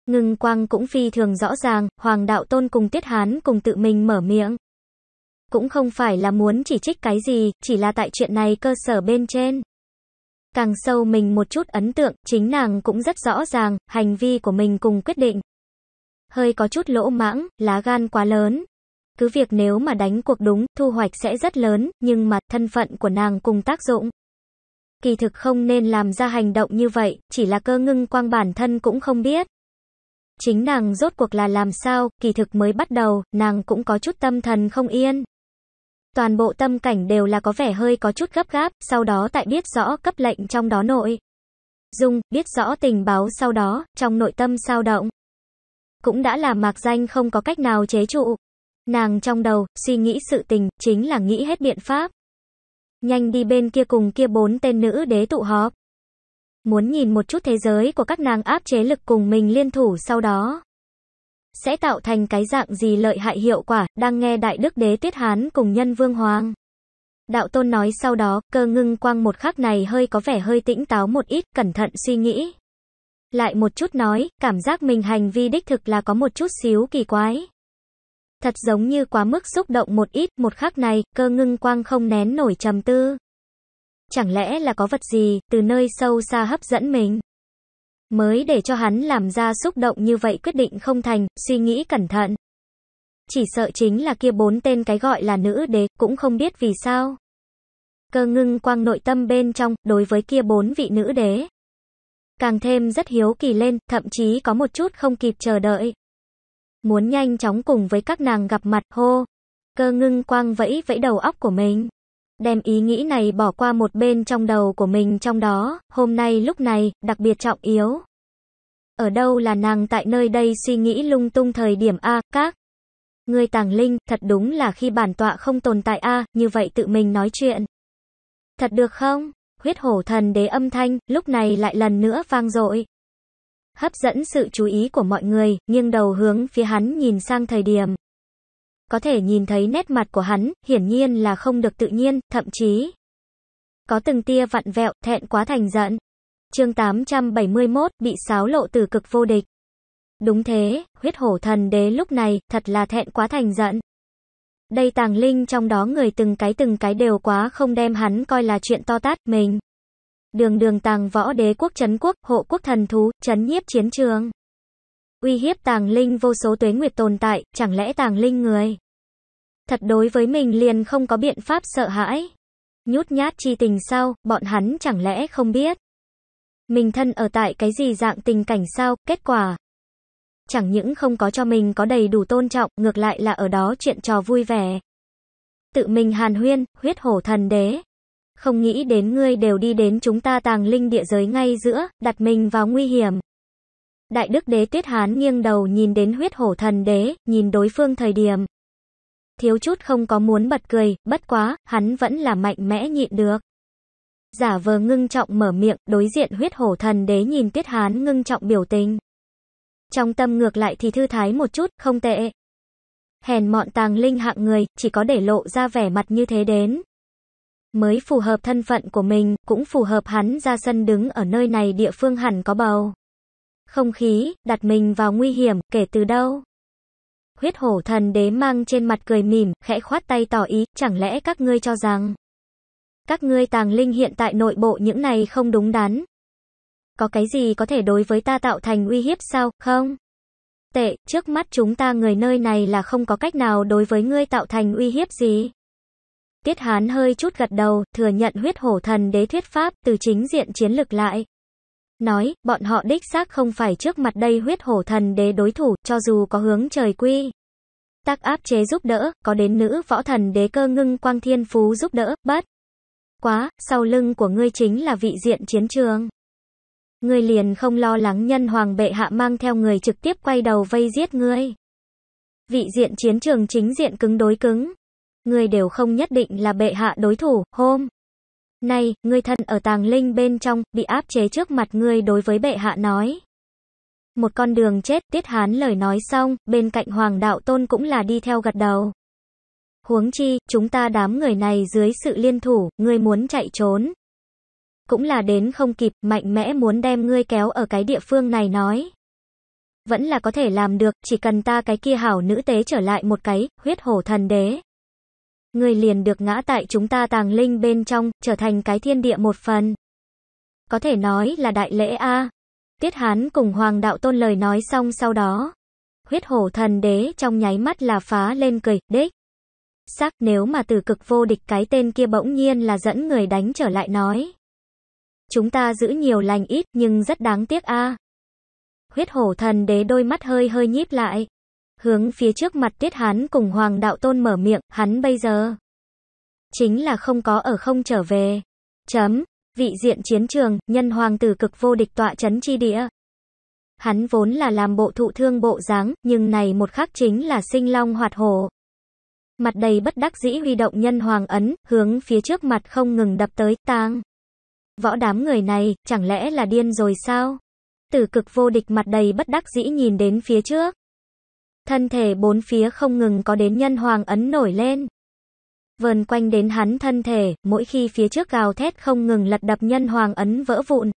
Ngừng quang cũng phi thường rõ ràng, Hoàng Đạo Tôn cùng Tiết Hán cùng tự mình mở miệng. Cũng không phải là muốn chỉ trích cái gì, chỉ là tại chuyện này cơ sở bên trên. Càng sâu mình một chút ấn tượng, chính nàng cũng rất rõ ràng, hành vi của mình cùng quyết định. Hơi có chút lỗ mãng, lá gan quá lớn, cứ việc nếu mà đánh cuộc đúng, thu hoạch sẽ rất lớn, nhưng mà thân phận của nàng cùng tác dụng. Kỳ thực không nên làm ra hành động như vậy, chỉ là cơ ngưng quang bản thân cũng không biết. Chính nàng rốt cuộc là làm sao, kỳ thực mới bắt đầu, nàng cũng có chút tâm thần không yên. Toàn bộ tâm cảnh đều là có vẻ hơi có chút gấp gáp, sau đó tại biết rõ cấp lệnh trong đó nội. Dung, biết rõ tình báo sau đó, trong nội tâm sao động. Cũng đã là mạc danh không có cách nào chế trụ, Nàng trong đầu, suy nghĩ sự tình, chính là nghĩ hết biện pháp. Nhanh đi bên kia cùng kia bốn tên nữ đế tụ họp. Muốn nhìn một chút thế giới của các nàng áp chế lực cùng mình liên thủ sau đó. Sẽ tạo thành cái dạng gì lợi hại hiệu quả, đang nghe đại đức đế tiết hán cùng nhân vương hoàng. Đạo tôn nói sau đó, cơ ngưng quang một khắc này hơi có vẻ hơi tĩnh táo một ít, cẩn thận suy nghĩ. Lại một chút nói, cảm giác mình hành vi đích thực là có một chút xíu kỳ quái thật giống như quá mức xúc động một ít, một khắc này, cơ ngưng quang không nén nổi trầm tư. Chẳng lẽ là có vật gì, từ nơi sâu xa hấp dẫn mình? Mới để cho hắn làm ra xúc động như vậy quyết định không thành, suy nghĩ cẩn thận. Chỉ sợ chính là kia bốn tên cái gọi là nữ đế, cũng không biết vì sao. Cơ ngưng quang nội tâm bên trong, đối với kia bốn vị nữ đế. Càng thêm rất hiếu kỳ lên, thậm chí có một chút không kịp chờ đợi muốn nhanh chóng cùng với các nàng gặp mặt hô. Cơ ngưng quang vẫy vẫy đầu óc của mình. Đem ý nghĩ này bỏ qua một bên trong đầu của mình trong đó, hôm nay lúc này, đặc biệt trọng yếu. Ở đâu là nàng tại nơi đây suy nghĩ lung tung thời điểm A, các. Người tàng linh, thật đúng là khi bản tọa không tồn tại A, như vậy tự mình nói chuyện. Thật được không? Huyết hổ thần đế âm thanh, lúc này lại lần nữa vang dội hấp dẫn sự chú ý của mọi người, nghiêng đầu hướng phía hắn nhìn sang thời điểm. Có thể nhìn thấy nét mặt của hắn, hiển nhiên là không được tự nhiên, thậm chí có từng tia vặn vẹo, thẹn quá thành giận. Chương 871, bị sáo lộ từ cực vô địch. Đúng thế, huyết hổ thần đế lúc này, thật là thẹn quá thành giận. Đây tàng linh trong đó người từng cái từng cái đều quá không đem hắn coi là chuyện to tát mình đường đường tàng võ đế quốc trấn quốc, hộ quốc thần thú, trấn nhiếp chiến trường. Uy hiếp tàng linh vô số tuế nguyệt tồn tại, chẳng lẽ tàng linh người. Thật đối với mình liền không có biện pháp sợ hãi. Nhút nhát chi tình sao, bọn hắn chẳng lẽ không biết. Mình thân ở tại cái gì dạng tình cảnh sao, kết quả. Chẳng những không có cho mình có đầy đủ tôn trọng, ngược lại là ở đó chuyện trò vui vẻ. Tự mình hàn huyên, huyết hổ thần đế. Không nghĩ đến ngươi đều đi đến chúng ta tàng linh địa giới ngay giữa, đặt mình vào nguy hiểm. Đại đức đế tuyết hán nghiêng đầu nhìn đến huyết hổ thần đế, nhìn đối phương thời điểm. Thiếu chút không có muốn bật cười, bất quá, hắn vẫn là mạnh mẽ nhịn được. Giả vờ ngưng trọng mở miệng, đối diện huyết hổ thần đế nhìn tuyết hán ngưng trọng biểu tình. Trong tâm ngược lại thì thư thái một chút, không tệ. Hèn mọn tàng linh hạng người, chỉ có để lộ ra vẻ mặt như thế đến, mới phù hợp thân phận của mình, cũng phù hợp hắn ra sân đứng ở nơi này địa phương hẳn có bầu. Không khí, đặt mình vào nguy hiểm, kể từ đâu. Huyết hổ thần đế mang trên mặt cười mỉm, khẽ khoát tay tỏ ý, chẳng lẽ các ngươi cho rằng các ngươi tàng linh hiện tại nội bộ những này không đúng đắn. Có cái gì có thể đối với ta tạo thành uy hiếp sao, không? Tệ, trước mắt chúng ta người nơi này là không có cách nào đối với ngươi tạo thành uy hiếp gì. Tiết Hán hơi chút gật đầu, thừa nhận huyết hổ thần đế thuyết pháp từ chính diện chiến lực lại. Nói, bọn họ đích xác không phải trước mặt đây huyết hổ thần đế đối thủ, cho dù có hướng trời quy. Tác áp chế giúp đỡ, có đến nữ võ thần đế cơ ngưng quang thiên phú giúp đỡ, bất. Quá, sau lưng của ngươi chính là vị diện chiến trường. Ngươi liền không lo lắng nhân hoàng bệ hạ mang theo người trực tiếp quay đầu vây giết ngươi. Vị diện chiến trường chính diện cứng đối cứng, ngươi đều không nhất định là bệ hạ đối thủ, hôm nay, ngươi thân ở tàng linh bên trong, bị áp chế trước mặt ngươi đối với bệ hạ nói. Một con đường chết, tiết hán lời nói xong, bên cạnh hoàng đạo tôn cũng là đi theo gật đầu. Huống chi, chúng ta đám người này dưới sự liên thủ, ngươi muốn chạy trốn. Cũng là đến không kịp, mạnh mẽ muốn đem ngươi kéo ở cái địa phương này nói. Vẫn là có thể làm được, chỉ cần ta cái kia hảo nữ tế trở lại một cái, huyết hổ thần đế người liền được ngã tại chúng ta tàng linh bên trong, trở thành cái thiên địa một phần. Có thể nói là đại lễ A. Tiết Hán cùng Hoàng Đạo Tôn lời nói xong sau đó. Huyết hổ thần đế trong nháy mắt là phá lên cười, đếch. Sắc nếu mà từ cực vô địch cái tên kia bỗng nhiên là dẫn người đánh trở lại nói. Chúng ta giữ nhiều lành ít nhưng rất đáng tiếc a Huyết hổ thần đế đôi mắt hơi hơi nhíp lại hướng phía trước mặt Tiết Hán cùng Hoàng Đạo Tôn mở miệng, hắn bây giờ chính là không có ở không trở về. Chấm. Vị diện chiến trường, nhân hoàng tử cực vô địch tọa chấn chi địa. Hắn vốn là làm bộ thụ thương bộ dáng, nhưng này một khác chính là sinh long hoạt hổ. Mặt đầy bất đắc dĩ huy động nhân hoàng ấn, hướng phía trước mặt không ngừng đập tới, tang. Võ đám người này, chẳng lẽ là điên rồi sao? Tử cực vô địch mặt đầy bất đắc dĩ nhìn đến phía trước. Thân thể bốn phía không ngừng có đến nhân hoàng ấn nổi lên. Vờn quanh đến hắn thân thể, mỗi khi phía trước gào thét không ngừng lật đập nhân hoàng ấn vỡ vụn.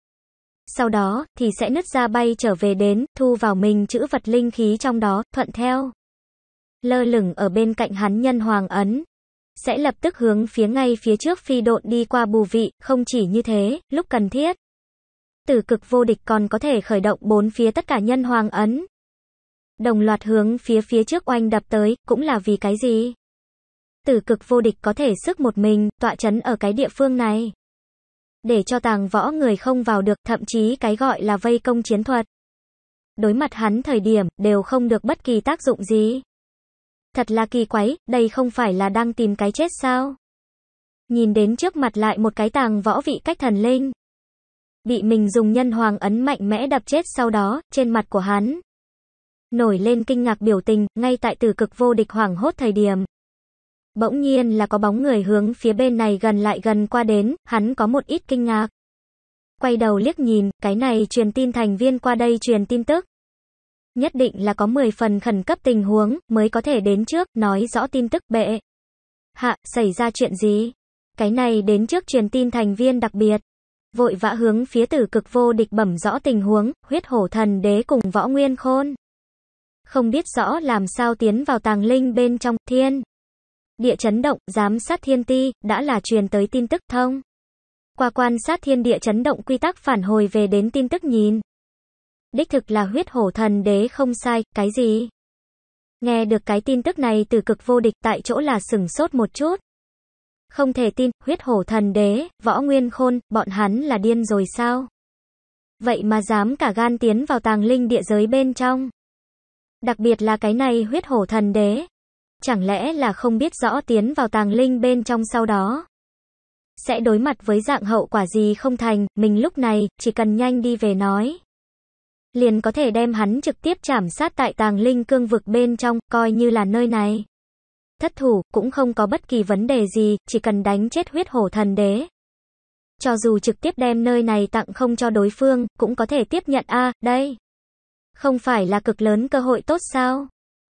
Sau đó, thì sẽ nứt ra bay trở về đến, thu vào mình chữ vật linh khí trong đó, thuận theo. Lơ lửng ở bên cạnh hắn nhân hoàng ấn, sẽ lập tức hướng phía ngay phía trước phi độn đi qua bù vị, không chỉ như thế, lúc cần thiết. Tử cực vô địch còn có thể khởi động bốn phía tất cả nhân hoàng ấn. Đồng loạt hướng phía phía trước oanh đập tới, cũng là vì cái gì? Tử cực vô địch có thể sức một mình, tọa chấn ở cái địa phương này. Để cho tàng võ người không vào được, thậm chí cái gọi là vây công chiến thuật. Đối mặt hắn thời điểm, đều không được bất kỳ tác dụng gì. Thật là kỳ quái, đây không phải là đang tìm cái chết sao? Nhìn đến trước mặt lại một cái tàng võ vị cách thần linh. Bị mình dùng nhân hoàng ấn mạnh mẽ đập chết sau đó, trên mặt của hắn nổi lên kinh ngạc biểu tình, ngay tại tử cực vô địch hoảng hốt thời điểm. Bỗng nhiên là có bóng người hướng phía bên này gần lại gần qua đến, hắn có một ít kinh ngạc. Quay đầu liếc nhìn, cái này truyền tin thành viên qua đây truyền tin tức. Nhất định là có 10 phần khẩn cấp tình huống, mới có thể đến trước, nói rõ tin tức bệ. Hạ, xảy ra chuyện gì? Cái này đến trước truyền tin thành viên đặc biệt. Vội vã hướng phía tử cực vô địch bẩm rõ tình huống, huyết hổ thần đế cùng võ nguyên khôn không biết rõ làm sao tiến vào tàng linh bên trong thiên. Địa chấn động, giám sát thiên ti, đã là truyền tới tin tức thông. Qua quan sát thiên địa chấn động quy tắc phản hồi về đến tin tức nhìn. Đích thực là huyết hổ thần đế không sai, cái gì? Nghe được cái tin tức này từ cực vô địch tại chỗ là sừng sốt một chút. Không thể tin, huyết hổ thần đế, võ nguyên khôn, bọn hắn là điên rồi sao? Vậy mà dám cả gan tiến vào tàng linh địa giới bên trong đặc biệt là cái này huyết hổ thần đế. Chẳng lẽ là không biết rõ tiến vào tàng linh bên trong sau đó? Sẽ đối mặt với dạng hậu quả gì không thành, mình lúc này, chỉ cần nhanh đi về nói. Liền có thể đem hắn trực tiếp chảm sát tại tàng linh cương vực bên trong, coi như là nơi này. Thất thủ, cũng không có bất kỳ vấn đề gì, chỉ cần đánh chết huyết hổ thần đế. Cho dù trực tiếp đem nơi này tặng không cho đối phương, cũng có thể tiếp nhận a đây. Không phải là cực lớn cơ hội tốt sao?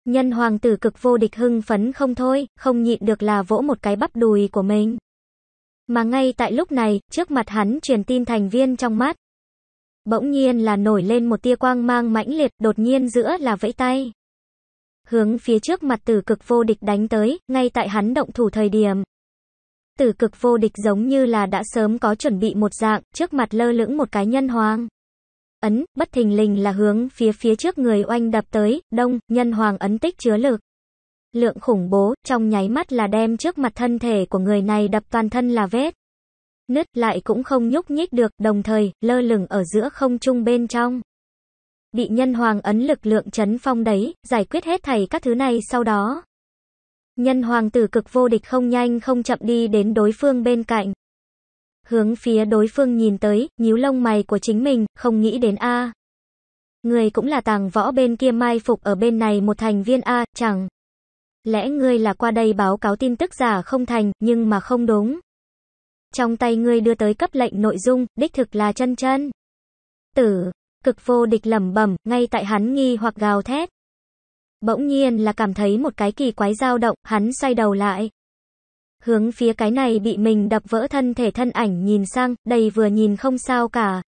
Nhân hoàng tử cực vô địch hưng phấn không thôi, không nhịn được là vỗ một cái bắp đùi của mình. Mà ngay tại lúc này, trước mặt hắn truyền tin thành viên trong mắt. Bỗng nhiên là nổi lên một tia quang mang mãnh liệt, đột nhiên giữa là vẫy tay. Hướng phía trước mặt tử cực vô địch đánh tới, ngay tại hắn động thủ thời điểm. Tử cực vô địch giống như là đã sớm có chuẩn bị một dạng, trước mặt lơ lửng một cái nhân hoàng ấn, bất thình lình là hướng phía phía trước người oanh đập tới, đông, nhân hoàng ấn tích chứa lực. Lượng khủng bố, trong nháy mắt là đem trước mặt thân thể của người này đập toàn thân là vết. Nứt lại cũng không nhúc nhích được, đồng thời, lơ lửng ở giữa không trung bên trong. Bị nhân hoàng ấn lực lượng chấn phong đấy, giải quyết hết thảy các thứ này sau đó. Nhân hoàng tử cực vô địch không nhanh không chậm đi đến đối phương bên cạnh. Hướng phía đối phương nhìn tới, nhíu lông mày của chính mình, không nghĩ đến a. Người cũng là tàng võ bên kia mai phục ở bên này một thành viên a, chẳng. Lẽ ngươi là qua đây báo cáo tin tức giả không thành, nhưng mà không đúng. Trong tay ngươi đưa tới cấp lệnh nội dung, đích thực là chân chân. Tử, cực vô địch lẩm bẩm, ngay tại hắn nghi hoặc gào thét. Bỗng nhiên là cảm thấy một cái kỳ quái dao động, hắn xoay đầu lại hướng phía cái này bị mình đập vỡ thân thể thân ảnh nhìn sang, đây vừa nhìn không sao cả.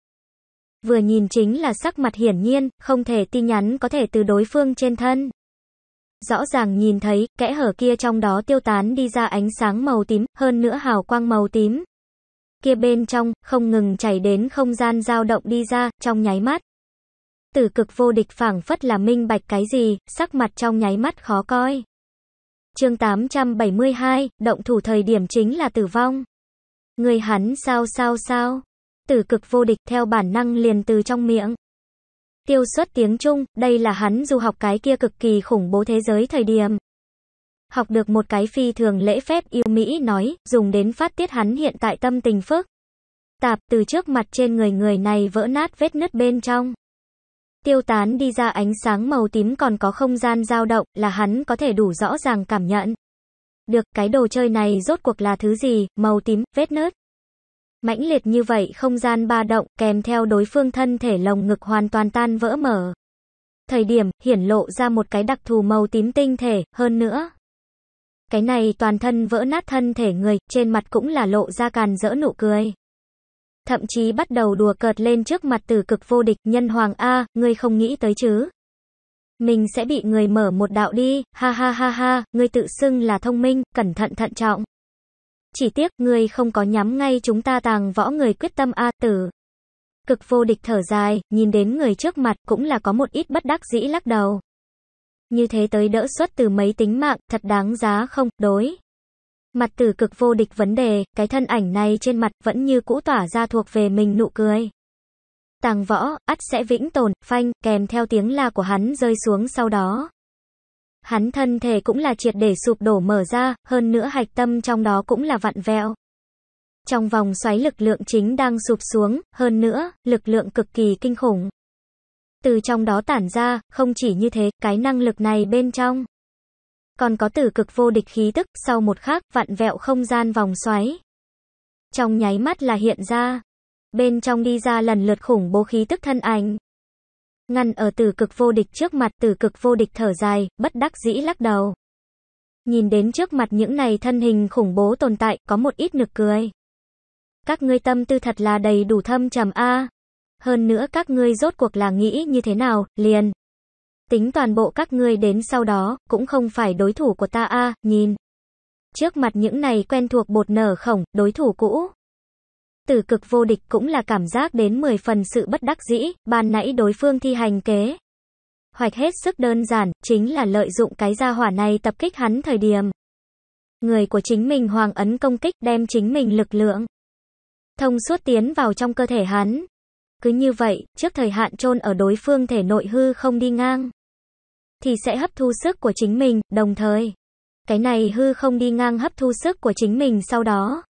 Vừa nhìn chính là sắc mặt hiển nhiên, không thể tin nhắn có thể từ đối phương trên thân. Rõ ràng nhìn thấy, kẽ hở kia trong đó tiêu tán đi ra ánh sáng màu tím, hơn nữa hào quang màu tím. Kia bên trong, không ngừng chảy đến không gian dao động đi ra, trong nháy mắt. Tử cực vô địch phảng phất là minh bạch cái gì, sắc mặt trong nháy mắt khó coi. Chương 872, động thủ thời điểm chính là tử vong. Người hắn sao sao sao? Tử cực vô địch theo bản năng liền từ trong miệng. Tiêu xuất tiếng Trung, đây là hắn du học cái kia cực kỳ khủng bố thế giới thời điểm. Học được một cái phi thường lễ phép yêu Mỹ nói, dùng đến phát tiết hắn hiện tại tâm tình phức. Tạp từ trước mặt trên người người này vỡ nát vết nứt bên trong tiêu tán đi ra ánh sáng màu tím còn có không gian dao động là hắn có thể đủ rõ ràng cảm nhận. Được, cái đồ chơi này rốt cuộc là thứ gì, màu tím, vết nớt. Mãnh liệt như vậy không gian ba động kèm theo đối phương thân thể lồng ngực hoàn toàn tan vỡ mở. Thời điểm, hiển lộ ra một cái đặc thù màu tím tinh thể, hơn nữa. Cái này toàn thân vỡ nát thân thể người, trên mặt cũng là lộ ra càn rỡ nụ cười thậm chí bắt đầu đùa cợt lên trước mặt tử cực vô địch, nhân hoàng A, ngươi không nghĩ tới chứ. Mình sẽ bị người mở một đạo đi, ha ha ha ha, ngươi tự xưng là thông minh, cẩn thận thận trọng. Chỉ tiếc, ngươi không có nhắm ngay chúng ta tàng võ người quyết tâm A tử. Cực vô địch thở dài, nhìn đến người trước mặt cũng là có một ít bất đắc dĩ lắc đầu. Như thế tới đỡ suất từ mấy tính mạng, thật đáng giá không, đối. Mặt tử cực vô địch vấn đề, cái thân ảnh này trên mặt vẫn như cũ tỏa ra thuộc về mình nụ cười. Tàng võ, ắt sẽ vĩnh tồn, phanh, kèm theo tiếng la của hắn rơi xuống sau đó. Hắn thân thể cũng là triệt để sụp đổ mở ra, hơn nữa hạch tâm trong đó cũng là vặn vẹo. Trong vòng xoáy lực lượng chính đang sụp xuống, hơn nữa, lực lượng cực kỳ kinh khủng. Từ trong đó tản ra, không chỉ như thế, cái năng lực này bên trong còn có tử cực vô địch khí tức, sau một khắc, vặn vẹo không gian vòng xoáy. Trong nháy mắt là hiện ra, bên trong đi ra lần lượt khủng bố khí tức thân ảnh. Ngăn ở tử cực vô địch trước mặt tử cực vô địch thở dài, bất đắc dĩ lắc đầu. Nhìn đến trước mặt những này thân hình khủng bố tồn tại, có một ít nực cười. Các ngươi tâm tư thật là đầy đủ thâm trầm a. Hơn nữa các ngươi rốt cuộc là nghĩ như thế nào, liền. Tính toàn bộ các ngươi đến sau đó, cũng không phải đối thủ của ta a nhìn. Trước mặt những này quen thuộc bột nở khổng, đối thủ cũ. Tử cực vô địch cũng là cảm giác đến 10 phần sự bất đắc dĩ, ban nãy đối phương thi hành kế. Hoạch hết sức đơn giản, chính là lợi dụng cái gia hỏa này tập kích hắn thời điểm. Người của chính mình hoàng ấn công kích đem chính mình lực lượng. Thông suốt tiến vào trong cơ thể hắn, cứ như vậy, trước thời hạn chôn ở đối phương thể nội hư không đi ngang, thì sẽ hấp thu sức của chính mình, đồng thời, cái này hư không đi ngang hấp thu sức của chính mình sau đó.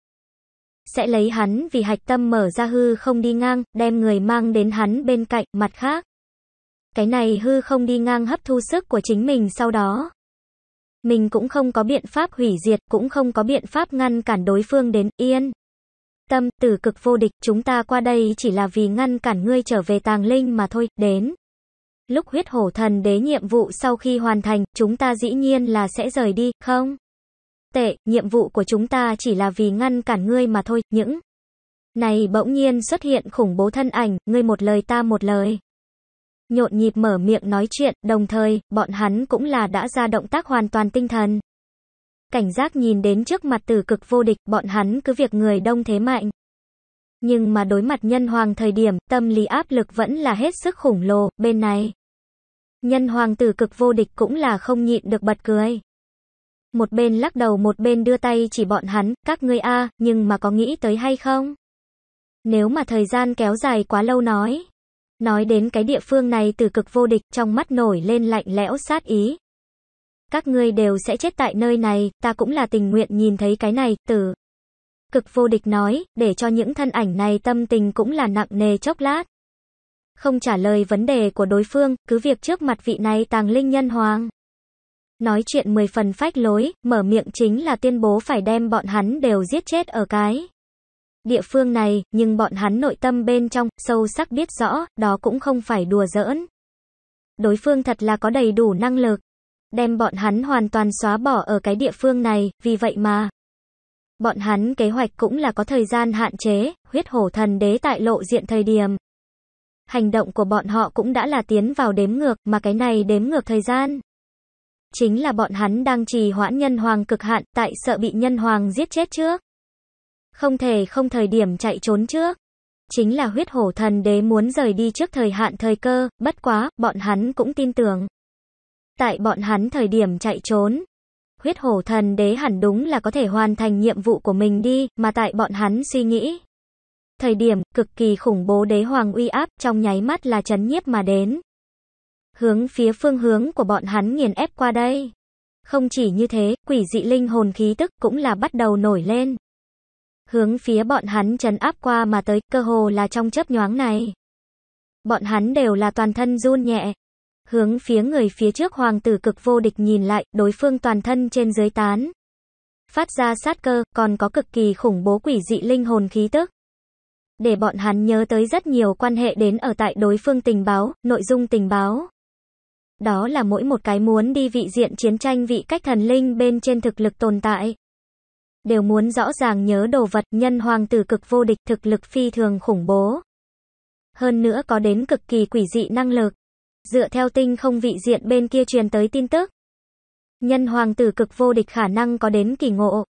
Sẽ lấy hắn vì hạch tâm mở ra hư không đi ngang, đem người mang đến hắn bên cạnh, mặt khác. Cái này hư không đi ngang hấp thu sức của chính mình sau đó. Mình cũng không có biện pháp hủy diệt, cũng không có biện pháp ngăn cản đối phương đến, yên. Tâm, tử cực vô địch, chúng ta qua đây chỉ là vì ngăn cản ngươi trở về tàng linh mà thôi, đến. Lúc huyết hổ thần đế nhiệm vụ sau khi hoàn thành, chúng ta dĩ nhiên là sẽ rời đi, không? Tệ, nhiệm vụ của chúng ta chỉ là vì ngăn cản ngươi mà thôi, những... Này bỗng nhiên xuất hiện khủng bố thân ảnh, ngươi một lời ta một lời. Nhộn nhịp mở miệng nói chuyện, đồng thời, bọn hắn cũng là đã ra động tác hoàn toàn tinh thần. Cảnh giác nhìn đến trước mặt tử cực vô địch, bọn hắn cứ việc người đông thế mạnh. Nhưng mà đối mặt nhân hoàng thời điểm, tâm lý áp lực vẫn là hết sức khủng lồ, bên này. Nhân hoàng tử cực vô địch cũng là không nhịn được bật cười. Một bên lắc đầu một bên đưa tay chỉ bọn hắn, các ngươi a nhưng mà có nghĩ tới hay không? Nếu mà thời gian kéo dài quá lâu nói. Nói đến cái địa phương này từ cực vô địch trong mắt nổi lên lạnh lẽo sát ý các ngươi đều sẽ chết tại nơi này, ta cũng là tình nguyện nhìn thấy cái này, tử. Cực vô địch nói, để cho những thân ảnh này tâm tình cũng là nặng nề chốc lát. Không trả lời vấn đề của đối phương, cứ việc trước mặt vị này tàng linh nhân hoàng. Nói chuyện mười phần phách lối, mở miệng chính là tuyên bố phải đem bọn hắn đều giết chết ở cái địa phương này, nhưng bọn hắn nội tâm bên trong, sâu sắc biết rõ, đó cũng không phải đùa giỡn. Đối phương thật là có đầy đủ năng lực đem bọn hắn hoàn toàn xóa bỏ ở cái địa phương này, vì vậy mà. Bọn hắn kế hoạch cũng là có thời gian hạn chế, huyết hổ thần đế tại lộ diện thời điểm. Hành động của bọn họ cũng đã là tiến vào đếm ngược, mà cái này đếm ngược thời gian. Chính là bọn hắn đang trì hoãn nhân hoàng cực hạn, tại sợ bị nhân hoàng giết chết trước. Không thể không thời điểm chạy trốn trước. Chính là huyết hổ thần đế muốn rời đi trước thời hạn thời cơ, bất quá, bọn hắn cũng tin tưởng. Tại bọn hắn thời điểm chạy trốn, huyết hổ thần đế hẳn đúng là có thể hoàn thành nhiệm vụ của mình đi, mà tại bọn hắn suy nghĩ. Thời điểm cực kỳ khủng bố đế hoàng uy áp trong nháy mắt là chấn nhiếp mà đến. Hướng phía phương hướng của bọn hắn nghiền ép qua đây. Không chỉ như thế, quỷ dị linh hồn khí tức cũng là bắt đầu nổi lên. Hướng phía bọn hắn chấn áp qua mà tới, cơ hồ là trong chớp nhoáng này. Bọn hắn đều là toàn thân run nhẹ, hướng phía người phía trước hoàng tử cực vô địch nhìn lại, đối phương toàn thân trên dưới tán. Phát ra sát cơ, còn có cực kỳ khủng bố quỷ dị linh hồn khí tức. Để bọn hắn nhớ tới rất nhiều quan hệ đến ở tại đối phương tình báo, nội dung tình báo. Đó là mỗi một cái muốn đi vị diện chiến tranh vị cách thần linh bên trên thực lực tồn tại. Đều muốn rõ ràng nhớ đồ vật nhân hoàng tử cực vô địch thực lực phi thường khủng bố. Hơn nữa có đến cực kỳ quỷ dị năng lực dựa theo tinh không vị diện bên kia truyền tới tin tức. Nhân hoàng tử cực vô địch khả năng có đến kỳ ngộ.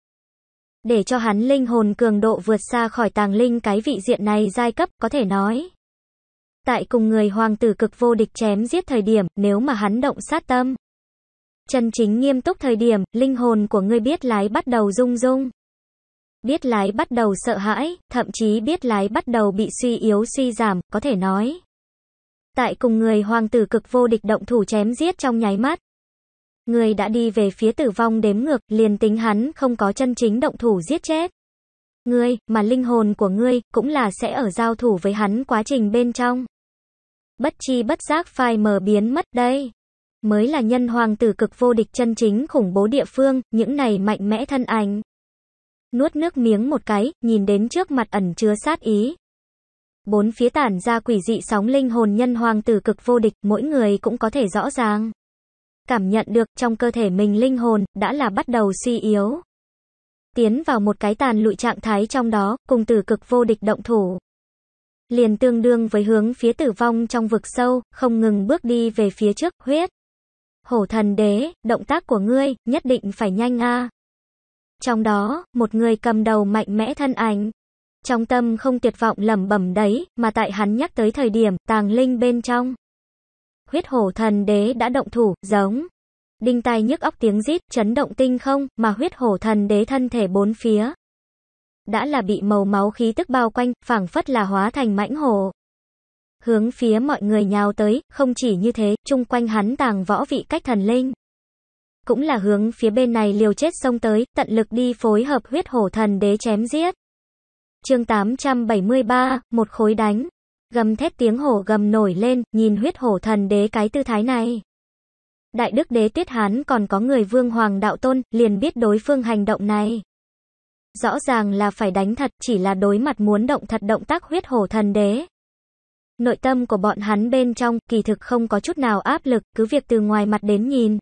Để cho hắn linh hồn cường độ vượt xa khỏi tàng linh cái vị diện này giai cấp có thể nói. Tại cùng người hoàng tử cực vô địch chém giết thời điểm nếu mà hắn động sát tâm. Chân chính nghiêm túc thời điểm, linh hồn của ngươi biết lái bắt đầu rung rung. Biết lái bắt đầu sợ hãi, thậm chí biết lái bắt đầu bị suy yếu suy giảm, có thể nói. Tại cùng người hoàng tử cực vô địch động thủ chém giết trong nháy mắt. Người đã đi về phía tử vong đếm ngược, liền tính hắn không có chân chính động thủ giết chết. người mà linh hồn của ngươi, cũng là sẽ ở giao thủ với hắn quá trình bên trong. Bất chi bất giác phai mờ biến mất đây. Mới là nhân hoàng tử cực vô địch chân chính khủng bố địa phương, những này mạnh mẽ thân ảnh. Nuốt nước miếng một cái, nhìn đến trước mặt ẩn chứa sát ý. Bốn phía tản ra quỷ dị sóng linh hồn nhân hoàng tử cực vô địch, mỗi người cũng có thể rõ ràng. Cảm nhận được trong cơ thể mình linh hồn, đã là bắt đầu suy yếu. Tiến vào một cái tàn lụi trạng thái trong đó, cùng tử cực vô địch động thủ. Liền tương đương với hướng phía tử vong trong vực sâu, không ngừng bước đi về phía trước, huyết. Hổ thần đế, động tác của ngươi, nhất định phải nhanh a Trong đó, một người cầm đầu mạnh mẽ thân ảnh, trong tâm không tuyệt vọng lẩm bẩm đấy, mà tại hắn nhắc tới thời điểm, tàng linh bên trong. Huyết hổ thần đế đã động thủ, giống. Đinh tai nhức óc tiếng rít, chấn động tinh không, mà huyết hổ thần đế thân thể bốn phía. Đã là bị màu máu khí tức bao quanh, phảng phất là hóa thành mãnh hổ. Hướng phía mọi người nhào tới, không chỉ như thế, chung quanh hắn tàng võ vị cách thần linh cũng là hướng phía bên này liều chết xông tới, tận lực đi phối hợp huyết hổ thần đế chém giết. Chương 873, một khối đánh. Gầm thét tiếng hổ gầm nổi lên, nhìn huyết hổ thần đế cái tư thái này. Đại đức đế Tuyết Hán còn có người vương hoàng đạo tôn, liền biết đối phương hành động này. Rõ ràng là phải đánh thật, chỉ là đối mặt muốn động thật động tác huyết hổ thần đế. Nội tâm của bọn hắn bên trong, kỳ thực không có chút nào áp lực, cứ việc từ ngoài mặt đến nhìn.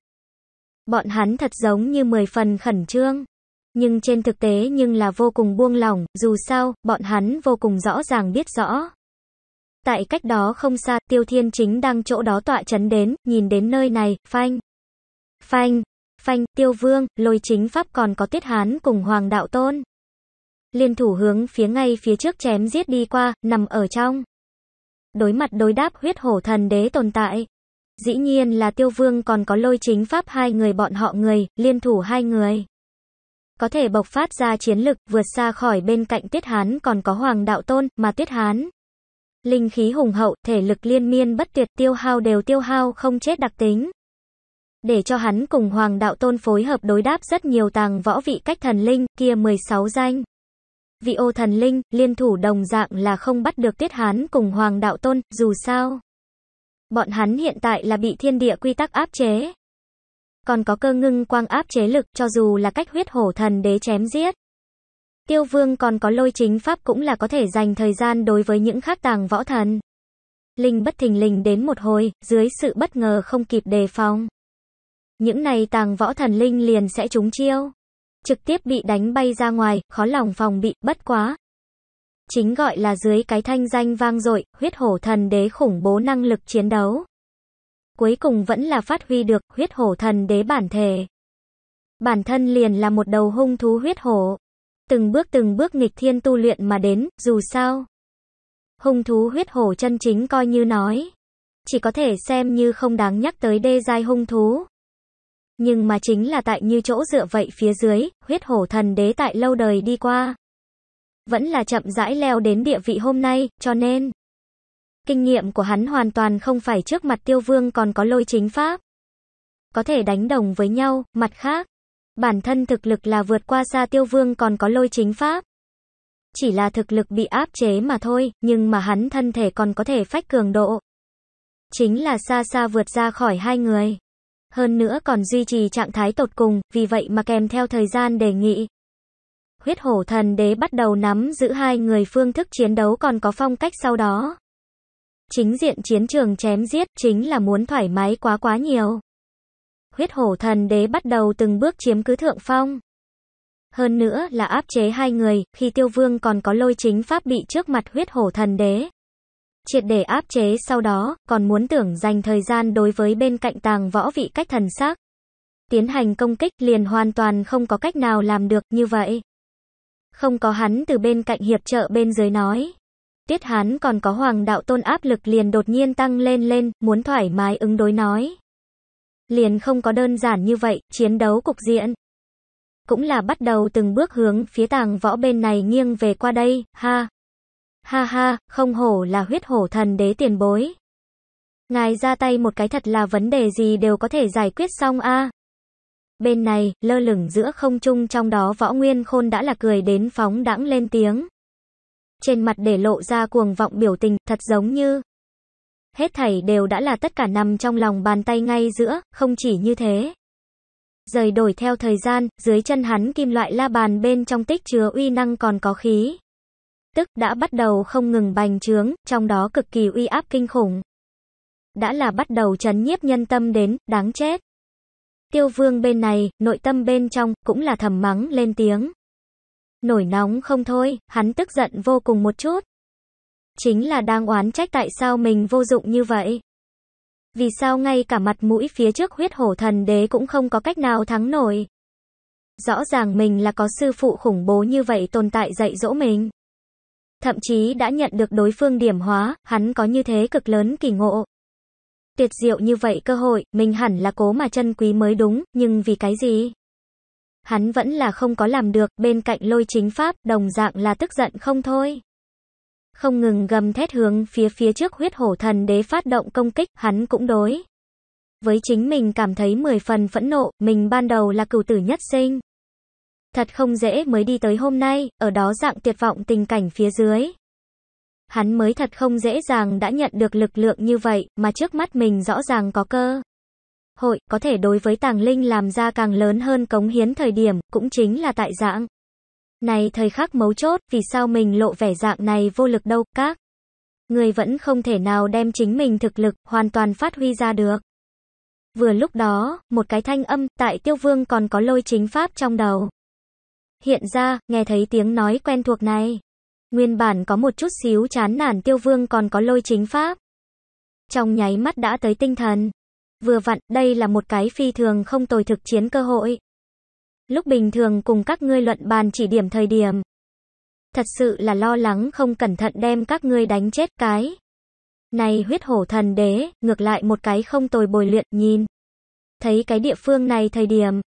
Bọn hắn thật giống như mười phần khẩn trương. Nhưng trên thực tế nhưng là vô cùng buông lỏng, dù sao, bọn hắn vô cùng rõ ràng biết rõ. Tại cách đó không xa, Tiêu Thiên chính đang chỗ đó tọa chấn đến, nhìn đến nơi này, phanh. Phanh, phanh, Tiêu Vương, lôi chính pháp còn có Tiết Hán cùng Hoàng Đạo Tôn. Liên thủ hướng phía ngay phía trước chém giết đi qua, nằm ở trong. Đối mặt đối đáp huyết hổ thần đế tồn tại. Dĩ nhiên là Tiêu Vương còn có lôi chính pháp hai người bọn họ người, liên thủ hai người có thể bộc phát ra chiến lực vượt xa khỏi bên cạnh Tiết Hán còn có Hoàng Đạo Tôn, mà Tiết Hán linh khí hùng hậu, thể lực liên miên bất tuyệt tiêu hao đều tiêu hao không chết đặc tính. Để cho hắn cùng Hoàng Đạo Tôn phối hợp đối đáp rất nhiều tàng võ vị cách thần linh, kia 16 danh. Vị ô thần linh, liên thủ đồng dạng là không bắt được Tiết Hán cùng Hoàng Đạo Tôn, dù sao. Bọn hắn hiện tại là bị thiên địa quy tắc áp chế còn có cơ ngưng quang áp chế lực cho dù là cách huyết hổ thần đế chém giết. Tiêu vương còn có lôi chính pháp cũng là có thể dành thời gian đối với những khác tàng võ thần. Linh bất thình lình đến một hồi, dưới sự bất ngờ không kịp đề phòng. Những này tàng võ thần linh liền sẽ trúng chiêu. Trực tiếp bị đánh bay ra ngoài, khó lòng phòng bị, bất quá. Chính gọi là dưới cái thanh danh vang dội, huyết hổ thần đế khủng bố năng lực chiến đấu cuối cùng vẫn là phát huy được huyết hổ thần đế bản thể. Bản thân liền là một đầu hung thú huyết hổ, từng bước từng bước nghịch thiên tu luyện mà đến, dù sao. Hung thú huyết hổ chân chính coi như nói, chỉ có thể xem như không đáng nhắc tới đê giai hung thú. Nhưng mà chính là tại như chỗ dựa vậy phía dưới, huyết hổ thần đế tại lâu đời đi qua. Vẫn là chậm rãi leo đến địa vị hôm nay, cho nên Kinh nghiệm của hắn hoàn toàn không phải trước mặt tiêu vương còn có lôi chính pháp. Có thể đánh đồng với nhau, mặt khác. Bản thân thực lực là vượt qua xa tiêu vương còn có lôi chính pháp. Chỉ là thực lực bị áp chế mà thôi, nhưng mà hắn thân thể còn có thể phách cường độ. Chính là xa xa vượt ra khỏi hai người. Hơn nữa còn duy trì trạng thái tột cùng, vì vậy mà kèm theo thời gian đề nghị. Huyết hổ thần đế bắt đầu nắm giữ hai người phương thức chiến đấu còn có phong cách sau đó chính diện chiến trường chém giết chính là muốn thoải mái quá quá nhiều. Huyết hổ thần đế bắt đầu từng bước chiếm cứ thượng phong. Hơn nữa là áp chế hai người, khi tiêu vương còn có lôi chính pháp bị trước mặt huyết hổ thần đế. Triệt để áp chế sau đó, còn muốn tưởng dành thời gian đối với bên cạnh tàng võ vị cách thần sắc Tiến hành công kích liền hoàn toàn không có cách nào làm được như vậy. Không có hắn từ bên cạnh hiệp trợ bên dưới nói. Tiết Hán còn có hoàng đạo tôn áp lực liền đột nhiên tăng lên lên, muốn thoải mái ứng đối nói. Liền không có đơn giản như vậy, chiến đấu cục diện. Cũng là bắt đầu từng bước hướng phía tàng võ bên này nghiêng về qua đây, ha. Ha ha, không hổ là huyết hổ thần đế tiền bối. Ngài ra tay một cái thật là vấn đề gì đều có thể giải quyết xong a Bên này, lơ lửng giữa không trung trong đó võ nguyên khôn đã là cười đến phóng đãng lên tiếng trên mặt để lộ ra cuồng vọng biểu tình, thật giống như hết thảy đều đã là tất cả nằm trong lòng bàn tay ngay giữa, không chỉ như thế. Rời đổi theo thời gian, dưới chân hắn kim loại la bàn bên trong tích chứa uy năng còn có khí. Tức đã bắt đầu không ngừng bành trướng, trong đó cực kỳ uy áp kinh khủng. Đã là bắt đầu chấn nhiếp nhân tâm đến, đáng chết. Tiêu vương bên này, nội tâm bên trong, cũng là thầm mắng lên tiếng. Nổi nóng không thôi, hắn tức giận vô cùng một chút. Chính là đang oán trách tại sao mình vô dụng như vậy. Vì sao ngay cả mặt mũi phía trước huyết hổ thần đế cũng không có cách nào thắng nổi. Rõ ràng mình là có sư phụ khủng bố như vậy tồn tại dạy dỗ mình. Thậm chí đã nhận được đối phương điểm hóa, hắn có như thế cực lớn kỳ ngộ. Tuyệt diệu như vậy cơ hội, mình hẳn là cố mà chân quý mới đúng, nhưng vì cái gì? hắn vẫn là không có làm được, bên cạnh lôi chính pháp, đồng dạng là tức giận không thôi. Không ngừng gầm thét hướng phía phía trước huyết hổ thần đế phát động công kích, hắn cũng đối. Với chính mình cảm thấy mười phần phẫn nộ, mình ban đầu là cửu tử nhất sinh. Thật không dễ mới đi tới hôm nay, ở đó dạng tuyệt vọng tình cảnh phía dưới. Hắn mới thật không dễ dàng đã nhận được lực lượng như vậy, mà trước mắt mình rõ ràng có cơ hội, có thể đối với tàng linh làm ra càng lớn hơn cống hiến thời điểm, cũng chính là tại dạng. Này thời khắc mấu chốt, vì sao mình lộ vẻ dạng này vô lực đâu, các người vẫn không thể nào đem chính mình thực lực hoàn toàn phát huy ra được. Vừa lúc đó, một cái thanh âm tại Tiêu Vương còn có lôi chính pháp trong đầu. Hiện ra, nghe thấy tiếng nói quen thuộc này. Nguyên bản có một chút xíu chán nản Tiêu Vương còn có lôi chính pháp. Trong nháy mắt đã tới tinh thần. Vừa vặn, đây là một cái phi thường không tồi thực chiến cơ hội. Lúc bình thường cùng các ngươi luận bàn chỉ điểm thời điểm. Thật sự là lo lắng không cẩn thận đem các ngươi đánh chết cái. Này huyết hổ thần đế, ngược lại một cái không tồi bồi luyện nhìn. Thấy cái địa phương này thời điểm,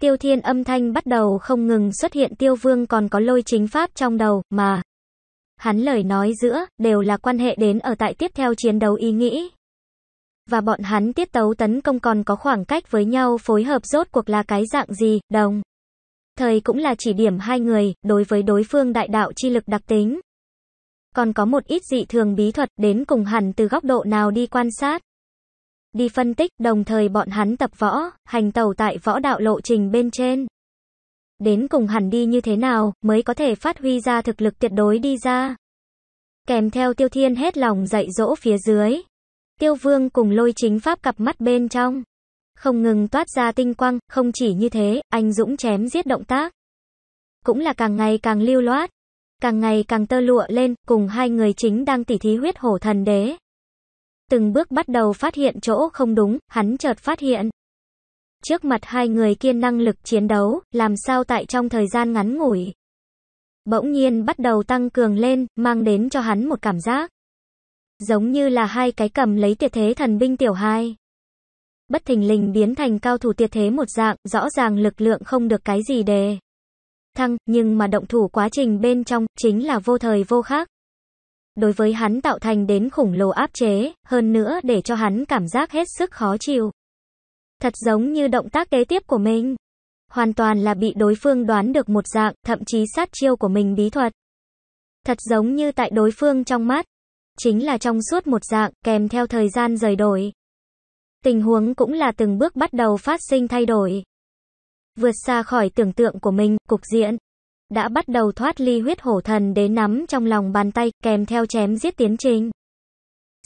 tiêu thiên âm thanh bắt đầu không ngừng xuất hiện tiêu vương còn có lôi chính pháp trong đầu, mà. Hắn lời nói giữa, đều là quan hệ đến ở tại tiếp theo chiến đấu ý nghĩ và bọn hắn tiết tấu tấn công còn có khoảng cách với nhau phối hợp rốt cuộc là cái dạng gì, đồng. Thời cũng là chỉ điểm hai người, đối với đối phương đại đạo chi lực đặc tính. Còn có một ít dị thường bí thuật đến cùng hẳn từ góc độ nào đi quan sát. Đi phân tích, đồng thời bọn hắn tập võ, hành tàu tại võ đạo lộ trình bên trên. Đến cùng hẳn đi như thế nào mới có thể phát huy ra thực lực tuyệt đối đi ra. Kèm theo tiêu thiên hết lòng dạy dỗ phía dưới, Tiêu Vương cùng lôi chính pháp cặp mắt bên trong. Không ngừng toát ra tinh quang, không chỉ như thế, anh Dũng chém giết động tác. Cũng là càng ngày càng lưu loát, càng ngày càng tơ lụa lên, cùng hai người chính đang tỉ thí huyết hổ thần đế. Từng bước bắt đầu phát hiện chỗ không đúng, hắn chợt phát hiện. Trước mặt hai người kia năng lực chiến đấu, làm sao tại trong thời gian ngắn ngủi. Bỗng nhiên bắt đầu tăng cường lên, mang đến cho hắn một cảm giác giống như là hai cái cầm lấy tiệt thế thần binh tiểu hai. Bất thình lình biến thành cao thủ tiệt thế một dạng, rõ ràng lực lượng không được cái gì đề. Thăng, nhưng mà động thủ quá trình bên trong, chính là vô thời vô khác. Đối với hắn tạo thành đến khủng lồ áp chế, hơn nữa để cho hắn cảm giác hết sức khó chịu. Thật giống như động tác kế tiếp của mình. Hoàn toàn là bị đối phương đoán được một dạng, thậm chí sát chiêu của mình bí thuật. Thật giống như tại đối phương trong mắt, chính là trong suốt một dạng, kèm theo thời gian rời đổi. Tình huống cũng là từng bước bắt đầu phát sinh thay đổi. Vượt xa khỏi tưởng tượng của mình, cục diện đã bắt đầu thoát ly huyết hổ thần đế nắm trong lòng bàn tay, kèm theo chém giết tiến trình.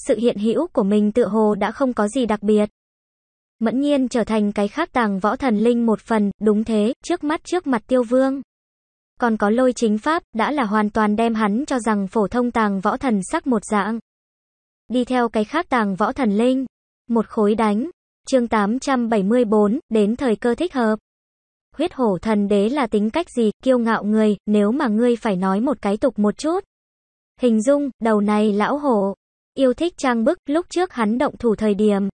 Sự hiện hữu của mình tựa hồ đã không có gì đặc biệt. Mẫn nhiên trở thành cái khác tàng võ thần linh một phần, đúng thế, trước mắt trước mặt tiêu vương. Còn có lôi chính pháp, đã là hoàn toàn đem hắn cho rằng phổ thông tàng võ thần sắc một dạng. Đi theo cái khác tàng võ thần linh. Một khối đánh. chương 874, đến thời cơ thích hợp. Huyết hổ thần đế là tính cách gì, kiêu ngạo người, nếu mà ngươi phải nói một cái tục một chút. Hình dung, đầu này lão hổ. Yêu thích trang bức, lúc trước hắn động thủ thời điểm.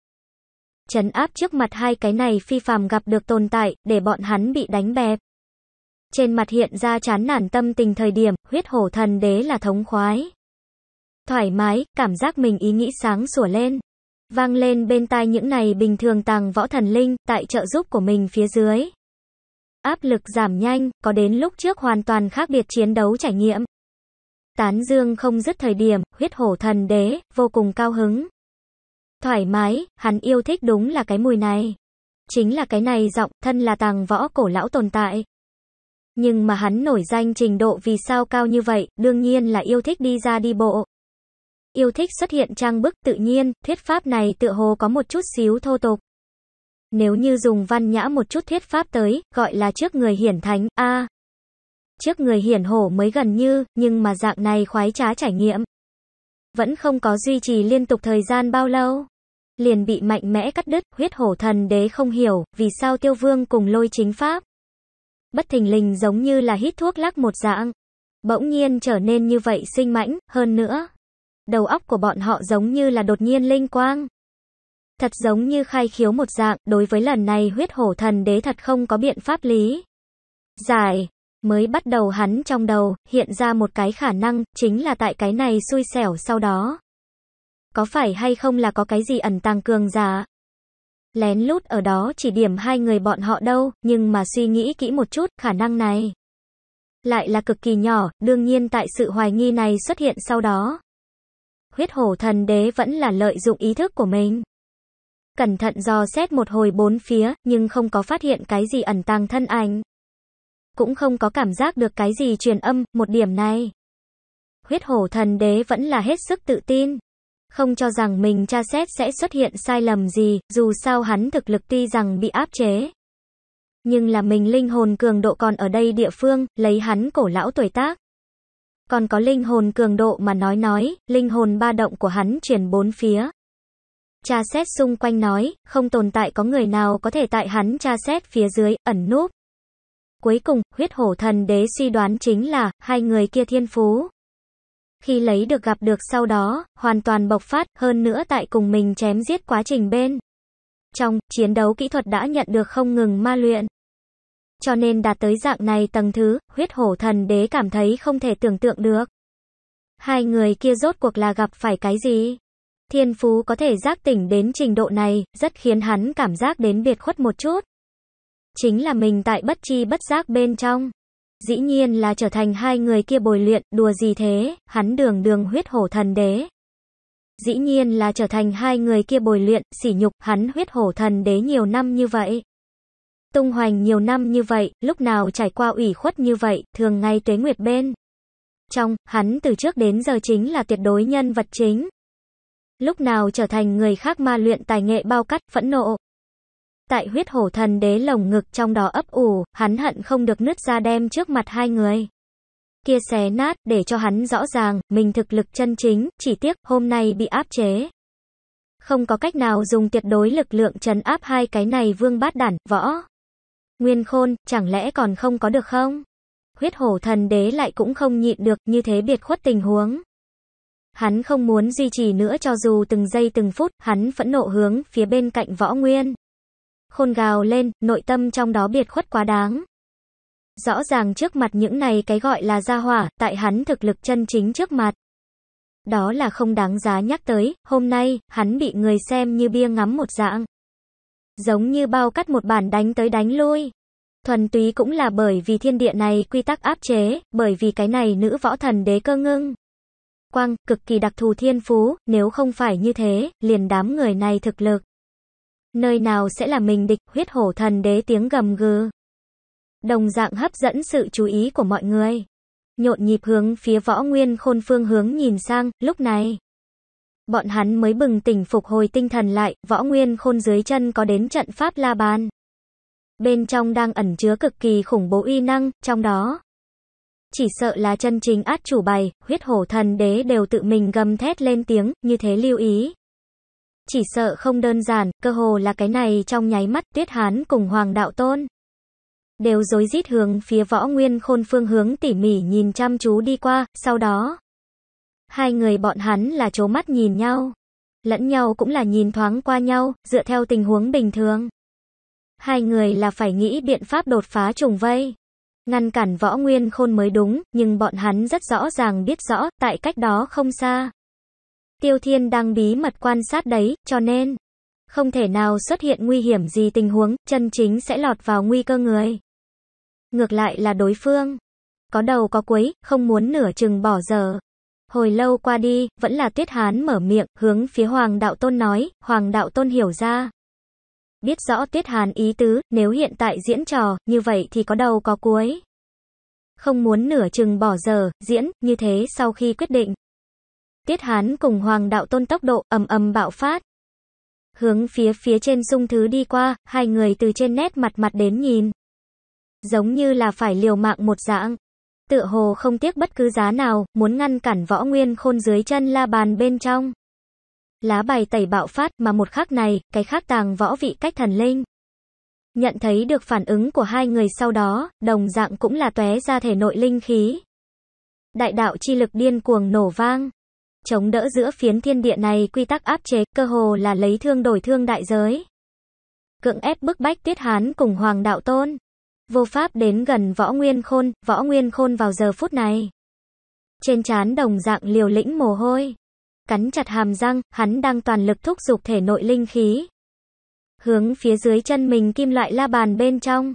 Chấn áp trước mặt hai cái này phi phàm gặp được tồn tại, để bọn hắn bị đánh bẹp. Trên mặt hiện ra chán nản tâm tình thời điểm, huyết hổ thần đế là thống khoái. Thoải mái, cảm giác mình ý nghĩ sáng sủa lên. Vang lên bên tai những này bình thường tàng võ thần linh, tại trợ giúp của mình phía dưới. Áp lực giảm nhanh, có đến lúc trước hoàn toàn khác biệt chiến đấu trải nghiệm. Tán dương không dứt thời điểm, huyết hổ thần đế, vô cùng cao hứng. Thoải mái, hắn yêu thích đúng là cái mùi này. Chính là cái này giọng, thân là tàng võ cổ lão tồn tại. Nhưng mà hắn nổi danh trình độ vì sao cao như vậy, đương nhiên là yêu thích đi ra đi bộ. Yêu thích xuất hiện trang bức tự nhiên, thuyết pháp này tựa hồ có một chút xíu thô tục. Nếu như dùng văn nhã một chút thuyết pháp tới, gọi là trước người hiển thánh, a Trước người hiển hổ mới gần như, nhưng mà dạng này khoái trá trải nghiệm. Vẫn không có duy trì liên tục thời gian bao lâu. Liền bị mạnh mẽ cắt đứt, huyết hổ thần đế không hiểu, vì sao tiêu vương cùng lôi chính pháp bất thình lình giống như là hít thuốc lắc một dạng, bỗng nhiên trở nên như vậy sinh mãnh, hơn nữa, đầu óc của bọn họ giống như là đột nhiên linh quang. Thật giống như khai khiếu một dạng, đối với lần này huyết hổ thần đế thật không có biện pháp lý. Giải, mới bắt đầu hắn trong đầu, hiện ra một cái khả năng, chính là tại cái này xui xẻo sau đó. Có phải hay không là có cái gì ẩn tàng cường giả, lén lút ở đó chỉ điểm hai người bọn họ đâu, nhưng mà suy nghĩ kỹ một chút, khả năng này lại là cực kỳ nhỏ, đương nhiên tại sự hoài nghi này xuất hiện sau đó. Huyết hổ thần đế vẫn là lợi dụng ý thức của mình. Cẩn thận dò xét một hồi bốn phía, nhưng không có phát hiện cái gì ẩn tàng thân ảnh. Cũng không có cảm giác được cái gì truyền âm, một điểm này. Huyết hổ thần đế vẫn là hết sức tự tin không cho rằng mình tra xét sẽ xuất hiện sai lầm gì, dù sao hắn thực lực tuy rằng bị áp chế. Nhưng là mình linh hồn cường độ còn ở đây địa phương, lấy hắn cổ lão tuổi tác. Còn có linh hồn cường độ mà nói nói, linh hồn ba động của hắn truyền bốn phía. Tra xét xung quanh nói, không tồn tại có người nào có thể tại hắn tra xét phía dưới, ẩn núp. Cuối cùng, huyết hổ thần đế suy đoán chính là, hai người kia thiên phú. Khi lấy được gặp được sau đó, hoàn toàn bộc phát, hơn nữa tại cùng mình chém giết quá trình bên. Trong, chiến đấu kỹ thuật đã nhận được không ngừng ma luyện. Cho nên đạt tới dạng này tầng thứ, huyết hổ thần đế cảm thấy không thể tưởng tượng được. Hai người kia rốt cuộc là gặp phải cái gì? Thiên phú có thể giác tỉnh đến trình độ này, rất khiến hắn cảm giác đến biệt khuất một chút. Chính là mình tại bất chi bất giác bên trong. Dĩ nhiên là trở thành hai người kia bồi luyện, đùa gì thế, hắn đường đường huyết hổ thần đế. Dĩ nhiên là trở thành hai người kia bồi luyện, sỉ nhục, hắn huyết hổ thần đế nhiều năm như vậy. Tung hoành nhiều năm như vậy, lúc nào trải qua ủy khuất như vậy, thường ngay tuế nguyệt bên. Trong, hắn từ trước đến giờ chính là tuyệt đối nhân vật chính. Lúc nào trở thành người khác ma luyện tài nghệ bao cắt, phẫn nộ, tại huyết hổ thần đế lồng ngực trong đó ấp ủ, hắn hận không được nứt ra đem trước mặt hai người. Kia xé nát, để cho hắn rõ ràng, mình thực lực chân chính, chỉ tiếc, hôm nay bị áp chế. Không có cách nào dùng tuyệt đối lực lượng trấn áp hai cái này vương bát đản, võ. Nguyên khôn, chẳng lẽ còn không có được không? Huyết hổ thần đế lại cũng không nhịn được, như thế biệt khuất tình huống. Hắn không muốn duy trì nữa cho dù từng giây từng phút, hắn phẫn nộ hướng phía bên cạnh võ nguyên khôn gào lên, nội tâm trong đó biệt khuất quá đáng. Rõ ràng trước mặt những này cái gọi là gia hỏa, tại hắn thực lực chân chính trước mặt. Đó là không đáng giá nhắc tới, hôm nay, hắn bị người xem như bia ngắm một dạng. Giống như bao cắt một bản đánh tới đánh lui. Thuần túy cũng là bởi vì thiên địa này quy tắc áp chế, bởi vì cái này nữ võ thần đế cơ ngưng. Quang, cực kỳ đặc thù thiên phú, nếu không phải như thế, liền đám người này thực lực nơi nào sẽ là mình địch, huyết hổ thần đế tiếng gầm gừ. Đồng dạng hấp dẫn sự chú ý của mọi người. Nhộn nhịp hướng phía võ nguyên khôn phương hướng nhìn sang, lúc này. Bọn hắn mới bừng tỉnh phục hồi tinh thần lại, võ nguyên khôn dưới chân có đến trận pháp la bàn. Bên trong đang ẩn chứa cực kỳ khủng bố uy năng, trong đó. Chỉ sợ là chân chính át chủ bày, huyết hổ thần đế đều tự mình gầm thét lên tiếng, như thế lưu ý chỉ sợ không đơn giản, cơ hồ là cái này trong nháy mắt Tuyết Hán cùng Hoàng Đạo Tôn. Đều dối rít hướng phía võ nguyên khôn phương hướng tỉ mỉ nhìn chăm chú đi qua, sau đó. Hai người bọn hắn là chố mắt nhìn nhau. Lẫn nhau cũng là nhìn thoáng qua nhau, dựa theo tình huống bình thường. Hai người là phải nghĩ biện pháp đột phá trùng vây. Ngăn cản võ nguyên khôn mới đúng, nhưng bọn hắn rất rõ ràng biết rõ, tại cách đó không xa. Tiêu Thiên đang bí mật quan sát đấy, cho nên không thể nào xuất hiện nguy hiểm gì tình huống, chân chính sẽ lọt vào nguy cơ người. Ngược lại là đối phương. Có đầu có cuối, không muốn nửa chừng bỏ giờ. Hồi lâu qua đi, vẫn là tuyết hán mở miệng, hướng phía Hoàng Đạo Tôn nói, Hoàng Đạo Tôn hiểu ra. Biết rõ tuyết hán ý tứ, nếu hiện tại diễn trò, như vậy thì có đầu có cuối. Không muốn nửa chừng bỏ giờ, diễn, như thế sau khi quyết định. Tiết Hán cùng Hoàng Đạo Tôn tốc độ ầm ầm bạo phát. Hướng phía phía trên dung thứ đi qua, hai người từ trên nét mặt mặt đến nhìn. Giống như là phải liều mạng một dạng. Tựa hồ không tiếc bất cứ giá nào, muốn ngăn cản võ nguyên khôn dưới chân la bàn bên trong. Lá bài tẩy bạo phát mà một khắc này, cái khác tàng võ vị cách thần linh. Nhận thấy được phản ứng của hai người sau đó, đồng dạng cũng là tóe ra thể nội linh khí. Đại đạo chi lực điên cuồng nổ vang chống đỡ giữa phiến thiên địa này quy tắc áp chế, cơ hồ là lấy thương đổi thương đại giới. Cưỡng ép bức bách Tiết Hán cùng Hoàng Đạo Tôn. Vô pháp đến gần Võ Nguyên Khôn, Võ Nguyên Khôn vào giờ phút này. Trên trán đồng dạng liều lĩnh mồ hôi. Cắn chặt hàm răng, hắn đang toàn lực thúc giục thể nội linh khí. Hướng phía dưới chân mình kim loại la bàn bên trong.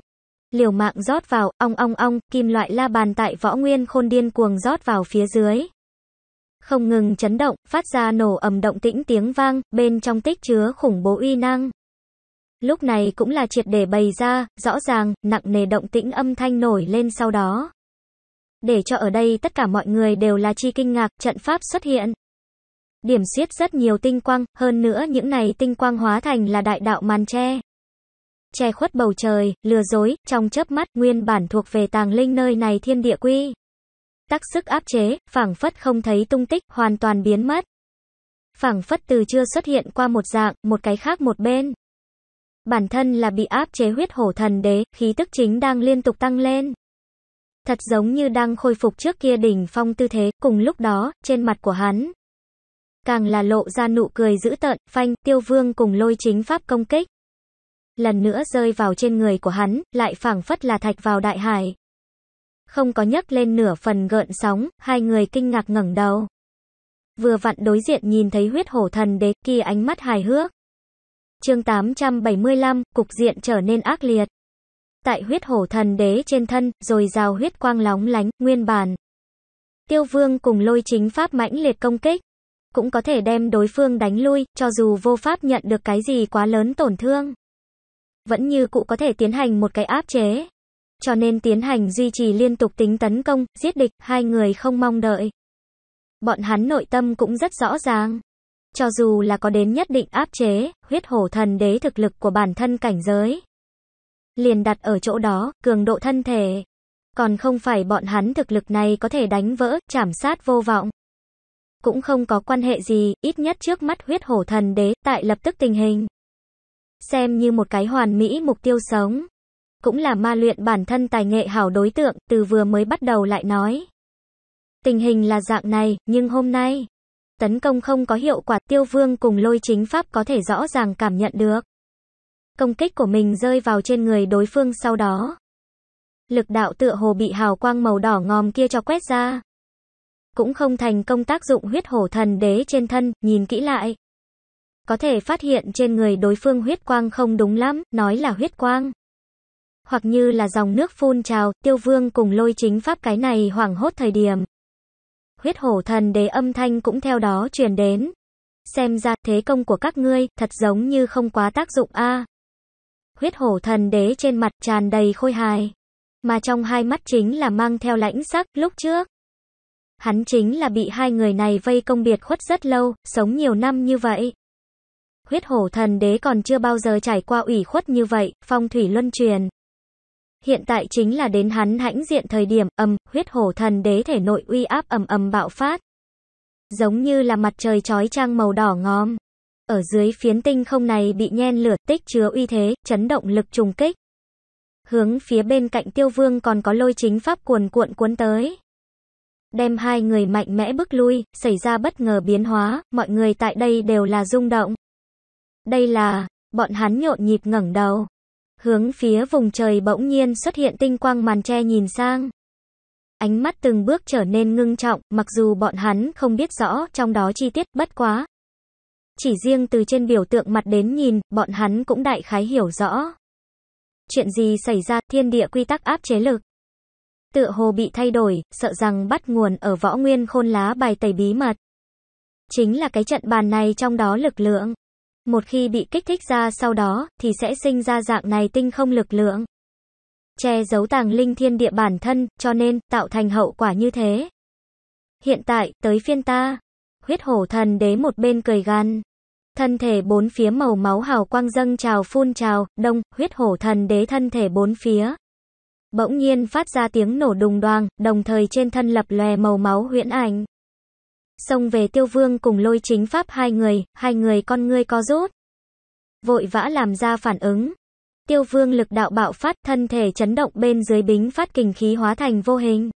Liều mạng rót vào, ong ong ong, kim loại la bàn tại võ nguyên khôn điên cuồng rót vào phía dưới không ngừng chấn động, phát ra nổ ầm động tĩnh tiếng vang, bên trong tích chứa khủng bố uy năng. Lúc này cũng là triệt để bày ra, rõ ràng, nặng nề động tĩnh âm thanh nổi lên sau đó. Để cho ở đây tất cả mọi người đều là chi kinh ngạc, trận pháp xuất hiện. Điểm xuyết rất nhiều tinh quang, hơn nữa những này tinh quang hóa thành là đại đạo màn tre. Che khuất bầu trời, lừa dối, trong chớp mắt, nguyên bản thuộc về tàng linh nơi này thiên địa quy tác sức áp chế, phảng phất không thấy tung tích, hoàn toàn biến mất. Phảng phất từ chưa xuất hiện qua một dạng, một cái khác một bên. Bản thân là bị áp chế huyết hổ thần đế, khí tức chính đang liên tục tăng lên. Thật giống như đang khôi phục trước kia đỉnh phong tư thế, cùng lúc đó, trên mặt của hắn. Càng là lộ ra nụ cười dữ tợn, phanh, tiêu vương cùng lôi chính pháp công kích. Lần nữa rơi vào trên người của hắn, lại phảng phất là thạch vào đại hải. Không có nhấc lên nửa phần gợn sóng, hai người kinh ngạc ngẩng đầu. Vừa vặn đối diện nhìn thấy huyết hổ thần đế kia ánh mắt hài hước. chương 875, cục diện trở nên ác liệt. Tại huyết hổ thần đế trên thân, rồi rào huyết quang lóng lánh, nguyên bản. Tiêu vương cùng lôi chính pháp mãnh liệt công kích. Cũng có thể đem đối phương đánh lui, cho dù vô pháp nhận được cái gì quá lớn tổn thương. Vẫn như cụ có thể tiến hành một cái áp chế cho nên tiến hành duy trì liên tục tính tấn công, giết địch, hai người không mong đợi. Bọn hắn nội tâm cũng rất rõ ràng. Cho dù là có đến nhất định áp chế, huyết hổ thần đế thực lực của bản thân cảnh giới. Liền đặt ở chỗ đó, cường độ thân thể. Còn không phải bọn hắn thực lực này có thể đánh vỡ, chảm sát vô vọng. Cũng không có quan hệ gì, ít nhất trước mắt huyết hổ thần đế, tại lập tức tình hình. Xem như một cái hoàn mỹ mục tiêu sống cũng là ma luyện bản thân tài nghệ hảo đối tượng, từ vừa mới bắt đầu lại nói. Tình hình là dạng này, nhưng hôm nay, tấn công không có hiệu quả tiêu vương cùng lôi chính pháp có thể rõ ràng cảm nhận được. Công kích của mình rơi vào trên người đối phương sau đó. Lực đạo tựa hồ bị hào quang màu đỏ ngòm kia cho quét ra. Cũng không thành công tác dụng huyết hổ thần đế trên thân, nhìn kỹ lại. Có thể phát hiện trên người đối phương huyết quang không đúng lắm, nói là huyết quang hoặc như là dòng nước phun trào, tiêu vương cùng lôi chính pháp cái này hoảng hốt thời điểm. Huyết hổ thần đế âm thanh cũng theo đó truyền đến. Xem ra thế công của các ngươi thật giống như không quá tác dụng a. Huyết hổ thần đế trên mặt tràn đầy khôi hài, mà trong hai mắt chính là mang theo lãnh sắc lúc trước. Hắn chính là bị hai người này vây công biệt khuất rất lâu, sống nhiều năm như vậy. Huyết hổ thần đế còn chưa bao giờ trải qua ủy khuất như vậy, phong thủy luân truyền. Hiện tại chính là đến hắn hãnh diện thời điểm, âm huyết hổ thần đế thể nội uy áp ầm ầm bạo phát. Giống như là mặt trời chói chang màu đỏ ngòm. Ở dưới phiến tinh không này bị nhen lửa tích chứa uy thế, chấn động lực trùng kích. Hướng phía bên cạnh tiêu vương còn có lôi chính pháp cuồn cuộn cuốn tới. Đem hai người mạnh mẽ bước lui, xảy ra bất ngờ biến hóa, mọi người tại đây đều là rung động. Đây là, bọn hắn nhộn nhịp ngẩng đầu. Hướng phía vùng trời bỗng nhiên xuất hiện tinh quang màn che nhìn sang. Ánh mắt từng bước trở nên ngưng trọng, mặc dù bọn hắn không biết rõ trong đó chi tiết bất quá. Chỉ riêng từ trên biểu tượng mặt đến nhìn, bọn hắn cũng đại khái hiểu rõ. Chuyện gì xảy ra, thiên địa quy tắc áp chế lực. Tựa hồ bị thay đổi, sợ rằng bắt nguồn ở võ nguyên khôn lá bài tẩy bí mật. Chính là cái trận bàn này trong đó lực lượng. Một khi bị kích thích ra sau đó, thì sẽ sinh ra dạng này tinh không lực lượng. Che giấu tàng linh thiên địa bản thân, cho nên, tạo thành hậu quả như thế. Hiện tại, tới phiên ta. Huyết hổ thần đế một bên cười gan. Thân thể bốn phía màu máu hào quang dâng trào phun trào, đông, huyết hổ thần đế thân thể bốn phía. Bỗng nhiên phát ra tiếng nổ đùng đoàng, đồng thời trên thân lập lòe màu máu huyễn ảnh. Xông về tiêu vương cùng lôi chính pháp hai người, hai người con ngươi có rút. Vội vã làm ra phản ứng. Tiêu vương lực đạo bạo phát thân thể chấn động bên dưới bính phát kình khí hóa thành vô hình.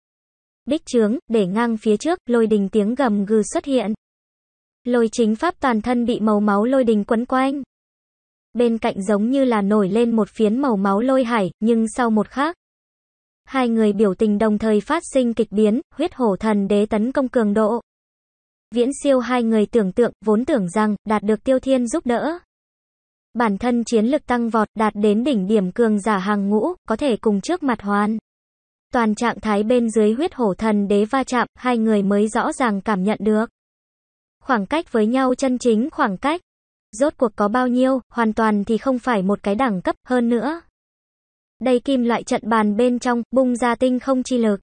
Đích trướng, để ngang phía trước, lôi đình tiếng gầm gừ xuất hiện. Lôi chính pháp toàn thân bị màu máu lôi đình quấn quanh. Bên cạnh giống như là nổi lên một phiến màu máu lôi hải, nhưng sau một khắc. Hai người biểu tình đồng thời phát sinh kịch biến, huyết hổ thần đế tấn công cường độ viễn siêu hai người tưởng tượng, vốn tưởng rằng đạt được Tiêu Thiên giúp đỡ. Bản thân chiến lực tăng vọt, đạt đến đỉnh điểm cường giả hàng ngũ, có thể cùng trước mặt hoàn. Toàn trạng thái bên dưới huyết hổ thần đế va chạm, hai người mới rõ ràng cảm nhận được. Khoảng cách với nhau chân chính khoảng cách. Rốt cuộc có bao nhiêu, hoàn toàn thì không phải một cái đẳng cấp hơn nữa. Đây kim loại trận bàn bên trong, bung ra tinh không chi lực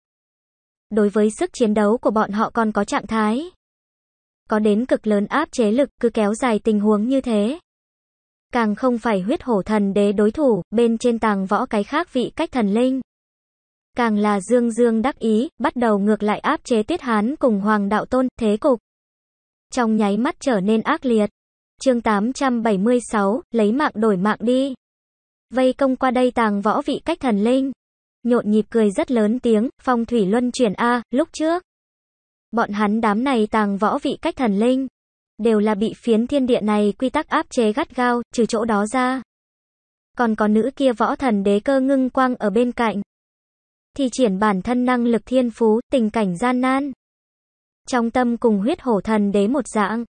đối với sức chiến đấu của bọn họ còn có trạng thái có đến cực lớn áp chế lực cứ kéo dài tình huống như thế. Càng không phải huyết hổ thần đế đối thủ, bên trên tàng võ cái khác vị cách thần linh. Càng là dương dương đắc ý, bắt đầu ngược lại áp chế tiết hán cùng hoàng đạo tôn, thế cục. Trong nháy mắt trở nên ác liệt. chương 876, lấy mạng đổi mạng đi. Vây công qua đây tàng võ vị cách thần linh. Nhộn nhịp cười rất lớn tiếng, phong thủy luân chuyển A, lúc trước. Bọn hắn đám này tàng võ vị cách thần linh, đều là bị phiến thiên địa này quy tắc áp chế gắt gao, trừ chỗ đó ra. Còn có nữ kia võ thần đế cơ ngưng quang ở bên cạnh. Thì triển bản thân năng lực thiên phú, tình cảnh gian nan. Trong tâm cùng huyết hổ thần đế một dạng.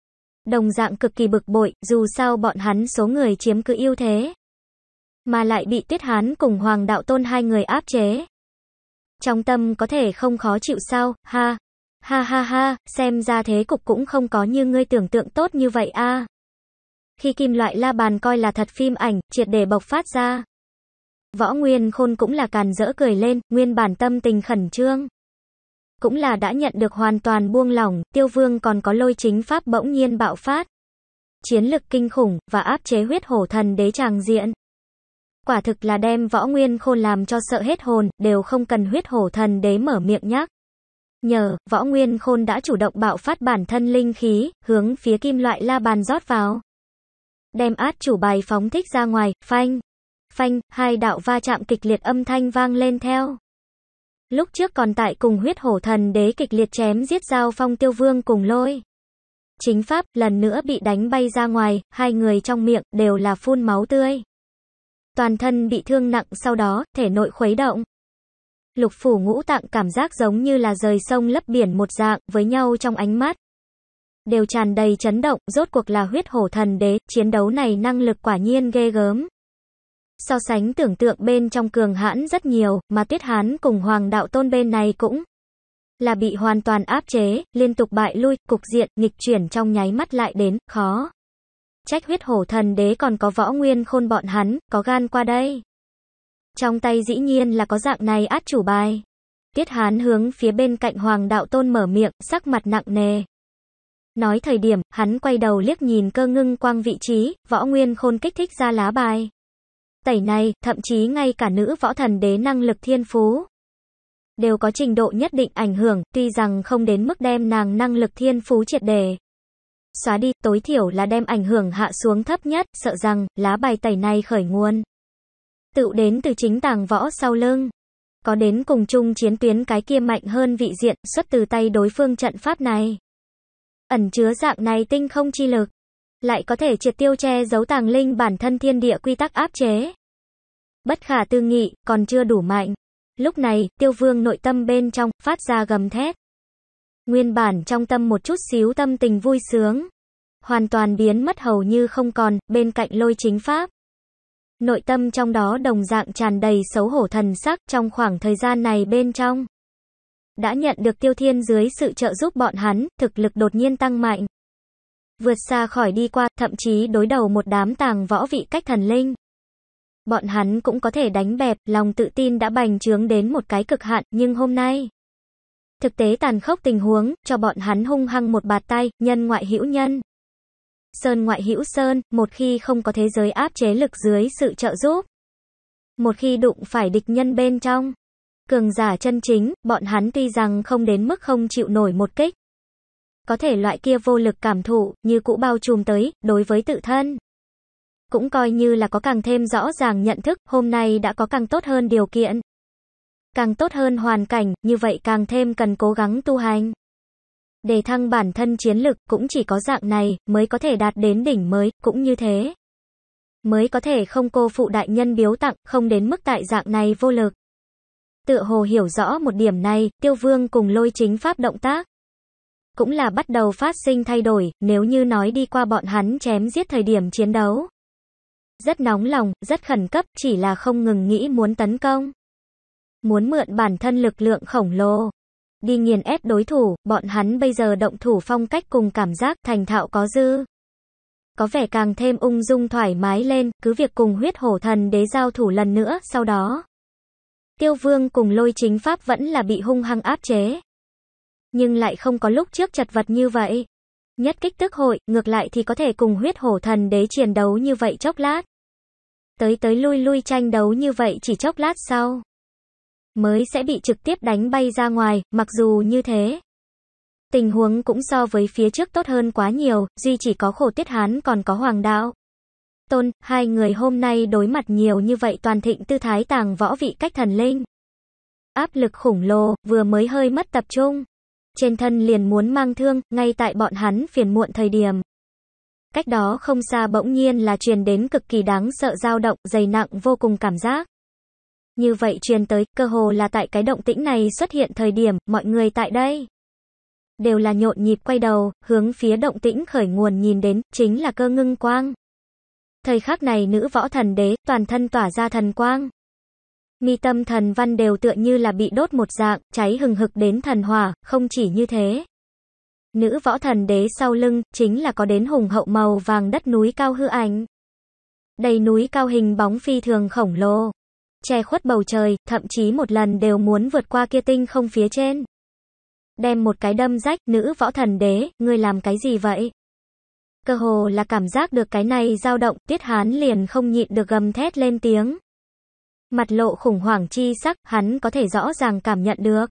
Đồng dạng cực kỳ bực bội, dù sao bọn hắn số người chiếm cứ ưu thế. Mà lại bị tuyết hán cùng hoàng đạo tôn hai người áp chế. Trong tâm có thể không khó chịu sao, ha, Ha ha ha, xem ra thế cục cũng không có như ngươi tưởng tượng tốt như vậy a. Khi kim loại la bàn coi là thật phim ảnh, triệt để bộc phát ra. Võ Nguyên Khôn cũng là càn rỡ cười lên, nguyên bản tâm tình khẩn trương. Cũng là đã nhận được hoàn toàn buông lỏng, tiêu vương còn có lôi chính pháp bỗng nhiên bạo phát. Chiến lực kinh khủng, và áp chế huyết hổ thần đế tràng diện. Quả thực là đem võ nguyên khôn làm cho sợ hết hồn, đều không cần huyết hổ thần đế mở miệng nhắc. Nhờ, võ nguyên khôn đã chủ động bạo phát bản thân linh khí, hướng phía kim loại la bàn rót vào. Đem át chủ bài phóng thích ra ngoài, phanh. Phanh, hai đạo va chạm kịch liệt âm thanh vang lên theo. Lúc trước còn tại cùng huyết hổ thần đế kịch liệt chém giết giao phong tiêu vương cùng lôi. Chính pháp lần nữa bị đánh bay ra ngoài, hai người trong miệng đều là phun máu tươi. Toàn thân bị thương nặng sau đó, thể nội khuấy động. Lục phủ ngũ tạng cảm giác giống như là rời sông lấp biển một dạng, với nhau trong ánh mắt. Đều tràn đầy chấn động, rốt cuộc là huyết hổ thần đế, chiến đấu này năng lực quả nhiên ghê gớm. So sánh tưởng tượng bên trong cường hãn rất nhiều, mà tuyết hán cùng hoàng đạo tôn bên này cũng là bị hoàn toàn áp chế, liên tục bại lui, cục diện, nghịch chuyển trong nháy mắt lại đến, khó. Trách huyết hổ thần đế còn có võ nguyên khôn bọn hắn, có gan qua đây. Trong tay dĩ nhiên là có dạng này át chủ bài. Tiết Hán hướng phía bên cạnh Hoàng Đạo Tôn mở miệng, sắc mặt nặng nề. Nói thời điểm, hắn quay đầu liếc nhìn cơ ngưng quang vị trí, võ nguyên khôn kích thích ra lá bài. Tẩy này, thậm chí ngay cả nữ võ thần đế năng lực thiên phú. Đều có trình độ nhất định ảnh hưởng, tuy rằng không đến mức đem nàng năng lực thiên phú triệt đề. Xóa đi, tối thiểu là đem ảnh hưởng hạ xuống thấp nhất, sợ rằng, lá bài tẩy này khởi nguồn. Tựu đến từ chính tàng võ sau lưng. Có đến cùng chung chiến tuyến cái kia mạnh hơn vị diện xuất từ tay đối phương trận pháp này. Ẩn chứa dạng này tinh không chi lực. Lại có thể triệt tiêu che giấu tàng linh bản thân thiên địa quy tắc áp chế. Bất khả tư nghị, còn chưa đủ mạnh. Lúc này, tiêu vương nội tâm bên trong, phát ra gầm thét. Nguyên bản trong tâm một chút xíu tâm tình vui sướng. Hoàn toàn biến mất hầu như không còn, bên cạnh lôi chính pháp nội tâm trong đó đồng dạng tràn đầy xấu hổ thần sắc trong khoảng thời gian này bên trong. Đã nhận được tiêu thiên dưới sự trợ giúp bọn hắn, thực lực đột nhiên tăng mạnh. Vượt xa khỏi đi qua, thậm chí đối đầu một đám tàng võ vị cách thần linh. Bọn hắn cũng có thể đánh bẹp, lòng tự tin đã bành trướng đến một cái cực hạn, nhưng hôm nay. Thực tế tàn khốc tình huống, cho bọn hắn hung hăng một bạt tay, nhân ngoại hữu nhân sơn ngoại hữu sơn, một khi không có thế giới áp chế lực dưới sự trợ giúp. Một khi đụng phải địch nhân bên trong, cường giả chân chính, bọn hắn tuy rằng không đến mức không chịu nổi một kích. Có thể loại kia vô lực cảm thụ, như cũ bao trùm tới, đối với tự thân. Cũng coi như là có càng thêm rõ ràng nhận thức, hôm nay đã có càng tốt hơn điều kiện. Càng tốt hơn hoàn cảnh, như vậy càng thêm cần cố gắng tu hành. Đề thăng bản thân chiến lực cũng chỉ có dạng này mới có thể đạt đến đỉnh mới, cũng như thế. Mới có thể không cô phụ đại nhân biếu tặng, không đến mức tại dạng này vô lực. Tựa hồ hiểu rõ một điểm này, tiêu vương cùng lôi chính pháp động tác. Cũng là bắt đầu phát sinh thay đổi, nếu như nói đi qua bọn hắn chém giết thời điểm chiến đấu. Rất nóng lòng, rất khẩn cấp, chỉ là không ngừng nghĩ muốn tấn công. Muốn mượn bản thân lực lượng khổng lồ đi nghiền ép đối thủ, bọn hắn bây giờ động thủ phong cách cùng cảm giác thành thạo có dư. Có vẻ càng thêm ung dung thoải mái lên, cứ việc cùng huyết hổ thần đế giao thủ lần nữa, sau đó. Tiêu vương cùng lôi chính pháp vẫn là bị hung hăng áp chế. Nhưng lại không có lúc trước chật vật như vậy. Nhất kích tức hội, ngược lại thì có thể cùng huyết hổ thần đế chiến đấu như vậy chốc lát. Tới tới lui lui tranh đấu như vậy chỉ chốc lát sau mới sẽ bị trực tiếp đánh bay ra ngoài, mặc dù như thế. Tình huống cũng so với phía trước tốt hơn quá nhiều, duy chỉ có khổ tiết hán còn có hoàng đạo. Tôn, hai người hôm nay đối mặt nhiều như vậy toàn thịnh tư thái tàng võ vị cách thần linh. Áp lực khủng lồ, vừa mới hơi mất tập trung. Trên thân liền muốn mang thương, ngay tại bọn hắn phiền muộn thời điểm. Cách đó không xa bỗng nhiên là truyền đến cực kỳ đáng sợ dao động, dày nặng vô cùng cảm giác. Như vậy truyền tới, cơ hồ là tại cái động tĩnh này xuất hiện thời điểm, mọi người tại đây đều là nhộn nhịp quay đầu, hướng phía động tĩnh khởi nguồn nhìn đến, chính là cơ ngưng quang. Thời khắc này nữ võ thần đế, toàn thân tỏa ra thần quang. Mi tâm thần văn đều tựa như là bị đốt một dạng, cháy hừng hực đến thần hỏa, không chỉ như thế. Nữ võ thần đế sau lưng, chính là có đến hùng hậu màu vàng đất núi cao hư ảnh. Đầy núi cao hình bóng phi thường khổng lồ che khuất bầu trời, thậm chí một lần đều muốn vượt qua kia tinh không phía trên. Đem một cái đâm rách, nữ võ thần đế, ngươi làm cái gì vậy? Cơ hồ là cảm giác được cái này dao động, tiết hán liền không nhịn được gầm thét lên tiếng. Mặt lộ khủng hoảng chi sắc, hắn có thể rõ ràng cảm nhận được.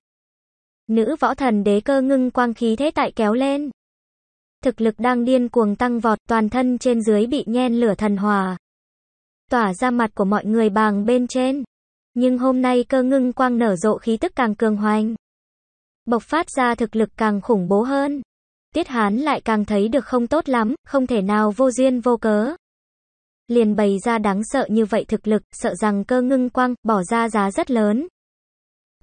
Nữ võ thần đế cơ ngưng quang khí thế tại kéo lên. Thực lực đang điên cuồng tăng vọt toàn thân trên dưới bị nhen lửa thần hòa, tỏa ra mặt của mọi người bàng bên trên. Nhưng hôm nay cơ ngưng quang nở rộ khí tức càng cường hoành. Bộc phát ra thực lực càng khủng bố hơn. Tiết hán lại càng thấy được không tốt lắm, không thể nào vô duyên vô cớ. Liền bày ra đáng sợ như vậy thực lực, sợ rằng cơ ngưng quang, bỏ ra giá rất lớn.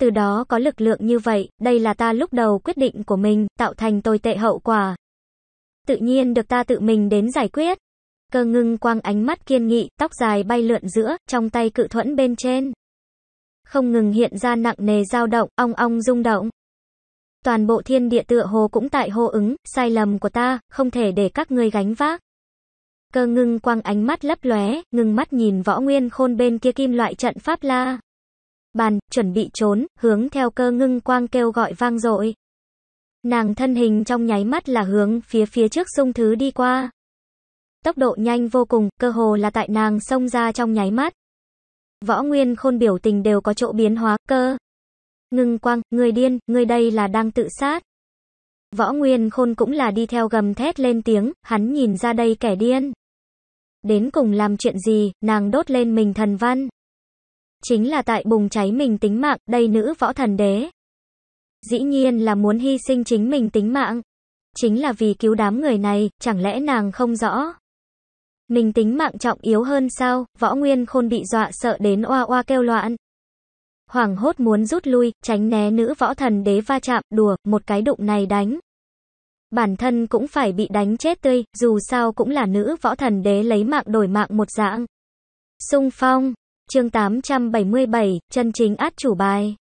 Từ đó có lực lượng như vậy, đây là ta lúc đầu quyết định của mình, tạo thành tồi tệ hậu quả. Tự nhiên được ta tự mình đến giải quyết. Cơ ngưng quang ánh mắt kiên nghị, tóc dài bay lượn giữa, trong tay cự thuẫn bên trên. Không ngừng hiện ra nặng nề dao động, ong ong rung động. Toàn bộ thiên địa tựa hồ cũng tại hô ứng, sai lầm của ta, không thể để các ngươi gánh vác. Cơ ngưng quang ánh mắt lấp lóe, ngừng mắt nhìn võ nguyên khôn bên kia kim loại trận pháp la. Bàn, chuẩn bị trốn, hướng theo cơ ngưng quang kêu gọi vang dội. Nàng thân hình trong nháy mắt là hướng phía phía trước sông thứ đi qua. Tốc độ nhanh vô cùng, cơ hồ là tại nàng xông ra trong nháy mắt. Võ Nguyên Khôn biểu tình đều có chỗ biến hóa, cơ. Ngừng quang, người điên, người đây là đang tự sát. Võ Nguyên Khôn cũng là đi theo gầm thét lên tiếng, hắn nhìn ra đây kẻ điên. Đến cùng làm chuyện gì, nàng đốt lên mình thần văn. Chính là tại bùng cháy mình tính mạng, đây nữ võ thần đế. Dĩ nhiên là muốn hy sinh chính mình tính mạng. Chính là vì cứu đám người này, chẳng lẽ nàng không rõ. Mình tính mạng trọng yếu hơn sao, võ nguyên khôn bị dọa sợ đến oa oa kêu loạn. Hoàng hốt muốn rút lui, tránh né nữ võ thần đế va chạm, đùa, một cái đụng này đánh. Bản thân cũng phải bị đánh chết tươi, dù sao cũng là nữ võ thần đế lấy mạng đổi mạng một dạng. Xung phong, chương 877, chân chính át chủ bài.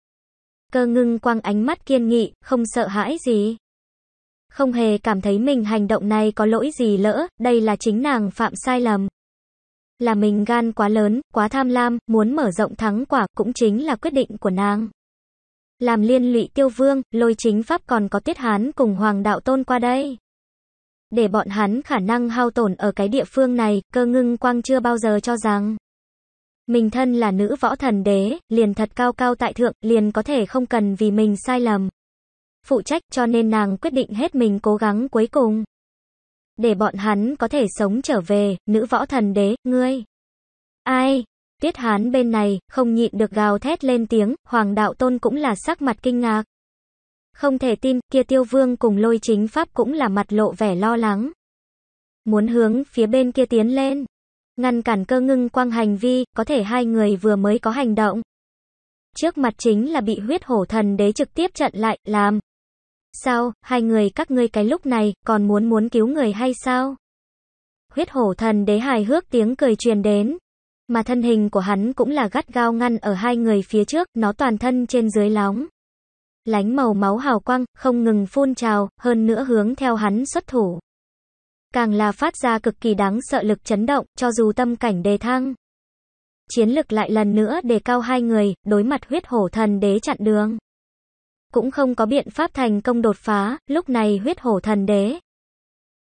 Cơ ngưng quang ánh mắt kiên nghị, không sợ hãi gì không hề cảm thấy mình hành động này có lỗi gì lỡ, đây là chính nàng phạm sai lầm. Là mình gan quá lớn, quá tham lam, muốn mở rộng thắng quả, cũng chính là quyết định của nàng. Làm liên lụy tiêu vương, lôi chính pháp còn có tiết hán cùng hoàng đạo tôn qua đây. Để bọn hắn khả năng hao tổn ở cái địa phương này, cơ ngưng quang chưa bao giờ cho rằng. Mình thân là nữ võ thần đế, liền thật cao cao tại thượng, liền có thể không cần vì mình sai lầm phụ trách cho nên nàng quyết định hết mình cố gắng cuối cùng. Để bọn hắn có thể sống trở về, nữ võ thần đế, ngươi. Ai? Tiết hán bên này, không nhịn được gào thét lên tiếng, hoàng đạo tôn cũng là sắc mặt kinh ngạc. Không thể tin, kia tiêu vương cùng lôi chính pháp cũng là mặt lộ vẻ lo lắng. Muốn hướng phía bên kia tiến lên. Ngăn cản cơ ngưng quang hành vi, có thể hai người vừa mới có hành động. Trước mặt chính là bị huyết hổ thần đế trực tiếp chặn lại, làm. Sao, hai người các ngươi cái lúc này, còn muốn muốn cứu người hay sao? Huyết hổ thần đế hài hước tiếng cười truyền đến. Mà thân hình của hắn cũng là gắt gao ngăn ở hai người phía trước, nó toàn thân trên dưới lóng. Lánh màu máu hào quang, không ngừng phun trào, hơn nữa hướng theo hắn xuất thủ. Càng là phát ra cực kỳ đáng sợ lực chấn động, cho dù tâm cảnh đề thăng. Chiến lực lại lần nữa đề cao hai người, đối mặt huyết hổ thần đế chặn đường cũng không có biện pháp thành công đột phá, lúc này huyết hổ thần đế.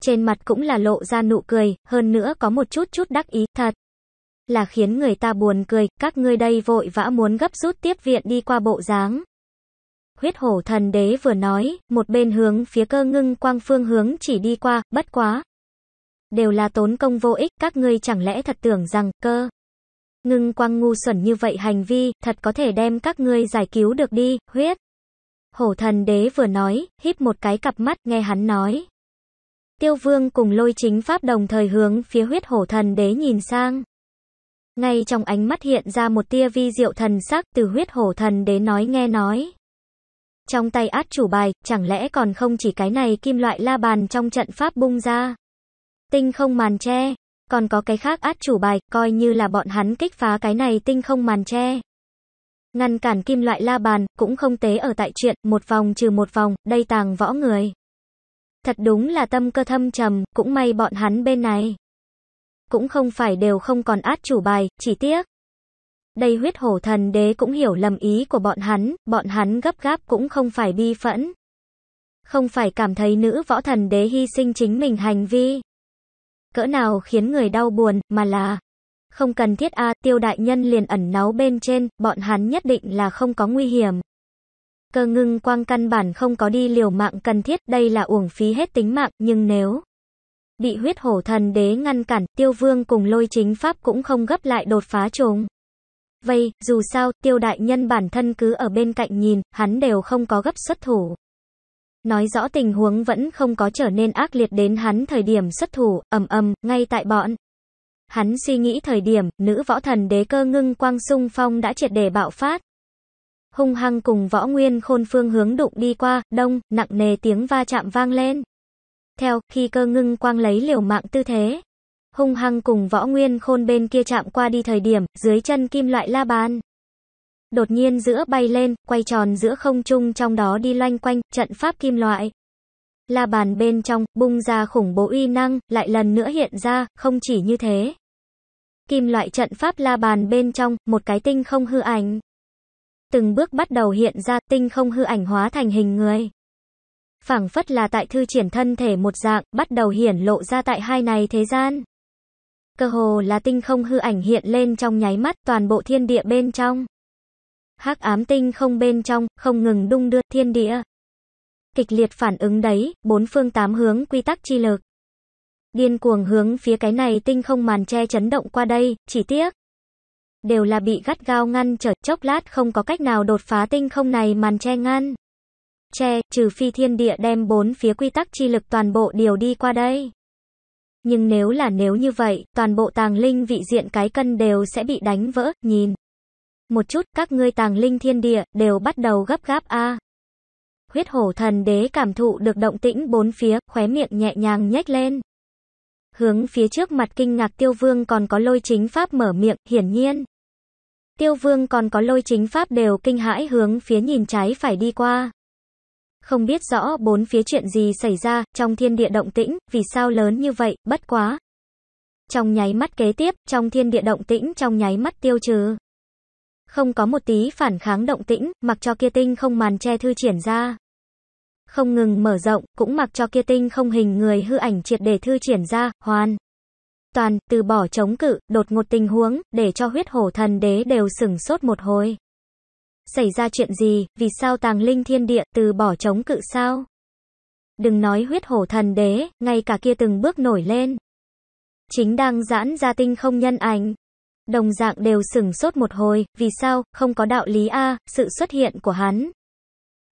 Trên mặt cũng là lộ ra nụ cười, hơn nữa có một chút chút đắc ý, thật. Là khiến người ta buồn cười, các ngươi đây vội vã muốn gấp rút tiếp viện đi qua bộ dáng. Huyết hổ thần đế vừa nói, một bên hướng phía cơ ngưng quang phương hướng chỉ đi qua, bất quá. Đều là tốn công vô ích, các ngươi chẳng lẽ thật tưởng rằng cơ. Ngưng quang ngu xuẩn như vậy hành vi, thật có thể đem các ngươi giải cứu được đi, huyết. Hổ thần đế vừa nói, híp một cái cặp mắt nghe hắn nói. Tiêu vương cùng lôi chính pháp đồng thời hướng phía huyết hổ thần đế nhìn sang. Ngay trong ánh mắt hiện ra một tia vi diệu thần sắc từ huyết hổ thần đế nói nghe nói. Trong tay át chủ bài, chẳng lẽ còn không chỉ cái này kim loại la bàn trong trận pháp bung ra. Tinh không màn che, còn có cái khác át chủ bài, coi như là bọn hắn kích phá cái này tinh không màn che. Ngăn cản kim loại la bàn, cũng không tế ở tại chuyện, một vòng trừ một vòng, đây tàng võ người. Thật đúng là tâm cơ thâm trầm, cũng may bọn hắn bên này. Cũng không phải đều không còn át chủ bài, chỉ tiếc. Đây huyết hổ thần đế cũng hiểu lầm ý của bọn hắn, bọn hắn gấp gáp cũng không phải bi phẫn. Không phải cảm thấy nữ võ thần đế hy sinh chính mình hành vi. Cỡ nào khiến người đau buồn, mà là không cần thiết a, tiêu đại nhân liền ẩn náu bên trên, bọn hắn nhất định là không có nguy hiểm. Cơ ngưng quang căn bản không có đi liều mạng cần thiết, đây là uổng phí hết tính mạng, nhưng nếu bị huyết hổ thần đế ngăn cản, tiêu vương cùng lôi chính pháp cũng không gấp lại đột phá trùng. Vậy, dù sao, tiêu đại nhân bản thân cứ ở bên cạnh nhìn, hắn đều không có gấp xuất thủ. Nói rõ tình huống vẫn không có trở nên ác liệt đến hắn thời điểm xuất thủ, ầm ầm, ngay tại bọn. Hắn suy nghĩ thời điểm, nữ võ thần đế cơ ngưng quang sung phong đã triệt để bạo phát. Hung hăng cùng võ nguyên khôn phương hướng đụng đi qua, đông, nặng nề tiếng va chạm vang lên. Theo, khi cơ ngưng quang lấy liều mạng tư thế, hung hăng cùng võ nguyên khôn bên kia chạm qua đi thời điểm, dưới chân kim loại la bàn. Đột nhiên giữa bay lên, quay tròn giữa không trung trong đó đi loanh quanh, trận pháp kim loại. La bàn bên trong, bung ra khủng bố uy năng, lại lần nữa hiện ra, không chỉ như thế. Kim loại trận pháp la bàn bên trong, một cái tinh không hư ảnh. Từng bước bắt đầu hiện ra, tinh không hư ảnh hóa thành hình người. Phảng phất là tại thư triển thân thể một dạng, bắt đầu hiển lộ ra tại hai này thế gian. Cơ hồ là tinh không hư ảnh hiện lên trong nháy mắt toàn bộ thiên địa bên trong. Hắc ám tinh không bên trong, không ngừng đung đưa thiên địa. Kịch liệt phản ứng đấy, bốn phương tám hướng quy tắc chi lực điên cuồng hướng phía cái này tinh không màn che chấn động qua đây, chỉ tiếc. Đều là bị gắt gao ngăn trở, chốc lát không có cách nào đột phá tinh không này màn che ngăn. Che, trừ phi thiên địa đem bốn phía quy tắc chi lực toàn bộ điều đi qua đây. Nhưng nếu là nếu như vậy, toàn bộ tàng linh vị diện cái cân đều sẽ bị đánh vỡ, nhìn. Một chút, các ngươi tàng linh thiên địa, đều bắt đầu gấp gáp a Huyết hổ thần đế cảm thụ được động tĩnh bốn phía, khóe miệng nhẹ nhàng nhếch lên hướng phía trước mặt kinh ngạc tiêu vương còn có lôi chính pháp mở miệng, hiển nhiên. Tiêu vương còn có lôi chính pháp đều kinh hãi hướng phía nhìn trái phải đi qua. Không biết rõ bốn phía chuyện gì xảy ra, trong thiên địa động tĩnh, vì sao lớn như vậy, bất quá. Trong nháy mắt kế tiếp, trong thiên địa động tĩnh trong nháy mắt tiêu trừ. Không có một tí phản kháng động tĩnh, mặc cho kia tinh không màn che thư triển ra không ngừng mở rộng, cũng mặc cho kia tinh không hình người hư ảnh triệt để thư triển ra, hoàn. Toàn, từ bỏ chống cự, đột ngột tình huống, để cho huyết hổ thần đế đều sửng sốt một hồi. Xảy ra chuyện gì, vì sao tàng linh thiên địa, từ bỏ chống cự sao? Đừng nói huyết hổ thần đế, ngay cả kia từng bước nổi lên. Chính đang giãn ra tinh không nhân ảnh, Đồng dạng đều sừng sốt một hồi, vì sao, không có đạo lý A, sự xuất hiện của hắn,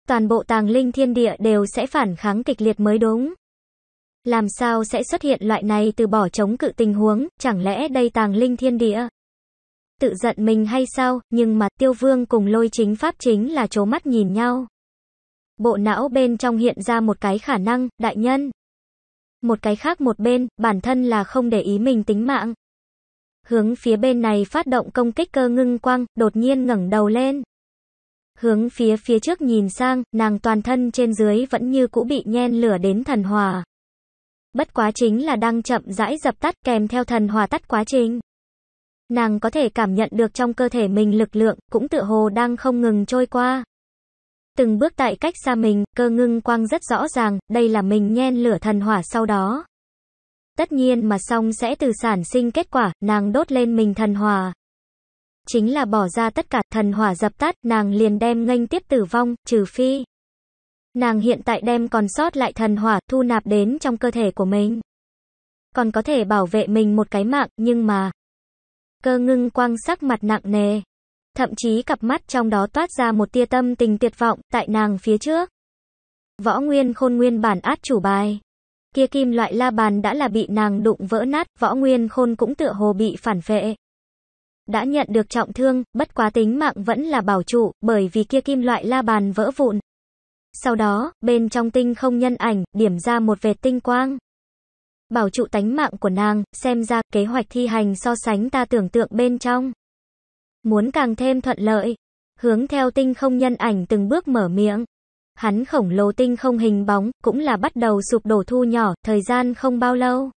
toàn bộ tàng linh thiên địa đều sẽ phản kháng kịch liệt mới đúng. Làm sao sẽ xuất hiện loại này từ bỏ chống cự tình huống, chẳng lẽ đây tàng linh thiên địa? Tự giận mình hay sao, nhưng mà tiêu vương cùng lôi chính pháp chính là chố mắt nhìn nhau. Bộ não bên trong hiện ra một cái khả năng, đại nhân. Một cái khác một bên, bản thân là không để ý mình tính mạng. Hướng phía bên này phát động công kích cơ ngưng quang, đột nhiên ngẩng đầu lên hướng phía phía trước nhìn sang, nàng toàn thân trên dưới vẫn như cũ bị nhen lửa đến thần hòa. Bất quá chính là đang chậm rãi dập tắt kèm theo thần hòa tắt quá trình. Nàng có thể cảm nhận được trong cơ thể mình lực lượng, cũng tự hồ đang không ngừng trôi qua. Từng bước tại cách xa mình, cơ ngưng quang rất rõ ràng, đây là mình nhen lửa thần hỏa sau đó. Tất nhiên mà xong sẽ từ sản sinh kết quả, nàng đốt lên mình thần hòa chính là bỏ ra tất cả, thần hỏa dập tắt, nàng liền đem nghênh tiếp tử vong, trừ phi. Nàng hiện tại đem còn sót lại thần hỏa, thu nạp đến trong cơ thể của mình. Còn có thể bảo vệ mình một cái mạng, nhưng mà... Cơ ngưng quang sắc mặt nặng nề. Thậm chí cặp mắt trong đó toát ra một tia tâm tình tuyệt vọng, tại nàng phía trước. Võ Nguyên Khôn nguyên bản át chủ bài. Kia kim loại la bàn đã là bị nàng đụng vỡ nát, Võ Nguyên Khôn cũng tựa hồ bị phản vệ đã nhận được trọng thương, bất quá tính mạng vẫn là bảo trụ, bởi vì kia kim loại la bàn vỡ vụn. Sau đó, bên trong tinh không nhân ảnh, điểm ra một vệt tinh quang. Bảo trụ tánh mạng của nàng, xem ra kế hoạch thi hành so sánh ta tưởng tượng bên trong. Muốn càng thêm thuận lợi, hướng theo tinh không nhân ảnh từng bước mở miệng. Hắn khổng lồ tinh không hình bóng, cũng là bắt đầu sụp đổ thu nhỏ, thời gian không bao lâu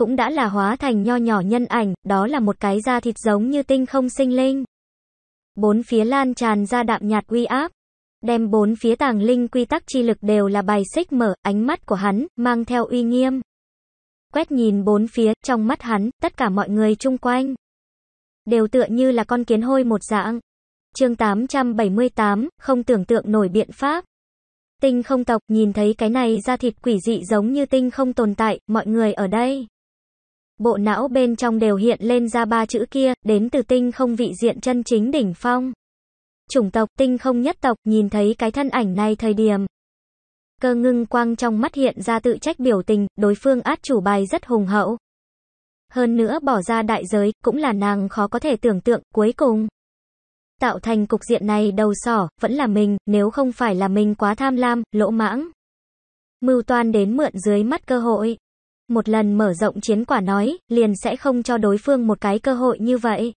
cũng đã là hóa thành nho nhỏ nhân ảnh, đó là một cái da thịt giống như tinh không sinh linh. Bốn phía lan tràn ra đạm nhạt uy áp, đem bốn phía tàng linh quy tắc chi lực đều là bài xích mở, ánh mắt của hắn, mang theo uy nghiêm. Quét nhìn bốn phía, trong mắt hắn, tất cả mọi người chung quanh. Đều tựa như là con kiến hôi một dạng. chương 878, không tưởng tượng nổi biện pháp. Tinh không tộc nhìn thấy cái này da thịt quỷ dị giống như tinh không tồn tại, mọi người ở đây bộ não bên trong đều hiện lên ra ba chữ kia, đến từ tinh không vị diện chân chính đỉnh phong. Chủng tộc tinh không nhất tộc nhìn thấy cái thân ảnh này thời điểm. Cơ ngưng quang trong mắt hiện ra tự trách biểu tình, đối phương át chủ bài rất hùng hậu. Hơn nữa bỏ ra đại giới, cũng là nàng khó có thể tưởng tượng, cuối cùng. Tạo thành cục diện này đầu sỏ, vẫn là mình, nếu không phải là mình quá tham lam, lỗ mãng. Mưu toan đến mượn dưới mắt cơ hội một lần mở rộng chiến quả nói, liền sẽ không cho đối phương một cái cơ hội như vậy.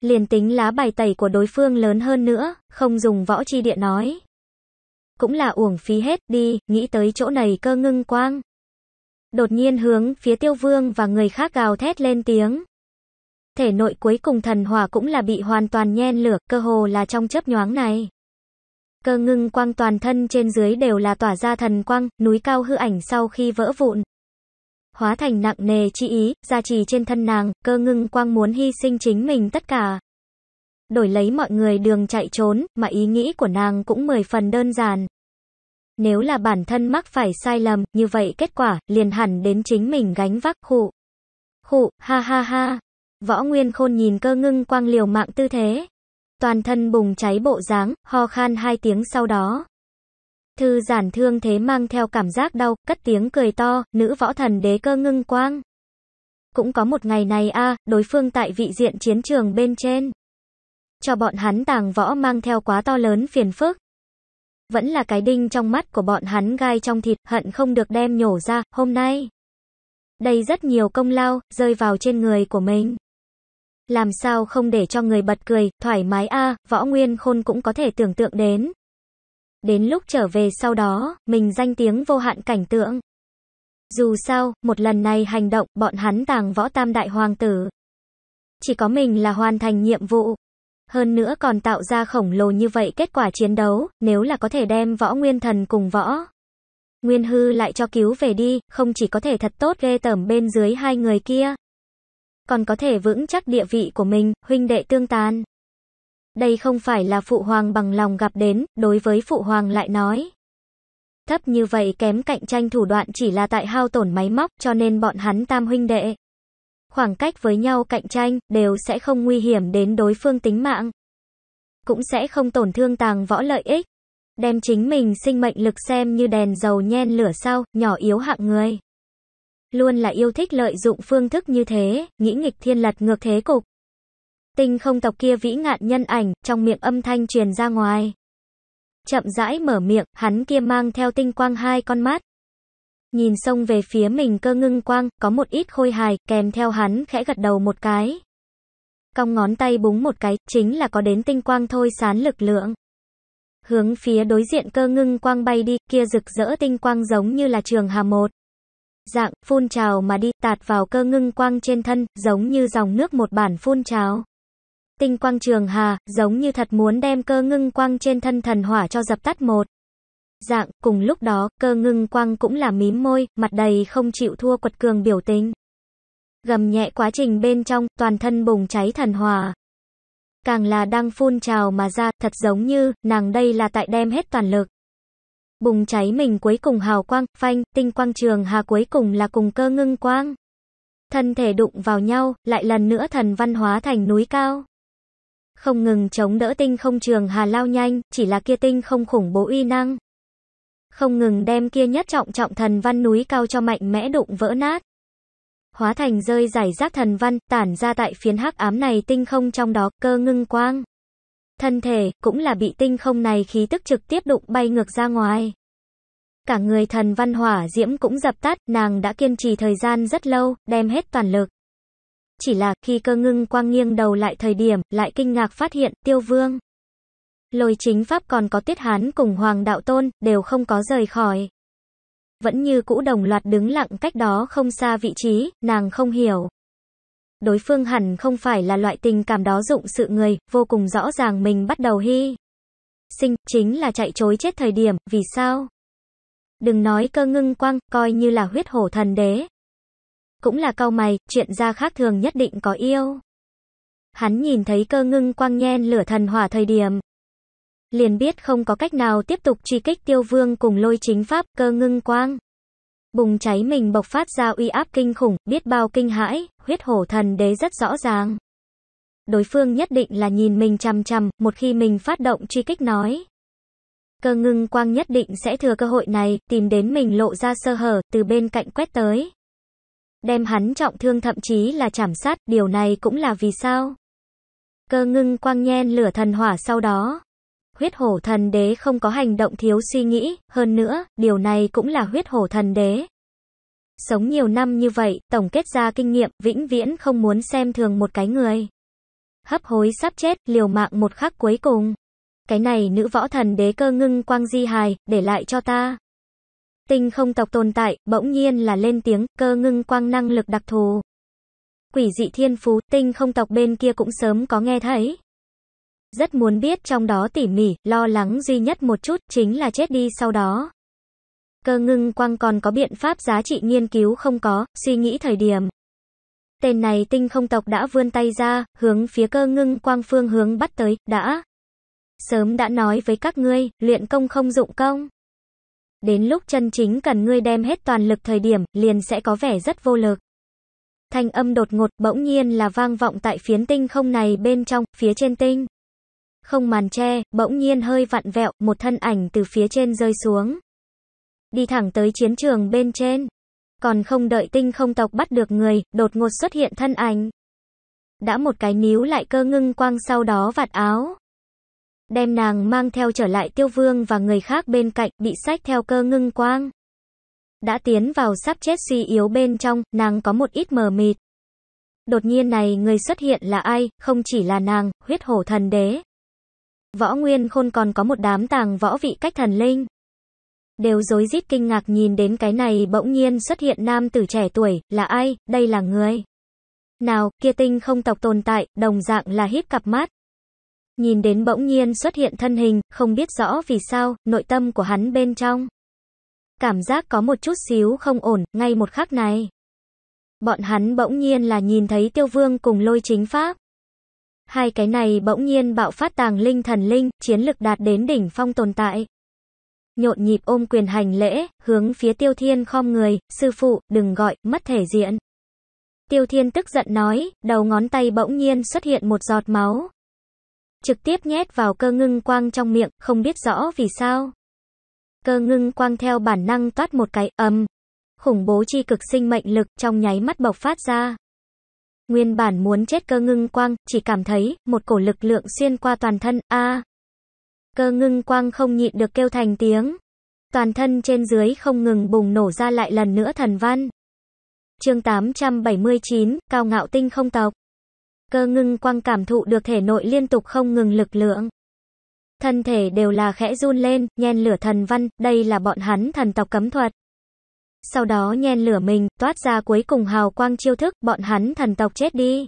Liền tính lá bài tẩy của đối phương lớn hơn nữa, không dùng võ chi địa nói. Cũng là uổng phí hết đi, nghĩ tới chỗ này cơ ngưng quang. Đột nhiên hướng phía tiêu vương và người khác gào thét lên tiếng. Thể nội cuối cùng thần hỏa cũng là bị hoàn toàn nhen lửa, cơ hồ là trong chớp nhoáng này cơ ngưng quang toàn thân trên dưới đều là tỏa ra thần quang, núi cao hư ảnh sau khi vỡ vụn, hóa thành nặng nề chi ý, gia trì trên thân nàng, cơ ngưng quang muốn hy sinh chính mình tất cả. Đổi lấy mọi người đường chạy trốn, mà ý nghĩ của nàng cũng mười phần đơn giản. Nếu là bản thân mắc phải sai lầm, như vậy kết quả, liền hẳn đến chính mình gánh vác khụ. Khụ, ha ha ha. Võ Nguyên Khôn nhìn cơ ngưng quang liều mạng tư thế. Toàn thân bùng cháy bộ dáng, ho khan hai tiếng sau đó. Thư giản thương thế mang theo cảm giác đau, cất tiếng cười to, nữ võ thần đế cơ ngưng quang. Cũng có một ngày này a đối phương tại vị diện chiến trường bên trên. Cho bọn hắn tàng võ mang theo quá to lớn phiền phức. Vẫn là cái đinh trong mắt của bọn hắn gai trong thịt, hận không được đem nhổ ra, hôm nay. Đây rất nhiều công lao, rơi vào trên người của mình. Làm sao không để cho người bật cười, thoải mái a võ nguyên khôn cũng có thể tưởng tượng đến, đến lúc trở về sau đó, mình danh tiếng vô hạn cảnh tượng. Dù sao, một lần này hành động, bọn hắn tàng võ tam đại hoàng tử. Chỉ có mình là hoàn thành nhiệm vụ. Hơn nữa còn tạo ra khổng lồ như vậy kết quả chiến đấu, nếu là có thể đem võ nguyên thần cùng võ. Nguyên hư lại cho cứu về đi, không chỉ có thể thật tốt ghê tởm bên dưới hai người kia. Còn có thể vững chắc địa vị của mình, huynh đệ tương tàn. Đây không phải là phụ hoàng bằng lòng gặp đến, đối với phụ hoàng lại nói. Thấp như vậy kém cạnh tranh thủ đoạn chỉ là tại hao tổn máy móc cho nên bọn hắn tam huynh đệ. Khoảng cách với nhau cạnh tranh đều sẽ không nguy hiểm đến đối phương tính mạng. Cũng sẽ không tổn thương tàng võ lợi ích. Đem chính mình sinh mệnh lực xem như đèn dầu nhen lửa sao, nhỏ yếu hạng người. Luôn là yêu thích lợi dụng phương thức như thế, nghĩ nghịch thiên lật ngược thế cục tinh không tộc kia vĩ ngạn nhân ảnh, trong miệng âm thanh truyền ra ngoài. Chậm rãi mở miệng, hắn kia mang theo tinh quang hai con mắt. Nhìn sông về phía mình cơ ngưng quang, có một ít khôi hài, kèm theo hắn khẽ gật đầu một cái. Cong ngón tay búng một cái, chính là có đến tinh quang thôi sán lực lượng. Hướng phía đối diện cơ ngưng quang bay đi, kia rực rỡ tinh quang giống như là trường hà một dạng phun trào mà đi tạt vào cơ ngưng quang trên thân, giống như dòng nước một bản phun trào. Tinh quang trường hà, giống như thật muốn đem cơ ngưng quang trên thân thần hỏa cho dập tắt một. Dạng, cùng lúc đó, cơ ngưng quang cũng là mím môi, mặt đầy không chịu thua quật cường biểu tình. Gầm nhẹ quá trình bên trong, toàn thân bùng cháy thần hỏa. Càng là đang phun trào mà ra, thật giống như, nàng đây là tại đem hết toàn lực. Bùng cháy mình cuối cùng hào quang, phanh, tinh quang trường hà cuối cùng là cùng cơ ngưng quang. Thân thể đụng vào nhau, lại lần nữa thần văn hóa thành núi cao không ngừng chống đỡ tinh không trường hà lao nhanh, chỉ là kia tinh không khủng bố uy năng. Không ngừng đem kia nhất trọng trọng thần văn núi cao cho mạnh mẽ đụng vỡ nát. Hóa thành rơi giải rác thần văn, tản ra tại phiến hắc ám này tinh không trong đó cơ ngưng quang. Thân thể, cũng là bị tinh không này khí tức trực tiếp đụng bay ngược ra ngoài. Cả người thần văn hỏa diễm cũng dập tắt, nàng đã kiên trì thời gian rất lâu, đem hết toàn lực. Chỉ là khi cơ ngưng quang nghiêng đầu lại thời điểm, lại kinh ngạc phát hiện tiêu vương. Lôi chính pháp còn có tiết hán cùng hoàng đạo tôn, đều không có rời khỏi. Vẫn như cũ đồng loạt đứng lặng cách đó không xa vị trí, nàng không hiểu. Đối phương hẳn không phải là loại tình cảm đó dụng sự người, vô cùng rõ ràng mình bắt đầu hy. Sinh, chính là chạy chối chết thời điểm, vì sao? Đừng nói cơ ngưng quang, coi như là huyết hổ thần đế, cũng là cau mày, chuyện ra khác thường nhất định có yêu. Hắn nhìn thấy cơ ngưng quang nhen lửa thần hỏa thời điểm. Liền biết không có cách nào tiếp tục truy kích tiêu vương cùng lôi chính pháp cơ ngưng quang. Bùng cháy mình bộc phát ra uy áp kinh khủng, biết bao kinh hãi, huyết hổ thần đế rất rõ ràng. Đối phương nhất định là nhìn mình chằm chằm, một khi mình phát động truy kích nói. Cơ ngưng quang nhất định sẽ thừa cơ hội này, tìm đến mình lộ ra sơ hở, từ bên cạnh quét tới đem hắn trọng thương thậm chí là chảm sát, điều này cũng là vì sao? Cơ ngưng quang nhen lửa thần hỏa sau đó. Huyết hổ thần đế không có hành động thiếu suy nghĩ, hơn nữa, điều này cũng là huyết hổ thần đế. Sống nhiều năm như vậy, tổng kết ra kinh nghiệm, vĩnh viễn không muốn xem thường một cái người. Hấp hối sắp chết, liều mạng một khắc cuối cùng. Cái này nữ võ thần đế cơ ngưng quang di hài, để lại cho ta. Tinh không tộc tồn tại, bỗng nhiên là lên tiếng, cơ ngưng quang năng lực đặc thù. Quỷ dị thiên phú, tinh không tộc bên kia cũng sớm có nghe thấy. Rất muốn biết trong đó tỉ mỉ, lo lắng duy nhất một chút, chính là chết đi sau đó. Cơ ngưng quang còn có biện pháp giá trị nghiên cứu không có, suy nghĩ thời điểm. Tên này tinh không tộc đã vươn tay ra, hướng phía cơ ngưng quang phương hướng bắt tới, đã. Sớm đã nói với các ngươi, luyện công không dụng công. Đến lúc chân chính cần ngươi đem hết toàn lực thời điểm, liền sẽ có vẻ rất vô lực. Thanh âm đột ngột bỗng nhiên là vang vọng tại phiến tinh không này bên trong, phía trên tinh. Không màn che, bỗng nhiên hơi vặn vẹo, một thân ảnh từ phía trên rơi xuống. Đi thẳng tới chiến trường bên trên. Còn không đợi tinh không tộc bắt được người, đột ngột xuất hiện thân ảnh. Đã một cái níu lại cơ ngưng quang sau đó vạt áo đem nàng mang theo trở lại tiêu vương và người khác bên cạnh, bị sách theo cơ ngưng quang. Đã tiến vào sắp chết suy yếu bên trong, nàng có một ít mờ mịt. Đột nhiên này người xuất hiện là ai, không chỉ là nàng, huyết hổ thần đế. Võ Nguyên Khôn còn có một đám tàng võ vị cách thần linh. Đều dối rít kinh ngạc nhìn đến cái này bỗng nhiên xuất hiện nam tử trẻ tuổi, là ai, đây là người. Nào, kia tinh không tộc tồn tại, đồng dạng là híp cặp mắt. Nhìn đến bỗng nhiên xuất hiện thân hình, không biết rõ vì sao, nội tâm của hắn bên trong. Cảm giác có một chút xíu không ổn, ngay một khắc này. Bọn hắn bỗng nhiên là nhìn thấy tiêu vương cùng lôi chính pháp. Hai cái này bỗng nhiên bạo phát tàng linh thần linh, chiến lực đạt đến đỉnh phong tồn tại. Nhộn nhịp ôm quyền hành lễ, hướng phía tiêu thiên khom người, sư phụ, đừng gọi, mất thể diện. Tiêu thiên tức giận nói, đầu ngón tay bỗng nhiên xuất hiện một giọt máu trực tiếp nhét vào cơ ngưng quang trong miệng, không biết rõ vì sao. Cơ ngưng quang theo bản năng toát một cái âm khủng bố chi cực sinh mệnh lực trong nháy mắt bộc phát ra. Nguyên bản muốn chết cơ ngưng quang, chỉ cảm thấy một cổ lực lượng xuyên qua toàn thân, a. cơ ngưng quang không nhịn được kêu thành tiếng. Toàn thân trên dưới không ngừng bùng nổ ra lại lần nữa thần văn. Chương 879, Cao ngạo tinh không tộc. Cơ ngưng quang cảm thụ được thể nội liên tục không ngừng lực lượng. Thân thể đều là khẽ run lên, nhen lửa thần văn, đây là bọn hắn thần tộc cấm thuật. Sau đó nhen lửa mình, toát ra cuối cùng hào quang chiêu thức, bọn hắn thần tộc chết đi.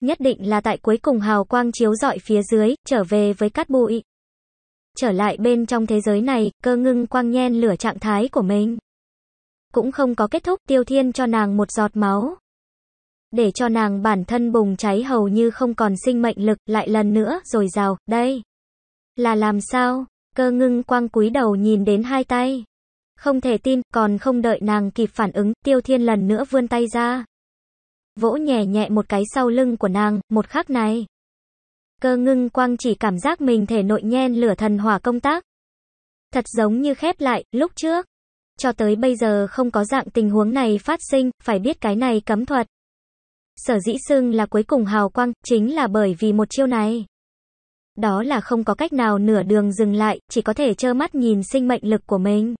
Nhất định là tại cuối cùng hào quang chiếu dọi phía dưới, trở về với cát bụi. Trở lại bên trong thế giới này, cơ ngưng quang nhen lửa trạng thái của mình. Cũng không có kết thúc tiêu thiên cho nàng một giọt máu để cho nàng bản thân bùng cháy hầu như không còn sinh mệnh lực, lại lần nữa, rồi rào, đây. Là làm sao? Cơ ngưng quang cúi đầu nhìn đến hai tay. Không thể tin, còn không đợi nàng kịp phản ứng, tiêu thiên lần nữa vươn tay ra. Vỗ nhẹ nhẹ một cái sau lưng của nàng, một khắc này. Cơ ngưng quang chỉ cảm giác mình thể nội nhen lửa thần hỏa công tác. Thật giống như khép lại, lúc trước. Cho tới bây giờ không có dạng tình huống này phát sinh, phải biết cái này cấm thuật sở dĩ xưng là cuối cùng hào quang, chính là bởi vì một chiêu này. Đó là không có cách nào nửa đường dừng lại, chỉ có thể trơ mắt nhìn sinh mệnh lực của mình.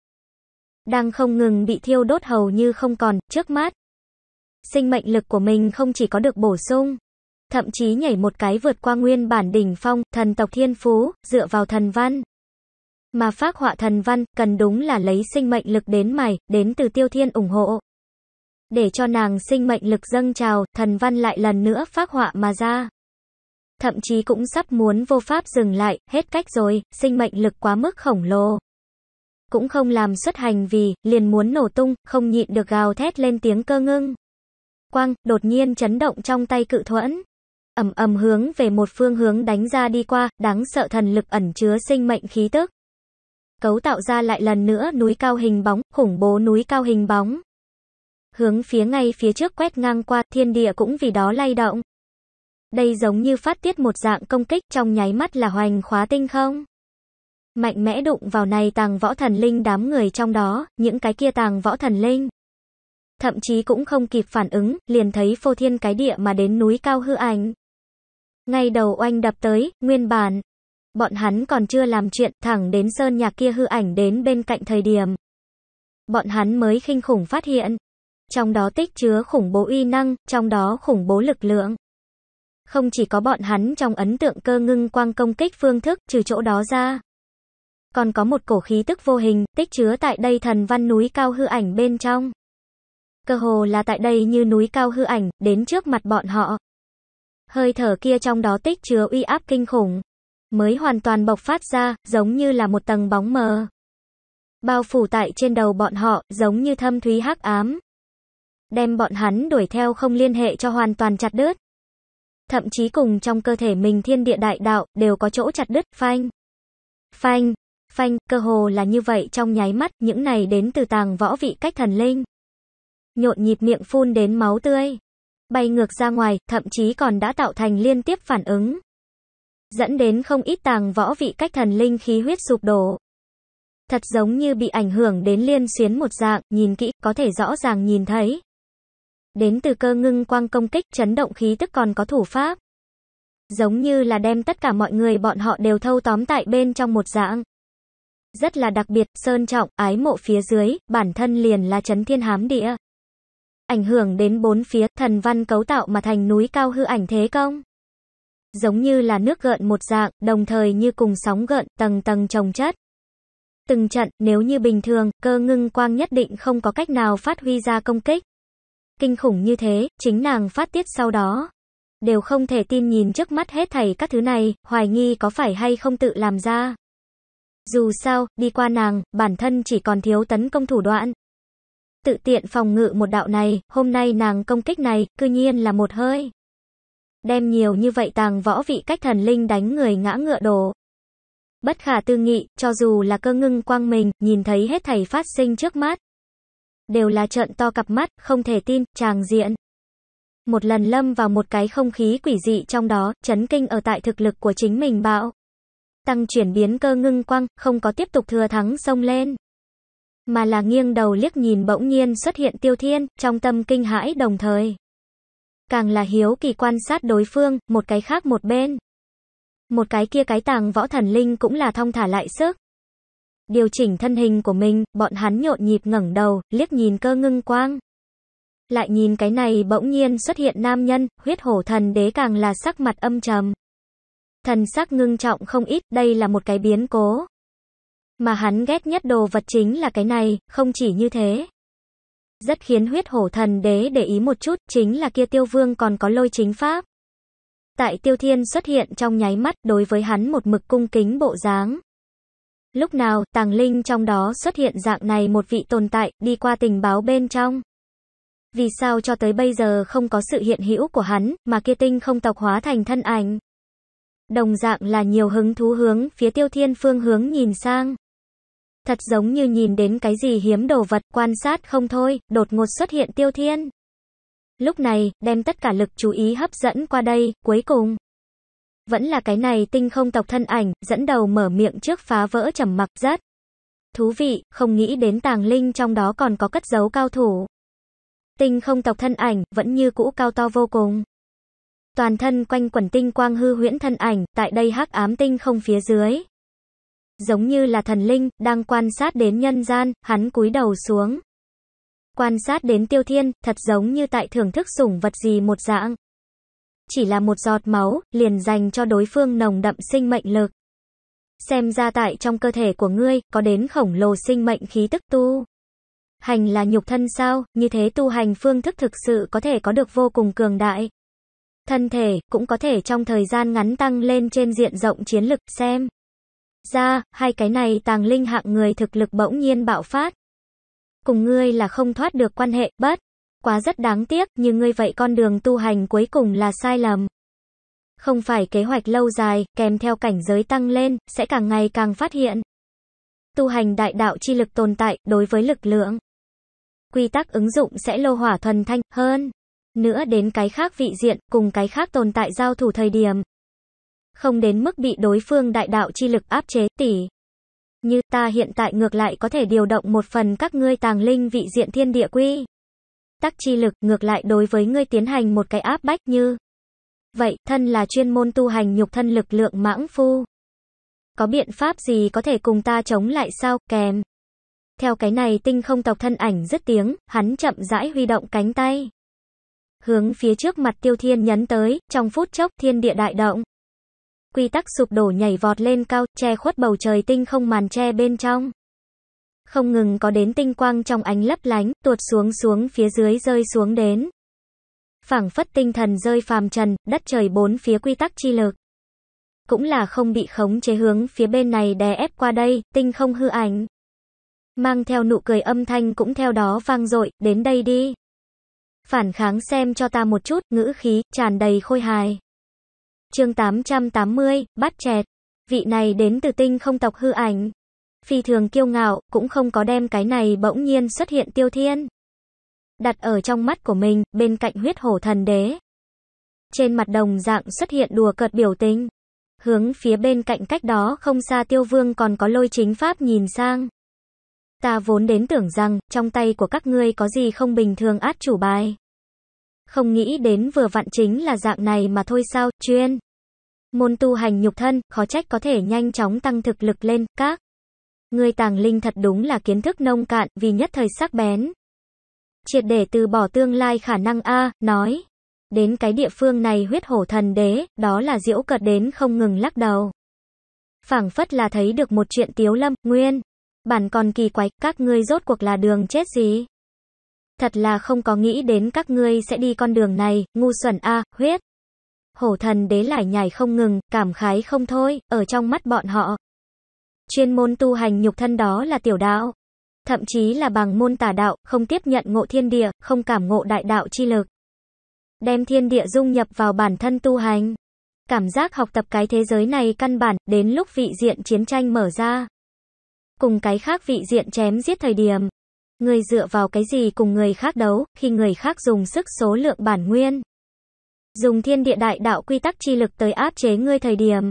Đang không ngừng bị thiêu đốt hầu như không còn, trước mắt. Sinh mệnh lực của mình không chỉ có được bổ sung, thậm chí nhảy một cái vượt qua nguyên bản đỉnh phong, thần tộc thiên phú, dựa vào thần văn. Mà phác họa thần văn, cần đúng là lấy sinh mệnh lực đến mày, đến từ tiêu thiên ủng hộ để cho nàng sinh mệnh lực dâng trào, thần văn lại lần nữa phát họa mà ra. Thậm chí cũng sắp muốn vô pháp dừng lại, hết cách rồi, sinh mệnh lực quá mức khổng lồ. Cũng không làm xuất hành vì, liền muốn nổ tung, không nhịn được gào thét lên tiếng cơ ngưng. Quang, đột nhiên chấn động trong tay cự thuẫn. ầm ầm hướng về một phương hướng đánh ra đi qua, đáng sợ thần lực ẩn chứa sinh mệnh khí tức cấu tạo ra lại lần nữa núi cao hình bóng, khủng bố núi cao hình bóng hướng phía ngay phía trước quét ngang qua, thiên địa cũng vì đó lay động. Đây giống như phát tiết một dạng công kích trong nháy mắt là hoành khóa tinh không. Mạnh mẽ đụng vào này tàng võ thần linh đám người trong đó, những cái kia tàng võ thần linh. Thậm chí cũng không kịp phản ứng, liền thấy phô thiên cái địa mà đến núi cao hư ảnh. Ngay đầu oanh đập tới, nguyên bản. Bọn hắn còn chưa làm chuyện thẳng đến sơn nhạc kia hư ảnh đến bên cạnh thời điểm. Bọn hắn mới khinh khủng phát hiện, trong đó tích chứa khủng bố uy năng, trong đó khủng bố lực lượng. Không chỉ có bọn hắn trong ấn tượng cơ ngưng quang công kích phương thức, trừ chỗ đó ra. Còn có một cổ khí tức vô hình, tích chứa tại đây thần văn núi cao hư ảnh bên trong. Cơ hồ là tại đây như núi cao hư ảnh, đến trước mặt bọn họ. Hơi thở kia trong đó tích chứa uy áp kinh khủng. Mới hoàn toàn bộc phát ra, giống như là một tầng bóng mờ. Bao phủ tại trên đầu bọn họ, giống như thâm thúy hắc ám đem bọn hắn đuổi theo không liên hệ cho hoàn toàn chặt đứt. Thậm chí cùng trong cơ thể mình thiên địa đại đạo đều có chỗ chặt đứt, phanh. Phanh, phanh, cơ hồ là như vậy trong nháy mắt, những này đến từ tàng võ vị cách thần linh. Nhộn nhịp miệng phun đến máu tươi, bay ngược ra ngoài, thậm chí còn đã tạo thành liên tiếp phản ứng. Dẫn đến không ít tàng võ vị cách thần linh khí huyết sụp đổ. Thật giống như bị ảnh hưởng đến liên xuyến một dạng, nhìn kỹ, có thể rõ ràng nhìn thấy. Đến từ cơ ngưng quang công kích chấn động khí tức còn có thủ pháp. Giống như là đem tất cả mọi người bọn họ đều thâu tóm tại bên trong một dạng. Rất là đặc biệt, sơn trọng, ái mộ phía dưới, bản thân liền là chấn thiên hám địa. Ảnh hưởng đến bốn phía, thần văn cấu tạo mà thành núi cao hư ảnh thế công. Giống như là nước gợn một dạng, đồng thời như cùng sóng gợn, tầng tầng trồng chất. Từng trận, nếu như bình thường, cơ ngưng quang nhất định không có cách nào phát huy ra công kích kinh khủng như thế, chính nàng phát tiết sau đó. Đều không thể tin nhìn trước mắt hết thầy các thứ này, hoài nghi có phải hay không tự làm ra. Dù sao, đi qua nàng, bản thân chỉ còn thiếu tấn công thủ đoạn. Tự tiện phòng ngự một đạo này, hôm nay nàng công kích này, cư nhiên là một hơi. Đem nhiều như vậy tàng võ vị cách thần linh đánh người ngã ngựa đổ. Bất khả tư nghị, cho dù là cơ ngưng quang mình, nhìn thấy hết thầy phát sinh trước mắt đều là trợn to cặp mắt, không thể tin, chàng diện. Một lần lâm vào một cái không khí quỷ dị trong đó, chấn kinh ở tại thực lực của chính mình bạo. Tăng chuyển biến cơ ngưng quăng, không có tiếp tục thừa thắng sông lên. Mà là nghiêng đầu liếc nhìn bỗng nhiên xuất hiện tiêu thiên, trong tâm kinh hãi đồng thời. Càng là hiếu kỳ quan sát đối phương, một cái khác một bên. Một cái kia cái tàng võ thần linh cũng là thong thả lại sức điều chỉnh thân hình của mình, bọn hắn nhộn nhịp ngẩng đầu, liếc nhìn cơ ngưng quang. Lại nhìn cái này bỗng nhiên xuất hiện nam nhân, huyết hổ thần đế càng là sắc mặt âm trầm. Thần sắc ngưng trọng không ít, đây là một cái biến cố. Mà hắn ghét nhất đồ vật chính là cái này, không chỉ như thế. Rất khiến huyết hổ thần đế để ý một chút, chính là kia tiêu vương còn có lôi chính pháp. Tại tiêu thiên xuất hiện trong nháy mắt đối với hắn một mực cung kính bộ dáng. Lúc nào, tàng linh trong đó xuất hiện dạng này một vị tồn tại, đi qua tình báo bên trong. Vì sao cho tới bây giờ không có sự hiện hữu của hắn, mà kia tinh không tộc hóa thành thân ảnh. Đồng dạng là nhiều hứng thú hướng, phía tiêu thiên phương hướng nhìn sang. Thật giống như nhìn đến cái gì hiếm đồ vật, quan sát không thôi, đột ngột xuất hiện tiêu thiên. Lúc này, đem tất cả lực chú ý hấp dẫn qua đây, cuối cùng vẫn là cái này tinh không tộc thân ảnh, dẫn đầu mở miệng trước phá vỡ trầm mặc rất. Thú vị, không nghĩ đến tàng linh trong đó còn có cất giấu cao thủ. Tinh không tộc thân ảnh, vẫn như cũ cao to vô cùng. Toàn thân quanh quần tinh quang hư huyễn thân ảnh, tại đây hắc ám tinh không phía dưới. Giống như là thần linh, đang quan sát đến nhân gian, hắn cúi đầu xuống. Quan sát đến tiêu thiên, thật giống như tại thưởng thức sủng vật gì một dạng chỉ là một giọt máu, liền dành cho đối phương nồng đậm sinh mệnh lực. Xem ra tại trong cơ thể của ngươi, có đến khổng lồ sinh mệnh khí tức tu. Hành là nhục thân sao, như thế tu hành phương thức thực sự có thể có được vô cùng cường đại. Thân thể, cũng có thể trong thời gian ngắn tăng lên trên diện rộng chiến lực, xem. Ra, hai cái này tàng linh hạng người thực lực bỗng nhiên bạo phát. Cùng ngươi là không thoát được quan hệ, bất. Quá rất đáng tiếc, nhưng ngươi vậy con đường tu hành cuối cùng là sai lầm. Không phải kế hoạch lâu dài, kèm theo cảnh giới tăng lên, sẽ càng ngày càng phát hiện. Tu hành đại đạo chi lực tồn tại, đối với lực lượng. Quy tắc ứng dụng sẽ lô hỏa thuần thanh, hơn. Nữa đến cái khác vị diện, cùng cái khác tồn tại giao thủ thời điểm. Không đến mức bị đối phương đại đạo chi lực áp chế tỷ. Như ta hiện tại ngược lại có thể điều động một phần các ngươi tàng linh vị diện thiên địa quy tác chi lực, ngược lại đối với ngươi tiến hành một cái áp bách như. Vậy, thân là chuyên môn tu hành nhục thân lực lượng mãng phu. Có biện pháp gì có thể cùng ta chống lại sao, kèm. Theo cái này tinh không tộc thân ảnh rất tiếng, hắn chậm rãi huy động cánh tay. Hướng phía trước mặt tiêu thiên nhấn tới, trong phút chốc thiên địa đại động. Quy tắc sụp đổ nhảy vọt lên cao, che khuất bầu trời tinh không màn che bên trong không ngừng có đến tinh quang trong ánh lấp lánh, tuột xuống xuống phía dưới rơi xuống đến. Phảng phất tinh thần rơi phàm trần, đất trời bốn phía quy tắc chi lực. Cũng là không bị khống chế hướng phía bên này đè ép qua đây, tinh không hư ảnh. Mang theo nụ cười âm thanh cũng theo đó vang dội, đến đây đi. Phản kháng xem cho ta một chút, ngữ khí, tràn đầy khôi hài. chương 880, bắt chẹt. Vị này đến từ tinh không tộc hư ảnh phi thường kiêu ngạo, cũng không có đem cái này bỗng nhiên xuất hiện tiêu thiên. Đặt ở trong mắt của mình, bên cạnh huyết hổ thần đế. Trên mặt đồng dạng xuất hiện đùa cợt biểu tình. Hướng phía bên cạnh cách đó không xa tiêu vương còn có lôi chính pháp nhìn sang. Ta vốn đến tưởng rằng, trong tay của các ngươi có gì không bình thường át chủ bài. Không nghĩ đến vừa vặn chính là dạng này mà thôi sao, chuyên. Môn tu hành nhục thân, khó trách có thể nhanh chóng tăng thực lực lên, các. Người tàng linh thật đúng là kiến thức nông cạn vì nhất thời sắc bén. Triệt để từ bỏ tương lai khả năng A, nói. Đến cái địa phương này huyết hổ thần đế, đó là diễu cợt đến không ngừng lắc đầu. phảng phất là thấy được một chuyện tiếu lâm, nguyên. Bản còn kỳ quái, các ngươi rốt cuộc là đường chết gì? Thật là không có nghĩ đến các ngươi sẽ đi con đường này, ngu xuẩn A, huyết. Hổ thần đế lại nhảy không ngừng, cảm khái không thôi, ở trong mắt bọn họ, Chuyên môn tu hành nhục thân đó là tiểu đạo. Thậm chí là bằng môn tà đạo, không tiếp nhận ngộ thiên địa, không cảm ngộ đại đạo chi lực. Đem thiên địa dung nhập vào bản thân tu hành. Cảm giác học tập cái thế giới này căn bản, đến lúc vị diện chiến tranh mở ra. Cùng cái khác vị diện chém giết thời điểm. Người dựa vào cái gì cùng người khác đấu, khi người khác dùng sức số lượng bản nguyên. Dùng thiên địa đại đạo quy tắc chi lực tới áp chế ngươi thời điểm.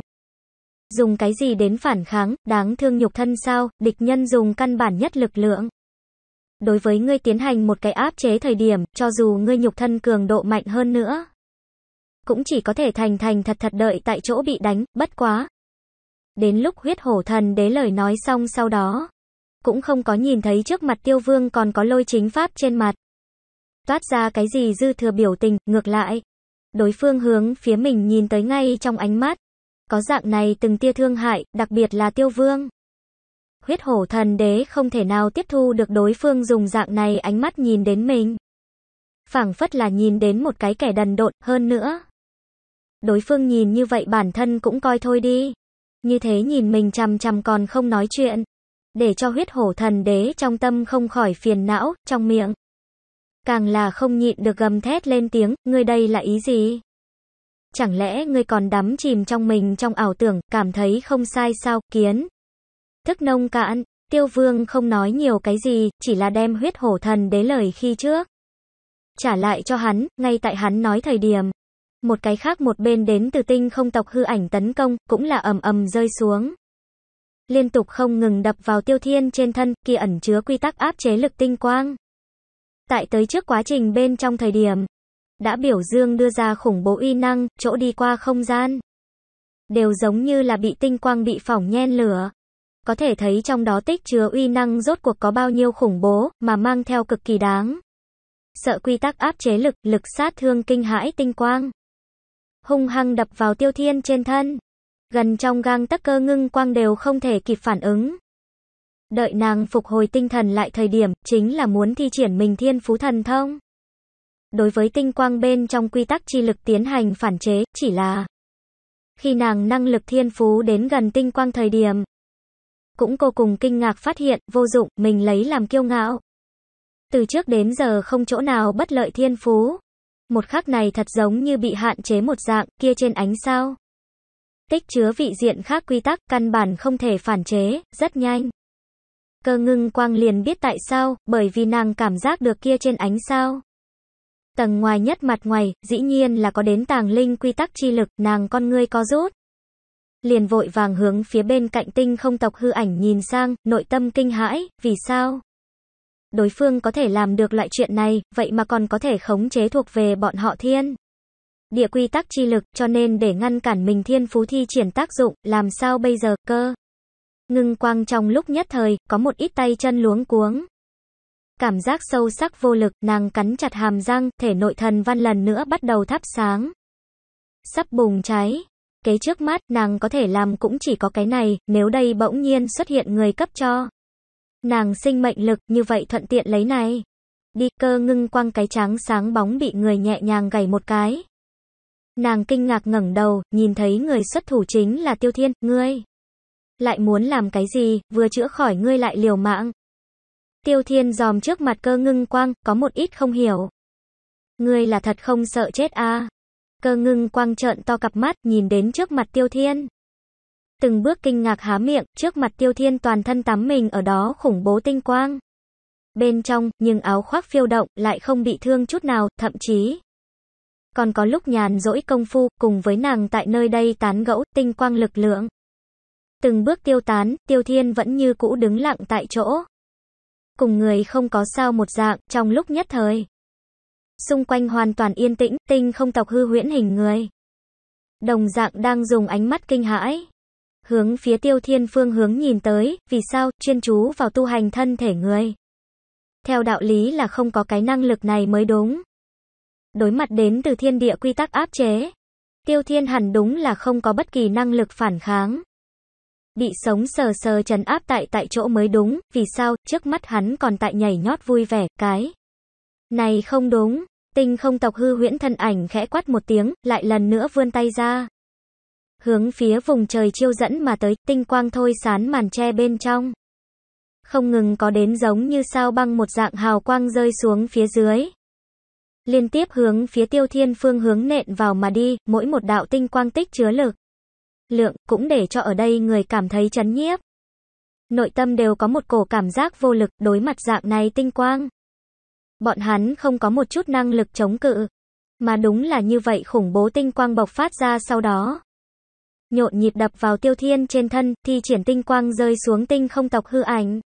Dùng cái gì đến phản kháng, đáng thương nhục thân sao, địch nhân dùng căn bản nhất lực lượng. Đối với ngươi tiến hành một cái áp chế thời điểm, cho dù ngươi nhục thân cường độ mạnh hơn nữa, cũng chỉ có thể thành thành thật thật đợi tại chỗ bị đánh, bất quá. Đến lúc huyết hổ thần đế lời nói xong sau đó, cũng không có nhìn thấy trước mặt tiêu vương còn có lôi chính pháp trên mặt. Toát ra cái gì dư thừa biểu tình, ngược lại. Đối phương hướng phía mình nhìn tới ngay trong ánh mắt. Có dạng này từng tia thương hại, đặc biệt là tiêu vương. Huyết hổ thần đế không thể nào tiếp thu được đối phương dùng dạng này ánh mắt nhìn đến mình. phảng phất là nhìn đến một cái kẻ đần độn, hơn nữa. Đối phương nhìn như vậy bản thân cũng coi thôi đi. Như thế nhìn mình chằm chằm còn không nói chuyện. Để cho huyết hổ thần đế trong tâm không khỏi phiền não, trong miệng. Càng là không nhịn được gầm thét lên tiếng, ngươi đây là ý gì? Chẳng lẽ ngươi còn đắm chìm trong mình trong ảo tưởng, cảm thấy không sai sao, kiến. Thức nông cạn, tiêu vương không nói nhiều cái gì, chỉ là đem huyết hổ thần đế lời khi trước. Trả lại cho hắn, ngay tại hắn nói thời điểm. Một cái khác một bên đến từ tinh không tộc hư ảnh tấn công, cũng là ầm ầm rơi xuống. Liên tục không ngừng đập vào tiêu thiên trên thân, kia ẩn chứa quy tắc áp chế lực tinh quang. Tại tới trước quá trình bên trong thời điểm, đã biểu dương đưa ra khủng bố uy năng, chỗ đi qua không gian. Đều giống như là bị tinh quang bị phỏng nhen lửa. Có thể thấy trong đó tích chứa uy năng rốt cuộc có bao nhiêu khủng bố, mà mang theo cực kỳ đáng. Sợ quy tắc áp chế lực, lực sát thương kinh hãi tinh quang. Hung hăng đập vào tiêu thiên trên thân. Gần trong gang tắc cơ ngưng quang đều không thể kịp phản ứng. Đợi nàng phục hồi tinh thần lại thời điểm, chính là muốn thi triển mình thiên phú thần thông đối với tinh quang bên trong quy tắc chi lực tiến hành phản chế, chỉ là khi nàng năng lực thiên phú đến gần tinh quang thời điểm, cũng cô cùng kinh ngạc phát hiện, vô dụng, mình lấy làm kiêu ngạo. Từ trước đến giờ không chỗ nào bất lợi thiên phú. Một khắc này thật giống như bị hạn chế một dạng, kia trên ánh sao. Tích chứa vị diện khác quy tắc, căn bản không thể phản chế, rất nhanh. Cơ ngưng quang liền biết tại sao, bởi vì nàng cảm giác được kia trên ánh sao tầng ngoài nhất mặt ngoài, dĩ nhiên là có đến tàng linh quy tắc chi lực, nàng con ngươi có rút. Liền vội vàng hướng phía bên cạnh tinh không tộc hư ảnh nhìn sang, nội tâm kinh hãi, vì sao? Đối phương có thể làm được loại chuyện này, vậy mà còn có thể khống chế thuộc về bọn họ thiên. Địa quy tắc chi lực, cho nên để ngăn cản mình thiên phú thi triển tác dụng, làm sao bây giờ, cơ? Ngưng quang trong lúc nhất thời, có một ít tay chân luống cuống cảm giác sâu sắc vô lực, nàng cắn chặt hàm răng, thể nội thần văn lần nữa bắt đầu thắp sáng. Sắp bùng cháy. Cái trước mắt, nàng có thể làm cũng chỉ có cái này, nếu đây bỗng nhiên xuất hiện người cấp cho. Nàng sinh mệnh lực, như vậy thuận tiện lấy này. Đi cơ ngưng quăng cái trắng sáng bóng bị người nhẹ nhàng gảy một cái. Nàng kinh ngạc ngẩng đầu, nhìn thấy người xuất thủ chính là Tiêu Thiên, ngươi. Lại muốn làm cái gì, vừa chữa khỏi ngươi lại liều mạng. Tiêu Thiên dòm trước mặt cơ ngưng quang, có một ít không hiểu. Ngươi là thật không sợ chết à? Cơ ngưng quang trợn to cặp mắt, nhìn đến trước mặt Tiêu Thiên. Từng bước kinh ngạc há miệng, trước mặt Tiêu Thiên toàn thân tắm mình ở đó khủng bố tinh quang. Bên trong, nhưng áo khoác phiêu động, lại không bị thương chút nào, thậm chí. Còn có lúc nhàn rỗi công phu, cùng với nàng tại nơi đây tán gẫu, tinh quang lực lượng. Từng bước tiêu tán, Tiêu Thiên vẫn như cũ đứng lặng tại chỗ cùng người không có sao một dạng, trong lúc nhất thời. Xung quanh hoàn toàn yên tĩnh, tinh không tộc hư huyễn hình người. Đồng dạng đang dùng ánh mắt kinh hãi. Hướng phía tiêu thiên phương hướng nhìn tới, vì sao, chuyên chú vào tu hành thân thể người. Theo đạo lý là không có cái năng lực này mới đúng. Đối mặt đến từ thiên địa quy tắc áp chế. Tiêu thiên hẳn đúng là không có bất kỳ năng lực phản kháng bị sống sờ sờ trấn áp tại tại chỗ mới đúng, vì sao, trước mắt hắn còn tại nhảy nhót vui vẻ, cái. Này không đúng, tinh không tộc hư huyễn thân ảnh khẽ quát một tiếng, lại lần nữa vươn tay ra. Hướng phía vùng trời chiêu dẫn mà tới, tinh quang thôi sán màn che bên trong. Không ngừng có đến giống như sao băng một dạng hào quang rơi xuống phía dưới liên tiếp hướng phía tiêu thiên phương hướng nện vào mà đi, mỗi một đạo tinh quang tích chứa lực lượng cũng để cho ở đây người cảm thấy chấn nhiếp. Nội tâm đều có một cổ cảm giác vô lực đối mặt dạng này tinh quang. Bọn hắn không có một chút năng lực chống cự, mà đúng là như vậy khủng bố tinh quang bộc phát ra sau đó. Nhộn nhịp đập vào tiêu thiên trên thân, thi triển tinh quang rơi xuống tinh không tộc hư ảnh.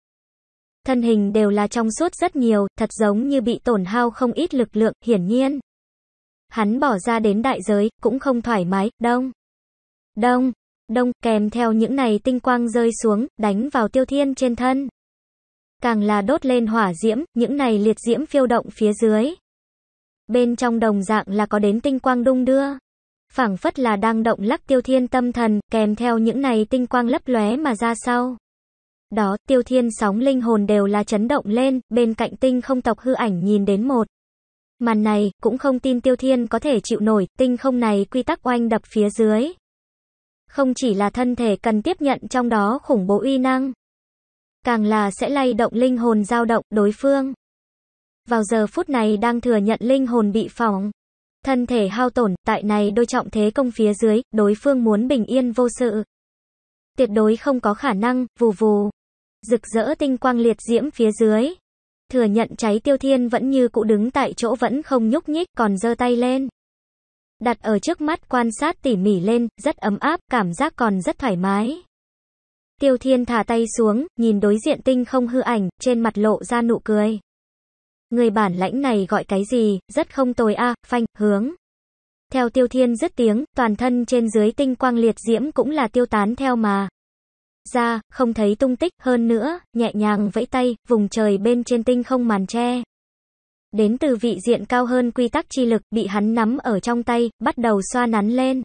Thân hình đều là trong suốt rất nhiều, thật giống như bị tổn hao không ít lực lượng, hiển nhiên. Hắn bỏ ra đến đại giới, cũng không thoải mái, đông. Đông, đông, kèm theo những này tinh quang rơi xuống, đánh vào tiêu thiên trên thân. Càng là đốt lên hỏa diễm, những này liệt diễm phiêu động phía dưới. Bên trong đồng dạng là có đến tinh quang đung đưa. phảng phất là đang động lắc tiêu thiên tâm thần, kèm theo những này tinh quang lấp lóe mà ra sau. Đó, tiêu thiên sóng linh hồn đều là chấn động lên, bên cạnh tinh không tộc hư ảnh nhìn đến một. Màn này, cũng không tin tiêu thiên có thể chịu nổi, tinh không này quy tắc oanh đập phía dưới. Không chỉ là thân thể cần tiếp nhận trong đó khủng bố uy năng, càng là sẽ lay động linh hồn dao động đối phương. Vào giờ phút này đang thừa nhận linh hồn bị phỏng, thân thể hao tổn, tại này đôi trọng thế công phía dưới, đối phương muốn bình yên vô sự. Tuyệt đối không có khả năng, vù vù. Rực rỡ tinh quang liệt diễm phía dưới. Thừa nhận cháy tiêu thiên vẫn như cụ đứng tại chỗ vẫn không nhúc nhích còn giơ tay lên đặt ở trước mắt quan sát tỉ mỉ lên, rất ấm áp, cảm giác còn rất thoải mái. Tiêu Thiên thả tay xuống, nhìn đối diện tinh không hư ảnh, trên mặt lộ ra nụ cười. Người bản lãnh này gọi cái gì, rất không tồi a, phanh, hướng. Theo Tiêu Thiên dứt tiếng, toàn thân trên dưới tinh quang liệt diễm cũng là tiêu tán theo mà. Ra, không thấy tung tích, hơn nữa, nhẹ nhàng vẫy tay, vùng trời bên trên tinh không màn che đến từ vị diện cao hơn quy tắc chi lực, bị hắn nắm ở trong tay, bắt đầu xoa nắn lên.